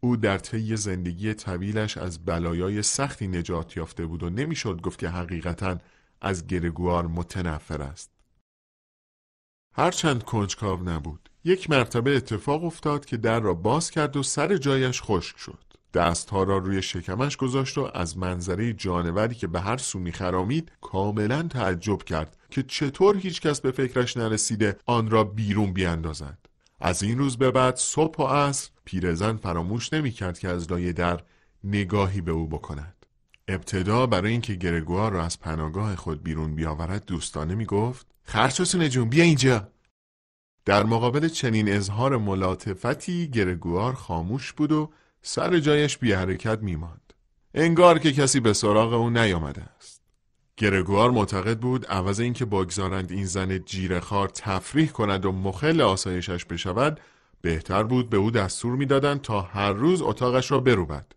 او در طی زندگی طویلش از بلایای سختی نجات یافته بود و نمیشد گفت که حقیقتا از گرگوار متنفر است. هرچند کنجکاو نبود یک مرتبه اتفاق افتاد که در را باز کرد و سر جایش خشک شد دستها را روی شکمش گذاشت و از منظره جانوری که به هر سو میخرامید کاملا تعجب کرد که چطور هیچکس به فکرش نرسیده آن را بیرون بیاندازد از این روز به بعد صبح و عصر پیرزن فراموش نمیکرد که از لایه در نگاهی به او بکند ابتدا برای اینکه گرگوار را از پناگاه خود بیرون بیاورد دوستانه میگفت خرچوسونه جون بیا اینجا در مقابل چنین اظهار ملاتفتی گرگوار خاموش بود و سر جایش بی حرکت ماند انگار که کسی به سراغ او نیامده است گرگوار معتقد بود عوض اینکه بگذارند این زن جیرهخوار تفریح کند و مخل آسایشش بشود بهتر بود به او دستور میدادند تا هر روز اتاقش را بروبد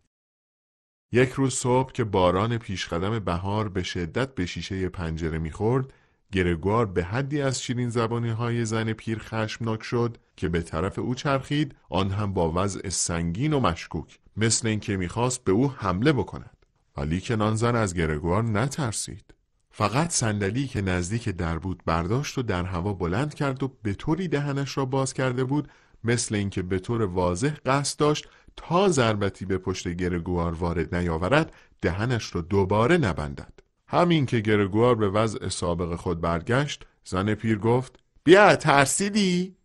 یک روز صبح که باران پیشقدم بهار به شدت به شیشه پنجره میخورد گرگوار به حدی از شیرین زبانی های زن پیر خشمناک شد که به طرف او چرخید آن هم با وضع سنگین و مشکوک مثل اینکه میخواست به او حمله بکند ولی که زن از گرگوار نترسید فقط صندلی که نزدیک در بود برداشت و در هوا بلند کرد و به طوری دهنش را باز کرده بود مثل اینکه به طور واضح قصد داشت تا ضربتی به پشت گرگوار وارد نیاورد دهنش را دوباره نبندد همین که گرگوار به وضع سابق خود برگشت زن پیر گفت بیا ترسیدی؟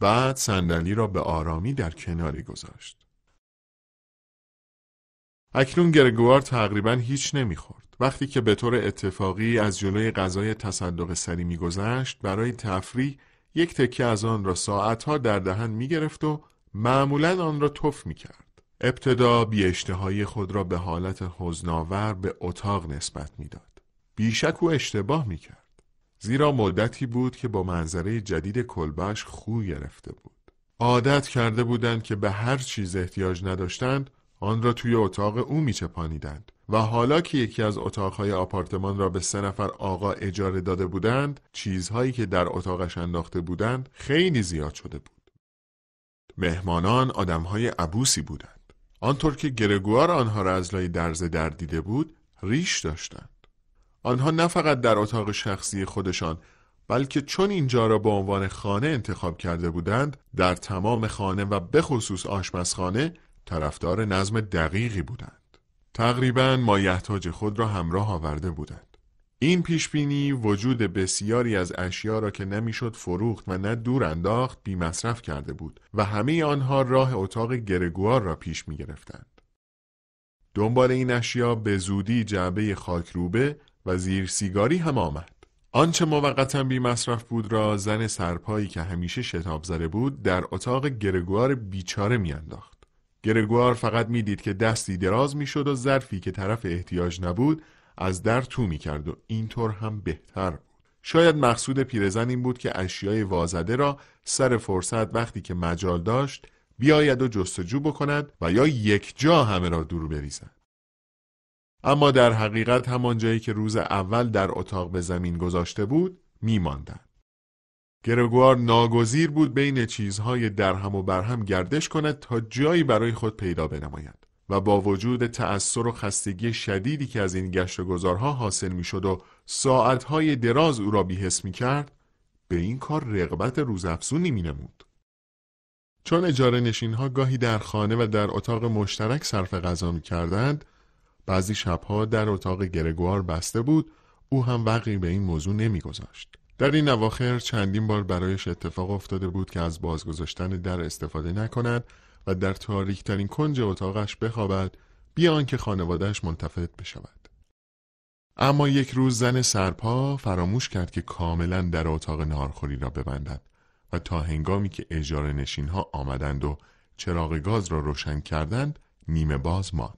بعد صندلی را به آرامی در کناری گذاشت اکنون گرگوار تقریبا هیچ نمیخورد وقتی که به طور اتفاقی از جلوی غذای تصدق سری میگذشت برای تفریح یک تکه از آن را ساعتها در دهن میگرفت و معمولا آن را تف میکرد ابتدا بی اشتهای خود را به حالت حزناور به اتاق نسبت میداد. بیشک او اشتباه می کرد. زیرا مدتی بود که با منظره جدید کلبش خو گرفته بود. عادت کرده بودند که به هر چیز احتیاج نداشتند آن را توی اتاق او می چپانیدند و حالا که یکی از اتاقهای آپارتمان را به سه نفر آقا اجاره داده بودند چیزهایی که در اتاقش انداخته بودند خیلی زیاد شده بود. مهمانان آدمهای عبوسی بودند. آنطور که گرگوار آنها را از لای درز در دیده بود ریش داشتند آنها نه فقط در اتاق شخصی خودشان بلکه چون اینجا را به عنوان خانه انتخاب کرده بودند در تمام خانه و به خصوص آشپزخانه طرفدار نظم دقیقی بودند تقریبا مایحتاج خود را همراه آورده بودند این پیشبینی وجود بسیاری از اشیا را که نمیشد فروخت و نه دور انداخت بی مصرف کرده بود و همه آنها راه اتاق گرگوار را پیش می گرفتند. دنبال این اشیا به زودی جعبه خاکروبه و زیر سیگاری هم آمد. آنچه موقتا بی مصرف بود را زن سرپایی که همیشه شتاب زده بود در اتاق گرگوار بیچاره میانداخت. گرگوار فقط دید که دستی دراز شد و ظرفی که طرف احتیاج نبود از در تو کرد و اینطور هم بهتر بود شاید مقصود پیرزن این بود که اشیای وازده را سر فرصت وقتی که مجال داشت بیاید و جستجو بکند و یا یک جا همه را دور بریزد اما در حقیقت همان جایی که روز اول در اتاق به زمین گذاشته بود ماندن. گرگوار ناگزیر بود بین چیزهای هم و برهم گردش کند تا جایی برای خود پیدا بنماید و با وجود تأثیر و خستگی شدیدی که از این گشت و گذارها حاصل می شد و ساعتهای دراز او را بیهس می کرد به این کار رغبت روزافزونی می نمود. چون اجاره نشین ها گاهی در خانه و در اتاق مشترک صرف غذا می کردند بعضی شبها در اتاق گرگوار بسته بود او هم وقعی به این موضوع گذاشت. در این نواخر چندین بار برایش اتفاق افتاده بود که از بازگذاشتن در استفاده نکند و در ترین کنج اتاقش بخوابد بی آنکه خانوادهش منتفت بشود اما یک روز زن سرپا فراموش کرد که کاملا در اتاق نارخوری را ببندد و تا هنگامی که اجاره نشین ها آمدند و چراغ گاز را روشن کردند نیمه باز ماند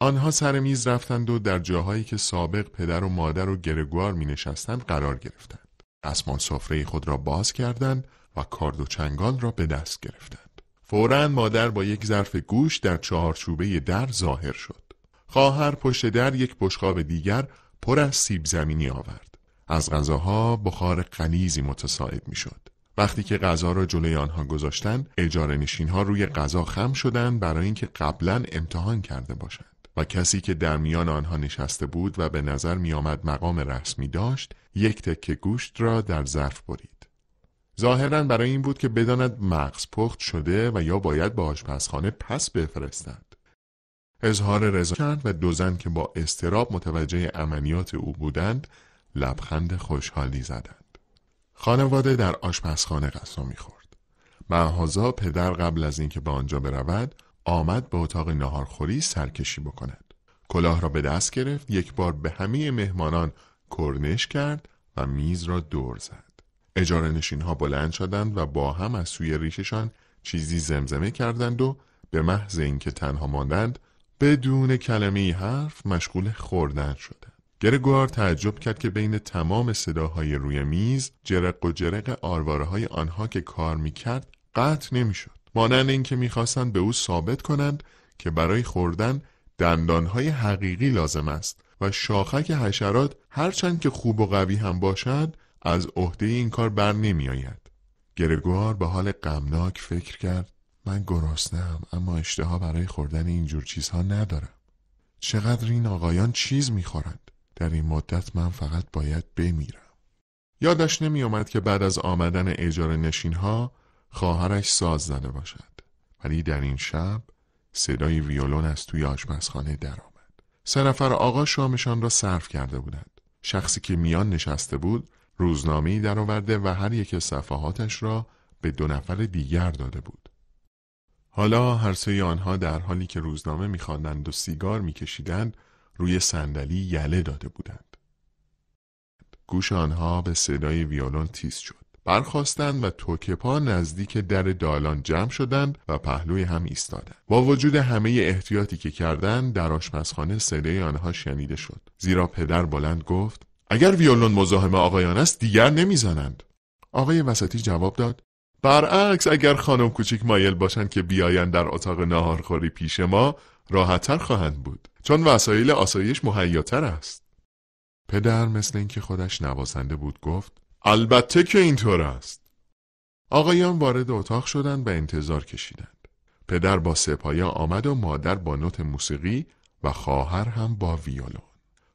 آنها سر میز رفتند و در جاهایی که سابق پدر و مادر و گرگوار می نشستند قرار گرفتند اسمان سفره خود را باز کردند و کارد و چنگال را به دست گرفتند فورا مادر با یک ظرف گوش در چهارچوبه در ظاهر شد. خواهر پشت در یک بشقاب دیگر پر از سیب زمینی آورد. از غذاها بخار قلیزی متصاعد شد. وقتی که غذا را جلوی آنها گذاشتند اجاره نشین ها روی غذا خم شدند برای اینکه قبلا امتحان کرده باشند و کسی که در میان آنها نشسته بود و به نظر آمد مقام رسمی داشت، یک تکه گوشت را در ظرف برید. ظاهرا برای این بود که بداند مغز پخت شده و یا باید به آشپزخانه پس بفرستند. اظهار رضا کرد و دو زن که با استراب متوجه عملیات او بودند لبخند خوشحالی زدند. خانواده در آشپزخانه غذا میخورد. معهازا پدر قبل از اینکه به آنجا برود آمد به اتاق ناهارخوری سرکشی بکند. کلاه را به دست گرفت یک بار به همه مهمانان کرنش کرد و میز را دور زد. اجاره نشین ها بلند شدند و با هم از سوی ریششان چیزی زمزمه کردند و به محض اینکه تنها ماندند بدون کلمه حرف مشغول خوردن شدند. گرگوار تعجب کرد که بین تمام صداهای روی میز جرق و جرق آرواره های آنها که کار میکرد قطع نمیشد. مانند اینکه میخواستند به او ثابت کنند که برای خوردن دندانهای حقیقی لازم است و شاخک حشرات هرچند که خوب و قوی هم باشد از عهده این کار بر نمی آید. گرگوار به حال غمناک فکر کرد من ام اما اشتها برای خوردن اینجور چیزها ندارم. چقدر این آقایان چیز میخورند در این مدت من فقط باید بمیرم یادش نمی آمد که بعد از آمدن اجاره ها خواهرش ساز زده باشد ولی در این شب صدای ویولون از توی آشپزخانه درآمد سه نفر آقا شامشان را صرف کرده بودند شخصی که میان نشسته بود روزنامه‌ای درآورده و هر یک صفحاتش را به دو نفر دیگر داده بود. حالا هر سه آنها در حالی که روزنامه میخواندند و سیگار میکشیدند روی صندلی یله داده بودند. گوش آنها به صدای ویولون تیز شد. برخواستند و توکپا نزدیک در دالان جمع شدند و پهلوی هم ایستادند. با وجود همه احتیاطی که کردند در آشپزخانه صدای آنها شنیده شد. زیرا پدر بلند گفت: اگر ویولون مزاحم آقایان است دیگر نمیزنند آقای وسطی جواب داد برعکس اگر خانم کوچیک مایل باشند که بیایند در اتاق ناهارخوری پیش ما راحتتر خواهند بود چون وسایل آسایش مهیاتر است پدر مثل اینکه خودش نوازنده بود گفت البته که اینطور است آقایان وارد اتاق شدند و انتظار کشیدند پدر با سپایا آمد و مادر با نوت موسیقی و خواهر هم با ویولون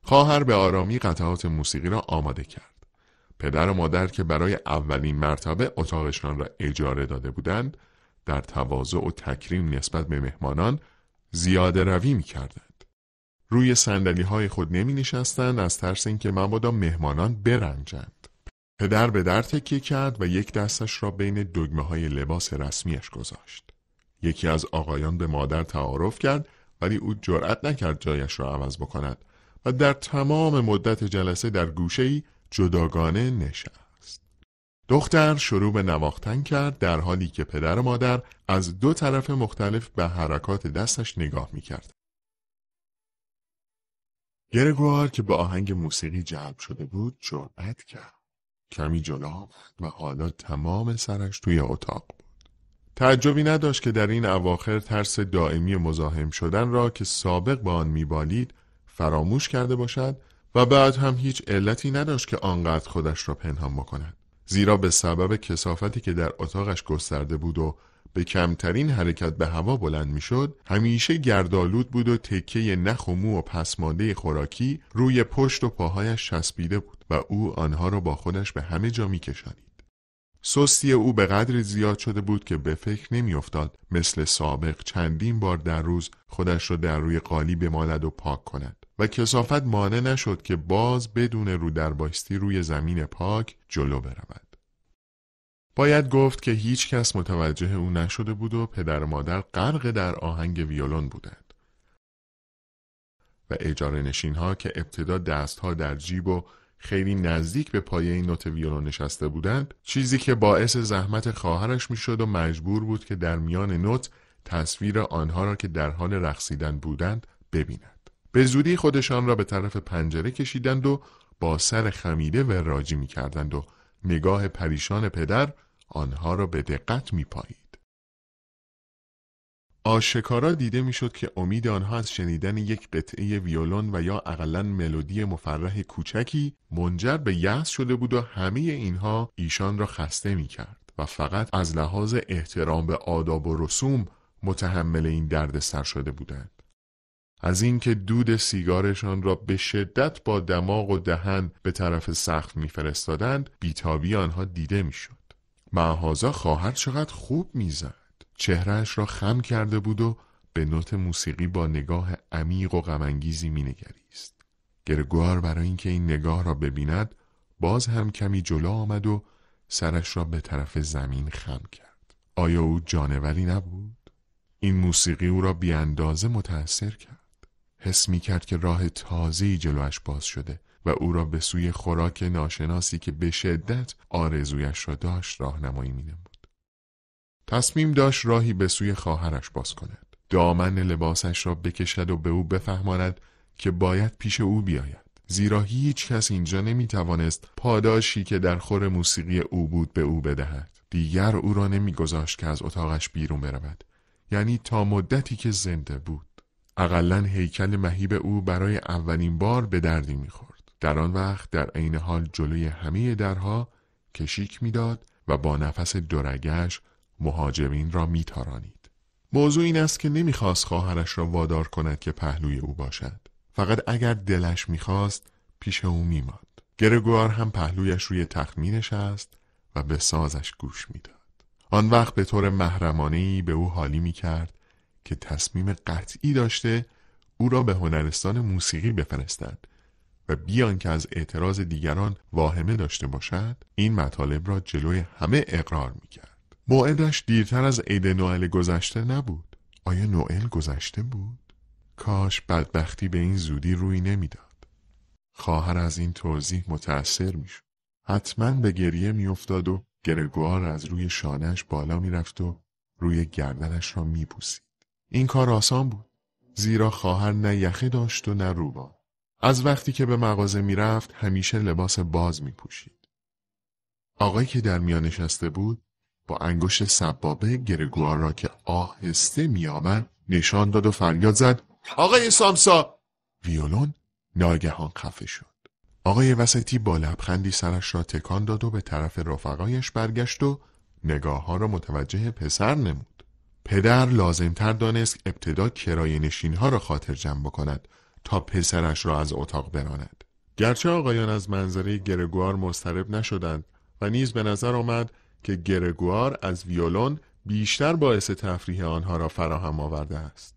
خواهر به آرامی قطعات موسیقی را آماده کرد. پدر و مادر که برای اولین مرتبه اتاقشان را اجاره داده بودند، در تواضع و تکریم نسبت به مهمانان زیاده روی می کردند. روی سندلی های خود نمی نشستند از ترس اینکه مبادا مهمانان برنجند. پدر به در تکیه کرد و یک دستش را بین دگمه های لباس رسمیش گذاشت. یکی از آقایان به مادر تعارف کرد ولی او جرأت نکرد جایش را عوض بکند و در تمام مدت جلسه در ای جداگانه نشست. دختر شروع به نواختن کرد در حالی که پدر و مادر از دو طرف مختلف به حرکات دستش نگاه کرد گرگوار که به آهنگ موسیقی جلب شده بود جرأت کرد. کمی جلو آمد و حالا تمام سرش توی اتاق بود. تعجبی نداشت که در این اواخر ترس دائمی مزاحم شدن را که سابق به آن میبالید فراموش کرده باشد و بعد هم هیچ علتی نداشت که آنقدر خودش را پنهان بکند زیرا به سبب کسافتی که در اتاقش گسترده بود و به کمترین حرکت به هوا بلند میشد همیشه گردآلود بود و تکه نخ و مو و پسمانده خوراکی روی پشت و پاهایش چسبیده بود و او آنها را با خودش به همه جا میکشانید سستی او به قدری زیاد شده بود که به فکر نمیافتاد مثل سابق چندین بار در روز خودش را رو در روی قالی بمالد و پاک کند و کسافت مانع نشد که باز بدون رو دربایستی روی زمین پاک جلو برود. باید گفت که هیچ کس متوجه او نشده بود و پدر و مادر غرق در آهنگ ویولون بودند. و اجاره نشین ها که ابتدا دستها در جیب و خیلی نزدیک به پایه نوت ویولون نشسته بودند چیزی که باعث زحمت خواهرش میشد و مجبور بود که در میان نوت تصویر آنها را که در حال رقصیدن بودند ببیند به زودی خودشان را به طرف پنجره کشیدند و با سر خمیده راجی می کردند و نگاه پریشان پدر آنها را به دقت می پایید. آشکارا دیده می شد که امید آنها از شنیدن یک قطعه ویولون و یا اقلا ملودی مفرح کوچکی منجر به یأس شده بود و همه اینها ایشان را خسته می کرد و فقط از لحاظ احترام به آداب و رسوم متحمل این دردسر شده بودند. از اینکه دود سیگارشان را به شدت با دماغ و دهن به طرف سخت میفرستادند بیتابی آنها دیده میشد معهازا خواهر چقدر خوب میزد چهرهش را خم کرده بود و به نوت موسیقی با نگاه عمیق و غمانگیزی مینگریست گرگوار برای اینکه این نگاه را ببیند باز هم کمی جلو آمد و سرش را به طرف زمین خم کرد آیا او جانوری نبود این موسیقی او را بیاندازه متأثر کرد حس می کرد که راه تازهی جلوش باز شده و او را به سوی خوراک ناشناسی که به شدت آرزویش را داشت راهنمایی می نمود. تصمیم داشت راهی به سوی خواهرش باز کند. دامن لباسش را بکشد و به او بفهماند که باید پیش او بیاید. زیرا هیچ کس اینجا نمی توانست پاداشی که در خور موسیقی او بود به او بدهد. دیگر او را نمیگذاشت که از اتاقش بیرون برود. یعنی تا مدتی که زنده بود. اقلا هیکل مهیب او برای اولین بار به دردی میخورد در آن وقت در عین حال جلوی همه درها کشیک میداد و با نفس درگش مهاجمین را میتارانید موضوع این است که نمیخواست خواهرش را وادار کند که پهلوی او باشد فقط اگر دلش میخواست پیش او میماند گرگوار هم پهلویش روی تخت است و به سازش گوش میداد آن وقت به طور محرمانه به او حالی میکرد که تصمیم قطعی داشته او را به هنرستان موسیقی بفرستند و بیان که از اعتراض دیگران واهمه داشته باشد این مطالب را جلوی همه اقرار میکرد موعدش دیرتر از عید نوئل گذشته نبود آیا نوئل گذشته بود کاش بدبختی به این زودی روی نمیداد خواهر از این توضیح متأثر میشد حتما به گریه میافتاد و گرگوار از روی شانهش بالا میرفت و روی گردنش را میبوسید این کار آسان بود زیرا خواهر نه یخه داشت و نه روبان از وقتی که به مغازه میرفت همیشه لباس باز می پوشید. آقایی که در میان نشسته بود با انگشت سبابه گرگوار را که آهسته آمد نشان داد و فریاد زد آقای سامسا ویولون ناگهان خفه شد آقای وسطی با لبخندی سرش را تکان داد و به طرف رفقایش برگشت و نگاه ها را متوجه پسر نمود پدر لازمتر دانست ابتدا نشین ها را خاطر جمع بکند تا پسرش را از اتاق براند. گرچه آقایان از منظره گرگوار مسترب نشدند و نیز به نظر آمد که گرگوار از ویولون بیشتر باعث تفریح آنها را فراهم آورده است.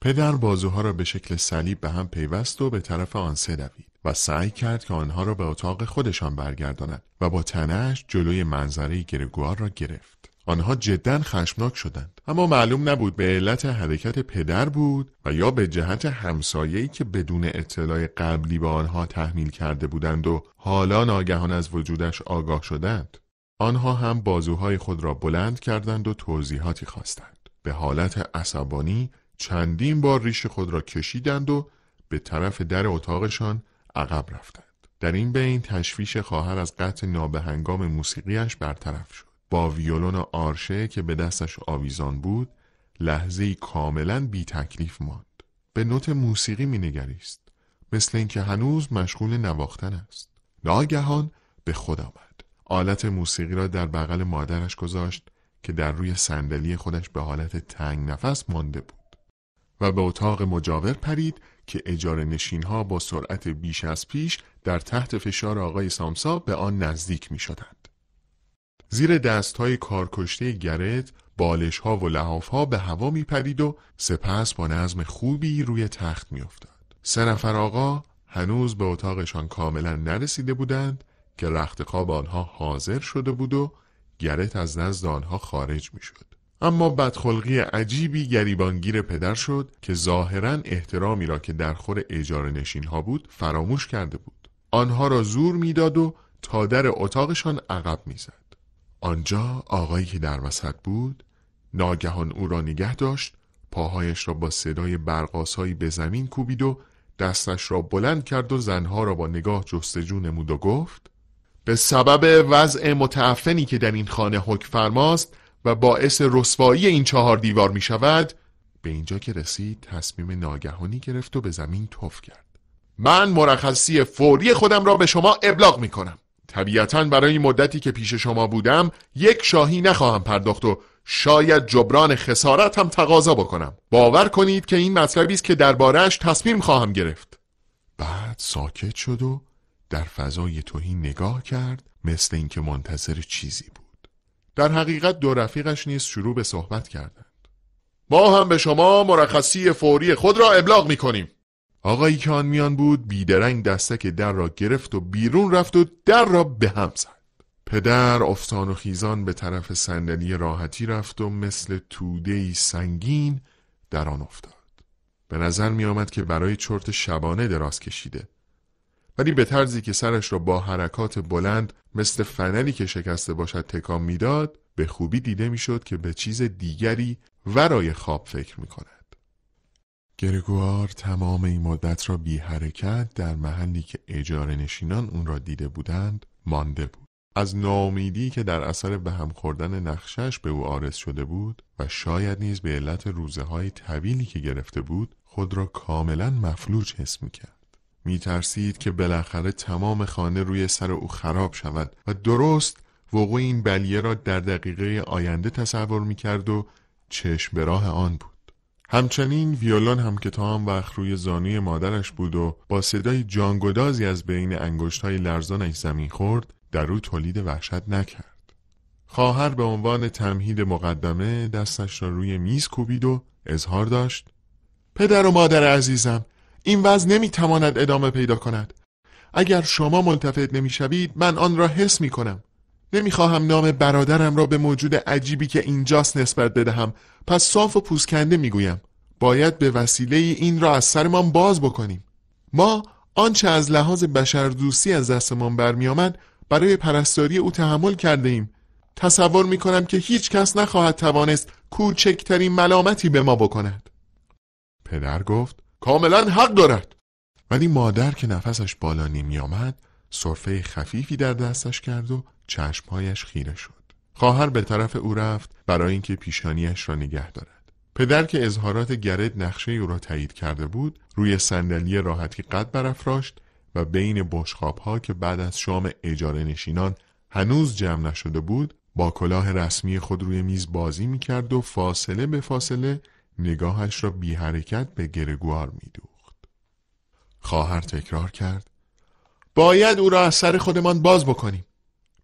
پدر بازوها را به شکل صلیب به هم پیوست و به طرف آن سه دوید و سعی کرد که آنها را به اتاق خودشان برگرداند و با تنهش جلوی منظره گرگوار را گرفت. آنها جدا خشمناک شدند اما معلوم نبود به علت حرکت پدر بود و یا به جهت همسایه‌ای که بدون اطلاع قبلی به آنها تحمیل کرده بودند و حالا ناگهان از وجودش آگاه شدند آنها هم بازوهای خود را بلند کردند و توضیحاتی خواستند به حالت عصبانی چندین بار ریش خود را کشیدند و به طرف در اتاقشان عقب رفتند در این بین تشویش خواهر از قطع نابهنگام موسیقیش برطرف شد با ویولون آرشه که به دستش آویزان بود لحظه کاملا بی تکلیف ماند به نوت موسیقی می نگریست مثل اینکه هنوز مشغول نواختن است ناگهان به خود آمد آلت موسیقی را در بغل مادرش گذاشت که در روی صندلی خودش به حالت تنگ نفس مانده بود و به اتاق مجاور پرید که اجاره نشین ها با سرعت بیش از پیش در تحت فشار آقای سامسا به آن نزدیک می شدند. زیر دست های کارکشته گرت بالش ها و لحاف ها به هوا می پرید و سپس با نظم خوبی روی تخت می افتاد. سه نفر آقا هنوز به اتاقشان کاملا نرسیده بودند که رخت آنها حاضر شده بود و گرت از نزد آنها خارج می شد. اما بدخلقی عجیبی گریبانگیر پدر شد که ظاهرا احترامی را که در خور اجاره نشین ها بود فراموش کرده بود. آنها را زور میداد و تا در اتاقشان عقب میزد. آنجا آقایی که در وسط بود ناگهان او را نگه داشت پاهایش را با صدای برقاسهایی به زمین کوبید و دستش را بلند کرد و زنها را با نگاه جستجو نمود و گفت به سبب وضع متعفنی که در این خانه حک فرماست و باعث رسوایی این چهار دیوار می شود به اینجا که رسید تصمیم ناگهانی گرفت و به زمین توف کرد من مرخصی فوری خودم را به شما ابلاغ می کنم طبیعتا برای مدتی که پیش شما بودم یک شاهی نخواهم پرداخت و شاید جبران خسارت هم تقاضا بکنم باور کنید که این مطلبی است که دربارهش تصمیم خواهم گرفت بعد ساکت شد و در فضای توهی نگاه کرد مثل اینکه منتظر چیزی بود در حقیقت دو رفیقش نیز شروع به صحبت کردند ما هم به شما مرخصی فوری خود را ابلاغ می کنیم آقایی که آن میان بود بیدرنگ دستک در را گرفت و بیرون رفت و در را به هم زد پدر افتان و خیزان به طرف صندلی راحتی رفت و مثل ای سنگین در آن افتاد به نظر می آمد که برای چرت شبانه دراز کشیده ولی به طرزی که سرش را با حرکات بلند مثل فنری که شکسته باشد تکان میداد به خوبی دیده میشد که به چیز دیگری ورای خواب فکر می کند. گرگوار تمام این مدت را بی حرکت در محلی که اجاره نشینان اون را دیده بودند مانده بود. از ناامیدی که در اثر به هم خوردن نقشش به او آرز شده بود و شاید نیز به علت روزه های طویلی که گرفته بود خود را کاملا مفلوج حس می کرد. می ترسید که بالاخره تمام خانه روی سر او خراب شود و درست وقوع این بلیه را در دقیقه آینده تصور می کرد و چشم به راه آن بود. همچنین ویولون هم که تا هم وقت روی زانوی مادرش بود و با صدای جانگدازی از بین انگشتهای لرزانش زمین خورد در او تولید وحشت نکرد خواهر به عنوان تمهید مقدمه دستش را روی میز کوبید و اظهار داشت پدر و مادر عزیزم این وضع نمیتواند ادامه پیدا کند اگر شما ملتفت نمیشوید من آن را حس می کنم نمیخواهم نام برادرم را به موجود عجیبی که اینجاست نسبت بدهم پس صاف و پوسکنده میگویم باید به وسیله این را از سرمان باز بکنیم ما آنچه از لحاظ بشردوستی از دستمان برمیآمد برای پرستاری او تحمل کرده ایم تصور میکنم که هیچ کس نخواهد توانست کوچکترین ملامتی به ما بکند پدر گفت کاملا حق دارد ولی مادر که نفسش بالا نمی آمد صرفه خفیفی در دستش کرد و چشمهایش خیره شد خواهر به طرف او رفت برای اینکه پیشانیش را نگه دارد پدر که اظهارات گرد نقشه او را تایید کرده بود روی صندلی راحتی قد برافراشت و بین بشخابها که بعد از شام اجاره نشینان هنوز جمع نشده بود با کلاه رسمی خود روی میز بازی می و فاصله به فاصله نگاهش را بی حرکت به گرگوار می دوخت. خواهر تکرار کرد باید او را از سر خودمان باز بکنیم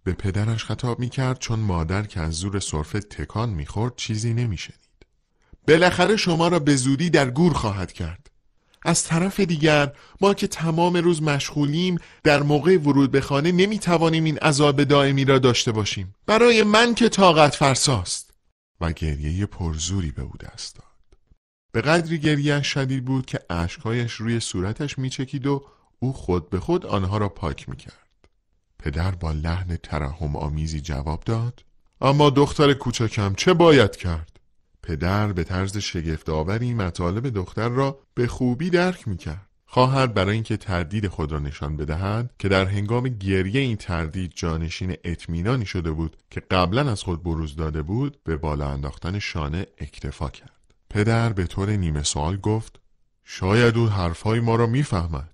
به پدرش خطاب کرد چون مادر که از زور صرفه تکان خورد چیزی نمیشنید بالاخره شما را به زودی در گور خواهد کرد از طرف دیگر ما که تمام روز مشغولیم در موقع ورود به خانه نمی توانیم این عذاب دائمی را داشته باشیم برای من که طاقت فرساست و گریه پرزوری به او دست داد به قدری گریه شدید بود که عشقایش روی صورتش چکید و او خود به خود آنها را پاک می کرد. پدر با لحن ترحم آمیزی جواب داد اما دختر کوچکم چه باید کرد؟ پدر به طرز شگفتآوری مطالب دختر را به خوبی درک می کرد. خواهر برای اینکه تردید خود را نشان بدهد که در هنگام گریه این تردید جانشین اطمینانی شده بود که قبلا از خود بروز داده بود به بالا انداختن شانه اکتفا کرد پدر به طور نیمه سوال گفت شاید او حرفهای ما را میفهمد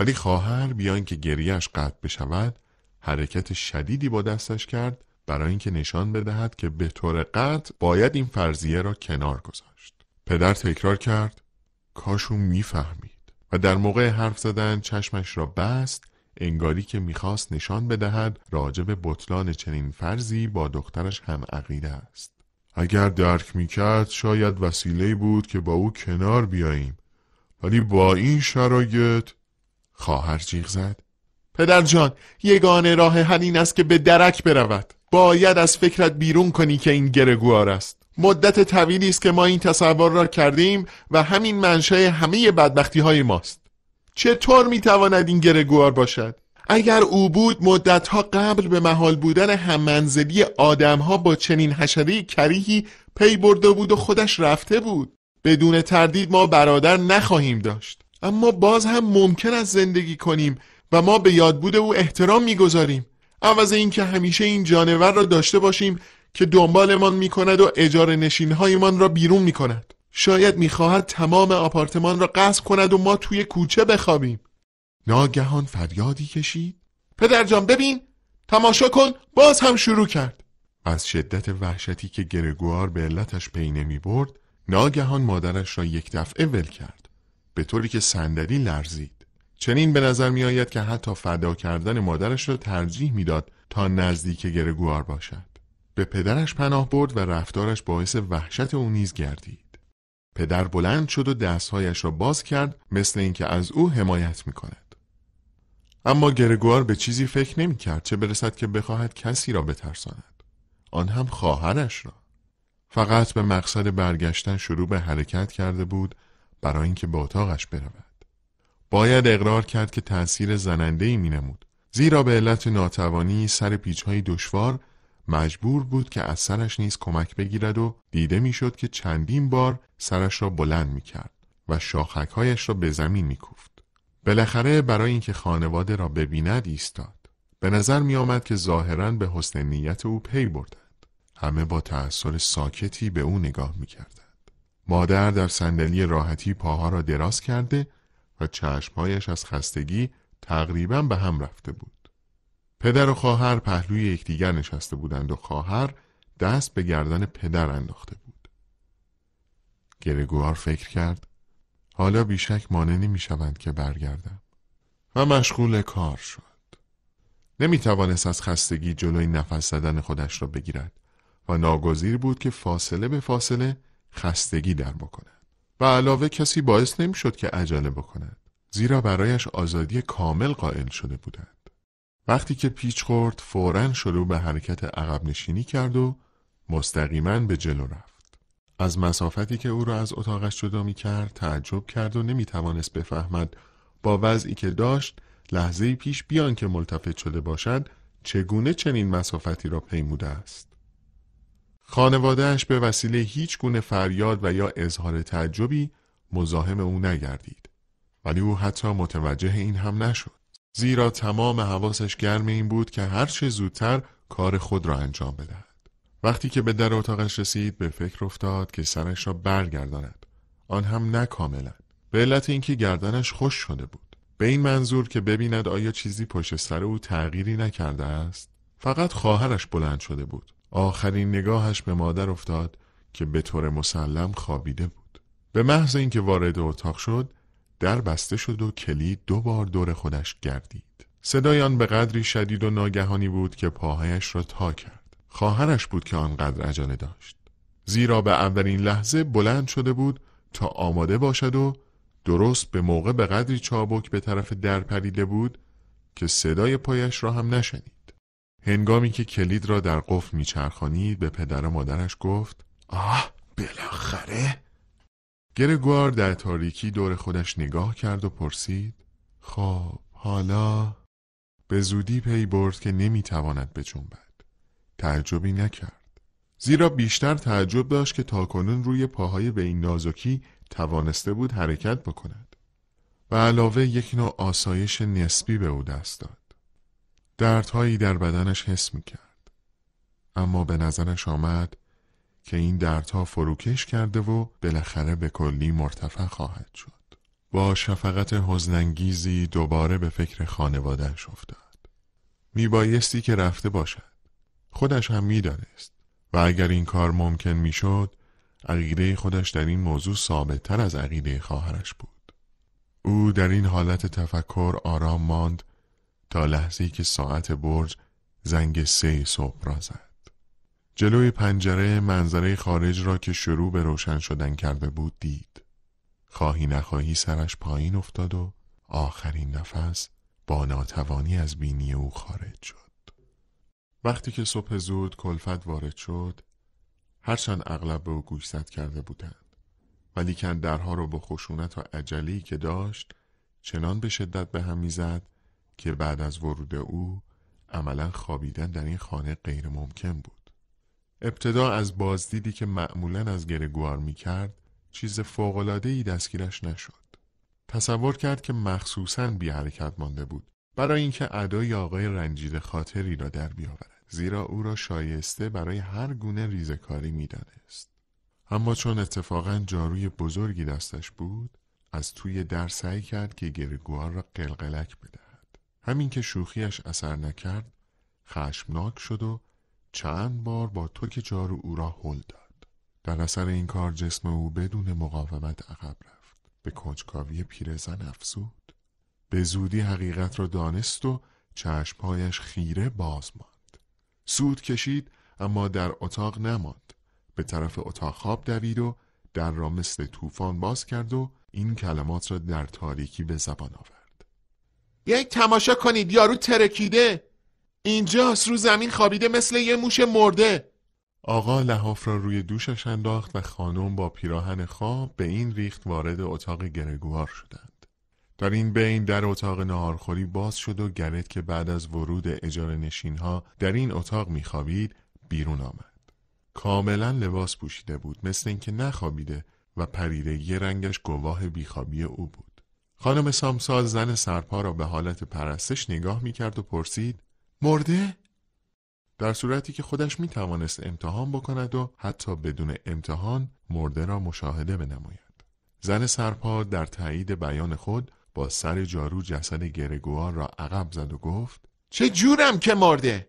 ولی خواهر بیان که گریهش قطع بشود حرکت شدیدی با دستش کرد برای اینکه نشان بدهد که به طور قطع باید این فرضیه را کنار گذاشت پدر تکرار کرد کاشو میفهمید و در موقع حرف زدن چشمش را بست انگاری که میخواست نشان بدهد راجب بطلان چنین فرضی با دخترش هم عقیده است اگر درک میکرد شاید وسیله بود که با او کنار بیاییم ولی با این شرایط خواهر جیغ زد پدر جان یگانه راه حل است که به درک برود باید از فکرت بیرون کنی که این گرگوار است مدت طویلی است که ما این تصور را کردیم و همین منشأ همه بدبختی های ماست چطور میتواند این گرگوار باشد اگر او بود مدتها قبل به محال بودن هممنزلی آدمها با چنین حشره کریهی پی برده بود و خودش رفته بود بدون تردید ما برادر نخواهیم داشت اما باز هم ممکن است زندگی کنیم و ما به یاد بوده او احترام میگذاریم عوض اینکه همیشه این جانور را داشته باشیم که دنبالمان می کند و اجاره نشینهایمان را بیرون می کند. شاید میخواهد تمام آپارتمان را قصد کند و ما توی کوچه بخوابیم ناگهان فریادی کشید پدر ببین تماشا کن باز هم شروع کرد از شدت وحشتی که گرگوار به علتش پی نمی ناگهان مادرش را یک دفعه ول کرد به طوری که صندلی لرزید چنین به نظر می آید که حتی فدا کردن مادرش را ترجیح میداد تا نزدیک گرگوار باشد به پدرش پناه برد و رفتارش باعث وحشت او نیز گردید پدر بلند شد و دستهایش را باز کرد مثل اینکه از او حمایت می کند. اما گرگوار به چیزی فکر نمی کرد چه برسد که بخواهد کسی را بترساند آن هم خواهرش را فقط به مقصد برگشتن شروع به حرکت کرده بود برای اینکه به اتاقش برود باید اقرار کرد که تأثیر زننده ای مینمود زیرا به علت ناتوانی سر پیچهای دشوار مجبور بود که از سرش نیز کمک بگیرد و دیده میشد که چندین بار سرش را بلند کرد و شاخکهایش را به زمین می میکوفت بالاخره برای اینکه خانواده را ببیند ایستاد به نظر می آمد که ظاهرا به حسن نیت او پی بردند همه با تأثیر ساکتی به او نگاه می کرد. مادر در صندلی راحتی پاها را دراز کرده و چشمهایش از خستگی تقریبا به هم رفته بود. پدر و خواهر پهلوی یکدیگر نشسته بودند و خواهر دست به گردن پدر انداخته بود. گرگوار فکر کرد حالا بیشک مانع شوند که برگردم و مشغول کار شد. نمی توانست از خستگی جلوی نفس زدن خودش را بگیرد و ناگزیر بود که فاصله به فاصله خستگی در بکند و علاوه کسی باعث نمیشد که عجله بکند زیرا برایش آزادی کامل قائل شده بودند وقتی که پیچ خورد فورا شروع به حرکت عقب نشینی کرد و مستقیما به جلو رفت از مسافتی که او را از اتاقش جدا می کرد تعجب کرد و نمی توانست بفهمد با وضعی که داشت لحظه پیش بیان که ملتفت شده باشد چگونه چنین مسافتی را پیموده است خانوادهش به وسیله هیچ گونه فریاد و یا اظهار تعجبی مزاحم او نگردید. ولی او حتی متوجه این هم نشد. زیرا تمام حواسش گرم این بود که هر چه زودتر کار خود را انجام بدهد. وقتی که به در اتاقش رسید به فکر افتاد که سرش را برگرداند. آن هم نه کاملا. به علت اینکه گردنش خوش شده بود. به این منظور که ببیند آیا چیزی پشت سر او تغییری نکرده است. فقط خواهرش بلند شده بود آخرین نگاهش به مادر افتاد که به طور مسلم خوابیده بود به محض اینکه وارد اتاق شد در بسته شد و کلید دو بار دور خودش گردید صدای آن به قدری شدید و ناگهانی بود که پاهایش را تا کرد خواهرش بود که آنقدر عجله داشت زیرا به اولین لحظه بلند شده بود تا آماده باشد و درست به موقع به قدری چابک به طرف در پریده بود که صدای پایش را هم نشنید هنگامی که کلید را در قفل میچرخانید به پدر و مادرش گفت آه بالاخره گرگوار در تاریکی دور خودش نگاه کرد و پرسید خب حالا به زودی پی برد که نمیتواند بجنبد تعجبی نکرد زیرا بیشتر تعجب داشت که تاکنون روی پاهای به این نازکی توانسته بود حرکت بکند و علاوه یک نوع آسایش نسبی به او دست داد دردهایی در بدنش حس می کرد. اما به نظرش آمد که این دردها فروکش کرده و بالاخره به کلی مرتفع خواهد شد. با شفقت حزنانگیزی دوباره به فکر خانوادهش افتاد. بایستی که رفته باشد. خودش هم دانست و اگر این کار ممکن شد عقیده خودش در این موضوع ثابتتر از عقیده خواهرش بود. او در این حالت تفکر آرام ماند تا لحظه که ساعت برج زنگ سه صبح را زد. جلوی پنجره منظره خارج را که شروع به روشن شدن کرده بود دید. خواهی نخواهی سرش پایین افتاد و آخرین نفس با ناتوانی از بینی او خارج شد. وقتی که صبح زود کلفت وارد شد هرچند اغلب به او گوشزد کرده بودند ولیکن درها را با خشونت و عجلی که داشت چنان به شدت به هم میزد که بعد از ورود او عملا خوابیدن در این خانه غیر ممکن بود ابتدا از بازدیدی که معمولا از گرگوار می کرد چیز ای دستگیرش نشد تصور کرد که مخصوصا بی حرکت مانده بود برای اینکه ادای آقای رنجیده خاطری را در بیاورد زیرا او را شایسته برای هر گونه ریزکاری میدانست اما چون اتفاقا جاروی بزرگی دستش بود از توی در سعی کرد که گرگوار را قلقلک بده همین که شوخیش اثر نکرد خشمناک شد و چند بار با توک جارو او را هل داد در اثر این کار جسم او بدون مقاومت عقب رفت به کنجکاوی پیرزن افزود به زودی حقیقت را دانست و چشمهایش خیره باز ماند سود کشید اما در اتاق نماند به طرف اتاق خواب دوید و در را مثل طوفان باز کرد و این کلمات را در تاریکی به زبان آورد بیایید تماشا کنید یارو ترکیده اینجاست رو زمین خوابیده مثل یه موش مرده آقا لحاف را روی دوشش انداخت و خانم با پیراهن خواب به این ریخت وارد اتاق گرگوار شدند در این بین در اتاق ناهارخوری باز شد و گرت که بعد از ورود اجاره نشین ها در این اتاق میخوابید بیرون آمد کاملا لباس پوشیده بود مثل اینکه نخوابیده و پریده رنگش گواه بیخوابی او بود خانم سامسا زن سرپا را به حالت پرستش نگاه می کرد و پرسید مرده؟ در صورتی که خودش می توانست امتحان بکند و حتی بدون امتحان مرده را مشاهده بنماید. زن سرپا در تایید بیان خود با سر جارو جسد گرگوار را عقب زد و گفت چه جورم که مرده؟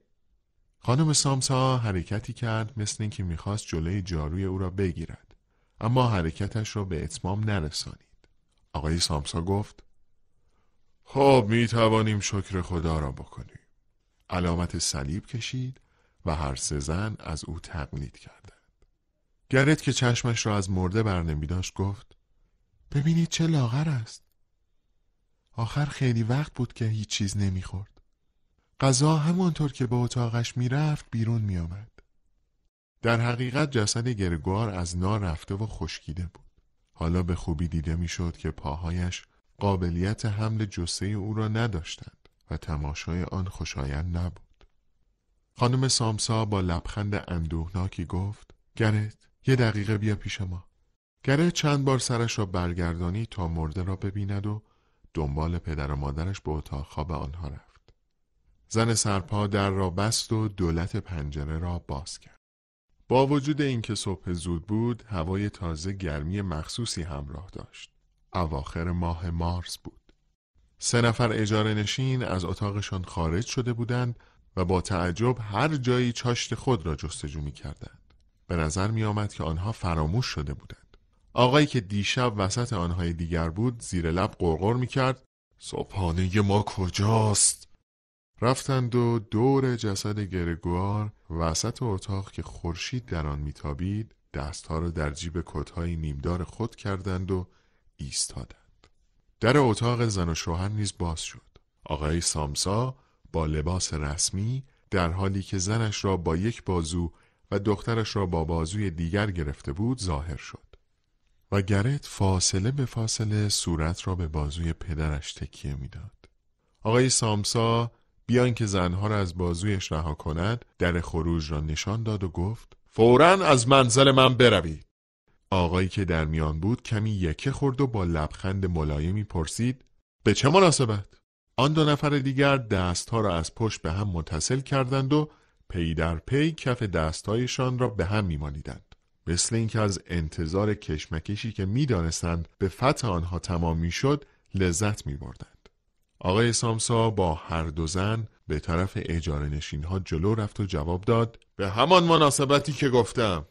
خانم سامسا حرکتی کرد مثل اینکه میخواست جلوی جاروی او را بگیرد اما حرکتش را به اتمام نرسانی. آقای سامسا گفت خب می توانیم شکر خدا را بکنیم علامت صلیب کشید و هر سه زن از او تقلید کردند گرت که چشمش را از مرده بر داشت گفت ببینید چه لاغر است آخر خیلی وقت بود که هیچ چیز نمیخورد غذا همانطور که به اتاقش میرفت بیرون میآمد در حقیقت جسد گرگوار از نار رفته و خشکیده بود حالا به خوبی دیده میشد که پاهایش قابلیت حمل جسه او را نداشتند و تماشای آن خوشایند نبود. خانم سامسا با لبخند اندوهناکی گفت گرت یه دقیقه بیا پیش ما. گرت چند بار سرش را برگردانی تا مرده را ببیند و دنبال پدر و مادرش به اتاق خواب آنها رفت. زن سرپا در را بست و دولت پنجره را باز کرد. با وجود اینکه صبح زود بود، هوای تازه گرمی مخصوصی همراه داشت. اواخر ماه مارس بود. سه نفر اجاره نشین از اتاقشان خارج شده بودند و با تعجب هر جایی چاشت خود را جستجو می کردند. به نظر می آمد که آنها فراموش شده بودند. آقایی که دیشب وسط آنهای دیگر بود زیر لب قرقر می کرد صبحانه ما کجاست؟ رفتند و دور جسد گرگوار وسط اتاق که خورشید در آن میتابید دستها را در جیب کتهای نیمدار خود کردند و ایستادند در اتاق زن و شوهر نیز باز شد آقای سامسا با لباس رسمی در حالی که زنش را با یک بازو و دخترش را با بازوی دیگر گرفته بود ظاهر شد و گرت فاصله به فاصله صورت را به بازوی پدرش تکیه میداد. آقای سامسا بیان که زنها را از بازویش رها کند در خروج را نشان داد و گفت فورا از منزل من بروید آقایی که در میان بود کمی یکه خورد و با لبخند ملایمی پرسید به چه مناسبت آن دو نفر دیگر دستها را از پشت به هم متصل کردند و پی در پی کف دستهایشان را به هم میمانیدند مثل اینکه از انتظار کشمکشی که میدانستند به فتح آنها تمام میشد لذت میبردند آقای سامسا با هر دو زن به طرف اجاره نشین ها جلو رفت و جواب داد به همان مناسبتی که گفتم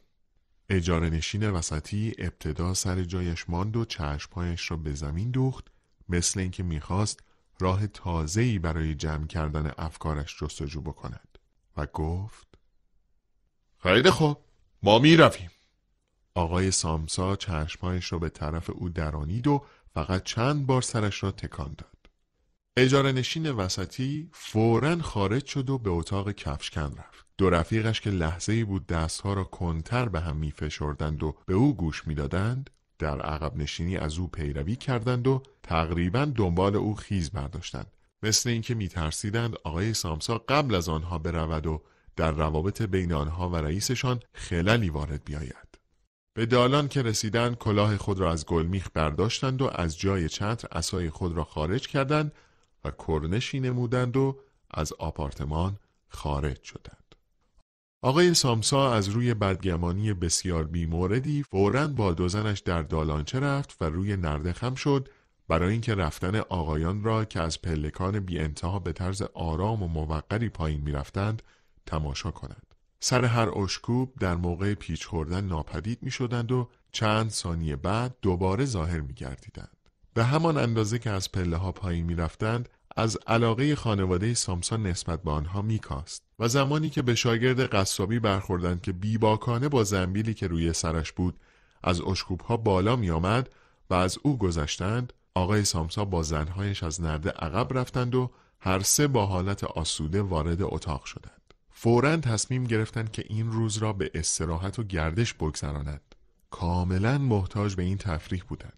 اجاره نشین وسطی ابتدا سر جایش ماند و چشمهایش را به زمین دوخت مثل اینکه میخواست راه تازه‌ای برای جمع کردن افکارش جستجو بکند و گفت خیلی خوب ما میرویم آقای سامسا چشمهایش را به طرف او درانید و فقط چند بار سرش را تکان داد اجاره نشین وسطی فورا خارج شد و به اتاق کفشکن رفت. دو رفیقش که لحظه ای بود دستها را کنتر به هم می و به او گوش می در عقب نشینی از او پیروی کردند و تقریبا دنبال او خیز برداشتند. مثل اینکه میترسیدند آقای سامسا قبل از آنها برود و در روابط بین آنها و رئیسشان خللی وارد بیاید. به دالان که رسیدند کلاه خود را از گلمیخ برداشتند و از جای چتر اسای خود را خارج کردند و کرنشی نمودند و از آپارتمان خارج شدند. آقای سامسا از روی بدگمانی بسیار بیموردی فوراً با دوزنش در دالانچه رفت و روی نرده خم شد برای اینکه رفتن آقایان را که از پلکان بی انتها به طرز آرام و موقری پایین می رفتند تماشا کنند. سر هر اشکوب در موقع پیچ خوردن ناپدید می شدند و چند ثانیه بعد دوباره ظاهر می گردیدند. به همان اندازه که از پله ها پایین می رفتند از علاقه خانواده سامسون نسبت به آنها میکاست و زمانی که به شاگرد قصابی برخوردند که بیباکانه با زنبیلی که روی سرش بود از اشکوب ها بالا می آمد و از او گذشتند آقای سامسا با زنهایش از نرده عقب رفتند و هر سه با حالت آسوده وارد اتاق شدند فورا تصمیم گرفتند که این روز را به استراحت و گردش بگذراند کاملا محتاج به این تفریح بودند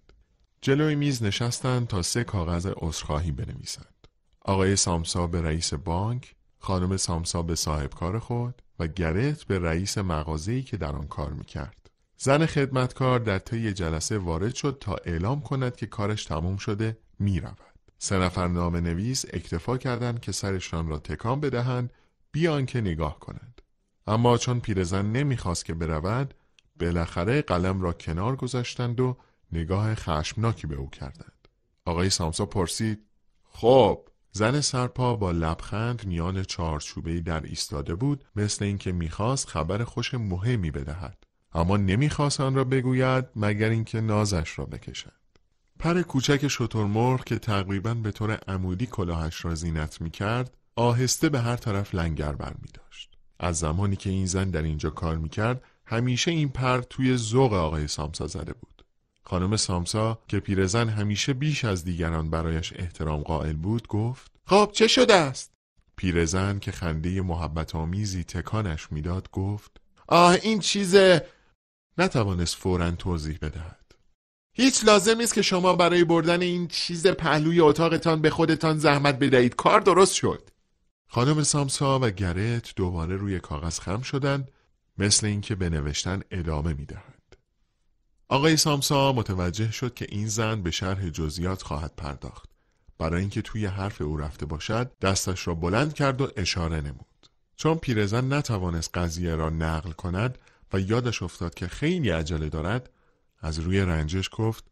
جلوی میز نشستند تا سه کاغذ عذرخواهی بنویسند. آقای سامسا به رئیس بانک، خانم سامسا به صاحب کار خود و گرت به رئیس مغازه‌ای که در آن کار میکرد. زن خدمتکار در طی جلسه وارد شد تا اعلام کند که کارش تموم شده میرود. سه نفر نام نویس اکتفا کردند که سرشان را تکان بدهند بیان که نگاه کنند. اما چون پیرزن نمیخواست که برود، بالاخره قلم را کنار گذاشتند و نگاه خشمناکی به او کردند. آقای سامسا پرسید خب زن سرپا با لبخند میان چارچوبهای در ایستاده بود مثل اینکه میخواست خبر خوش مهمی بدهد اما نمیخواست آن را بگوید مگر اینکه نازش را بکشد پر کوچک شترمرغ که تقریبا به طور عمودی کلاهش را زینت میکرد آهسته به هر طرف لنگر بر از زمانی که این زن در اینجا کار میکرد همیشه این پر توی ذوق آقای سامسا زده بود خانم سامسا که پیرزن همیشه بیش از دیگران برایش احترام قائل بود گفت خب چه شده است؟ پیرزن که خنده محبت آمیزی تکانش میداد گفت آه این چیزه نتوانست فورا توضیح بدهد هیچ لازم نیست که شما برای بردن این چیز پهلوی اتاقتان به خودتان زحمت بدهید کار درست شد خانم سامسا و گرت دوباره روی کاغذ خم شدند مثل اینکه به نوشتن ادامه میدهند آقای سامسا متوجه شد که این زن به شرح جزئیات خواهد پرداخت. برای اینکه توی حرف او رفته باشد دستش را بلند کرد و اشاره نمود. چون پیرزن نتوانست قضیه را نقل کند و یادش افتاد که خیلی عجله دارد از روی رنجش گفت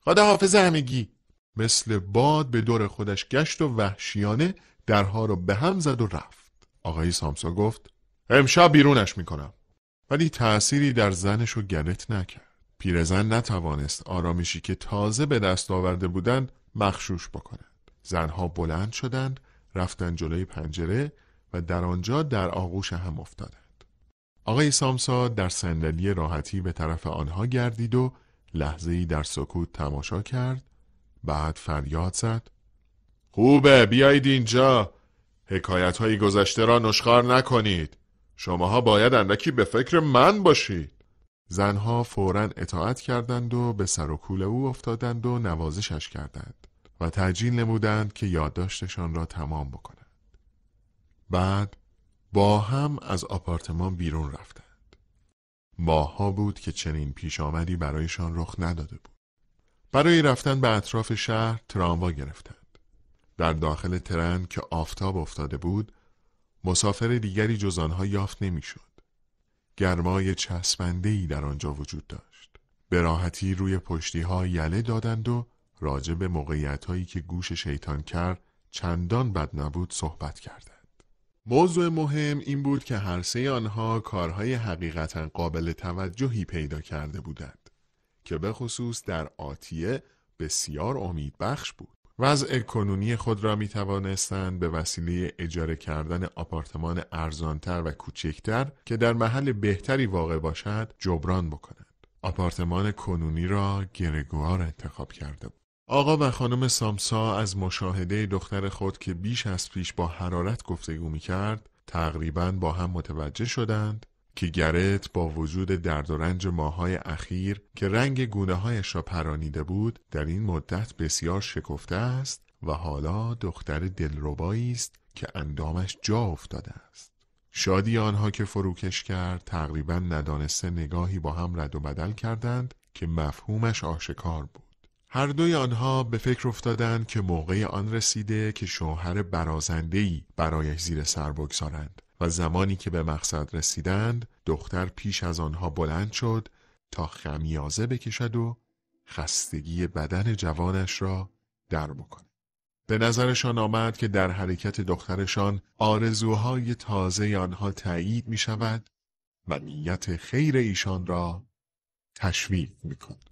خدا حافظ همگی مثل باد به دور خودش گشت و وحشیانه درها را به هم زد و رفت آقای سامسا گفت امشب بیرونش میکنم ولی تأثیری در زنش و گلت نکرد پیرزن نتوانست آرامشی که تازه به دست آورده بودند مخشوش بکند زنها بلند شدند رفتند جلوی پنجره و در آنجا در آغوش هم افتادند آقای سامسا در صندلی راحتی به طرف آنها گردید و لحظه ای در سکوت تماشا کرد بعد فریاد زد خوبه بیایید اینجا حکایت های گذشته را نشخار نکنید شماها باید اندکی به فکر من باشید زنها فورا اطاعت کردند و به سر و کول او افتادند و نوازشش کردند و تعجیل نمودند که یادداشتشان را تمام بکنند بعد با هم از آپارتمان بیرون رفتند ماها بود که چنین پیش آمدی برایشان رخ نداده بود برای رفتن به اطراف شهر تراموا گرفتند در داخل ترن که آفتاب افتاده بود مسافر دیگری جز آنها یافت نمیشد گرمای ای در آنجا وجود داشت. به راحتی روی پشتی ها یله دادند و راجع به موقعیت هایی که گوش شیطان کرد چندان بد نبود صحبت کردند. موضوع مهم این بود که هر سه آنها کارهای حقیقتا قابل توجهی پیدا کرده بودند که به خصوص در آتیه بسیار امید بخش بود. وضع کنونی خود را می توانستند به وسیله اجاره کردن آپارتمان ارزانتر و کوچکتر که در محل بهتری واقع باشد جبران بکنند. آپارتمان کنونی را گرگوار انتخاب کرده بود. آقا و خانم سامسا از مشاهده دختر خود که بیش از پیش با حرارت گفتگو می کرد تقریبا با هم متوجه شدند که گرت با وجود درد و رنج ماهای اخیر که رنگ گونه هایش را پرانیده بود در این مدت بسیار شکفته است و حالا دختر دلربایی است که اندامش جا افتاده است شادی آنها که فروکش کرد تقریبا ندانسته نگاهی با هم رد و بدل کردند که مفهومش آشکار بود هر دوی آنها به فکر افتادند که موقع آن رسیده که شوهر برازندهی برایش زیر سر بگذارند و زمانی که به مقصد رسیدند دختر پیش از آنها بلند شد تا خمیازه بکشد و خستگی بدن جوانش را در بکند. به نظرشان آمد که در حرکت دخترشان آرزوهای تازه آنها تایید می شود و نیت خیر ایشان را تشویق می کند.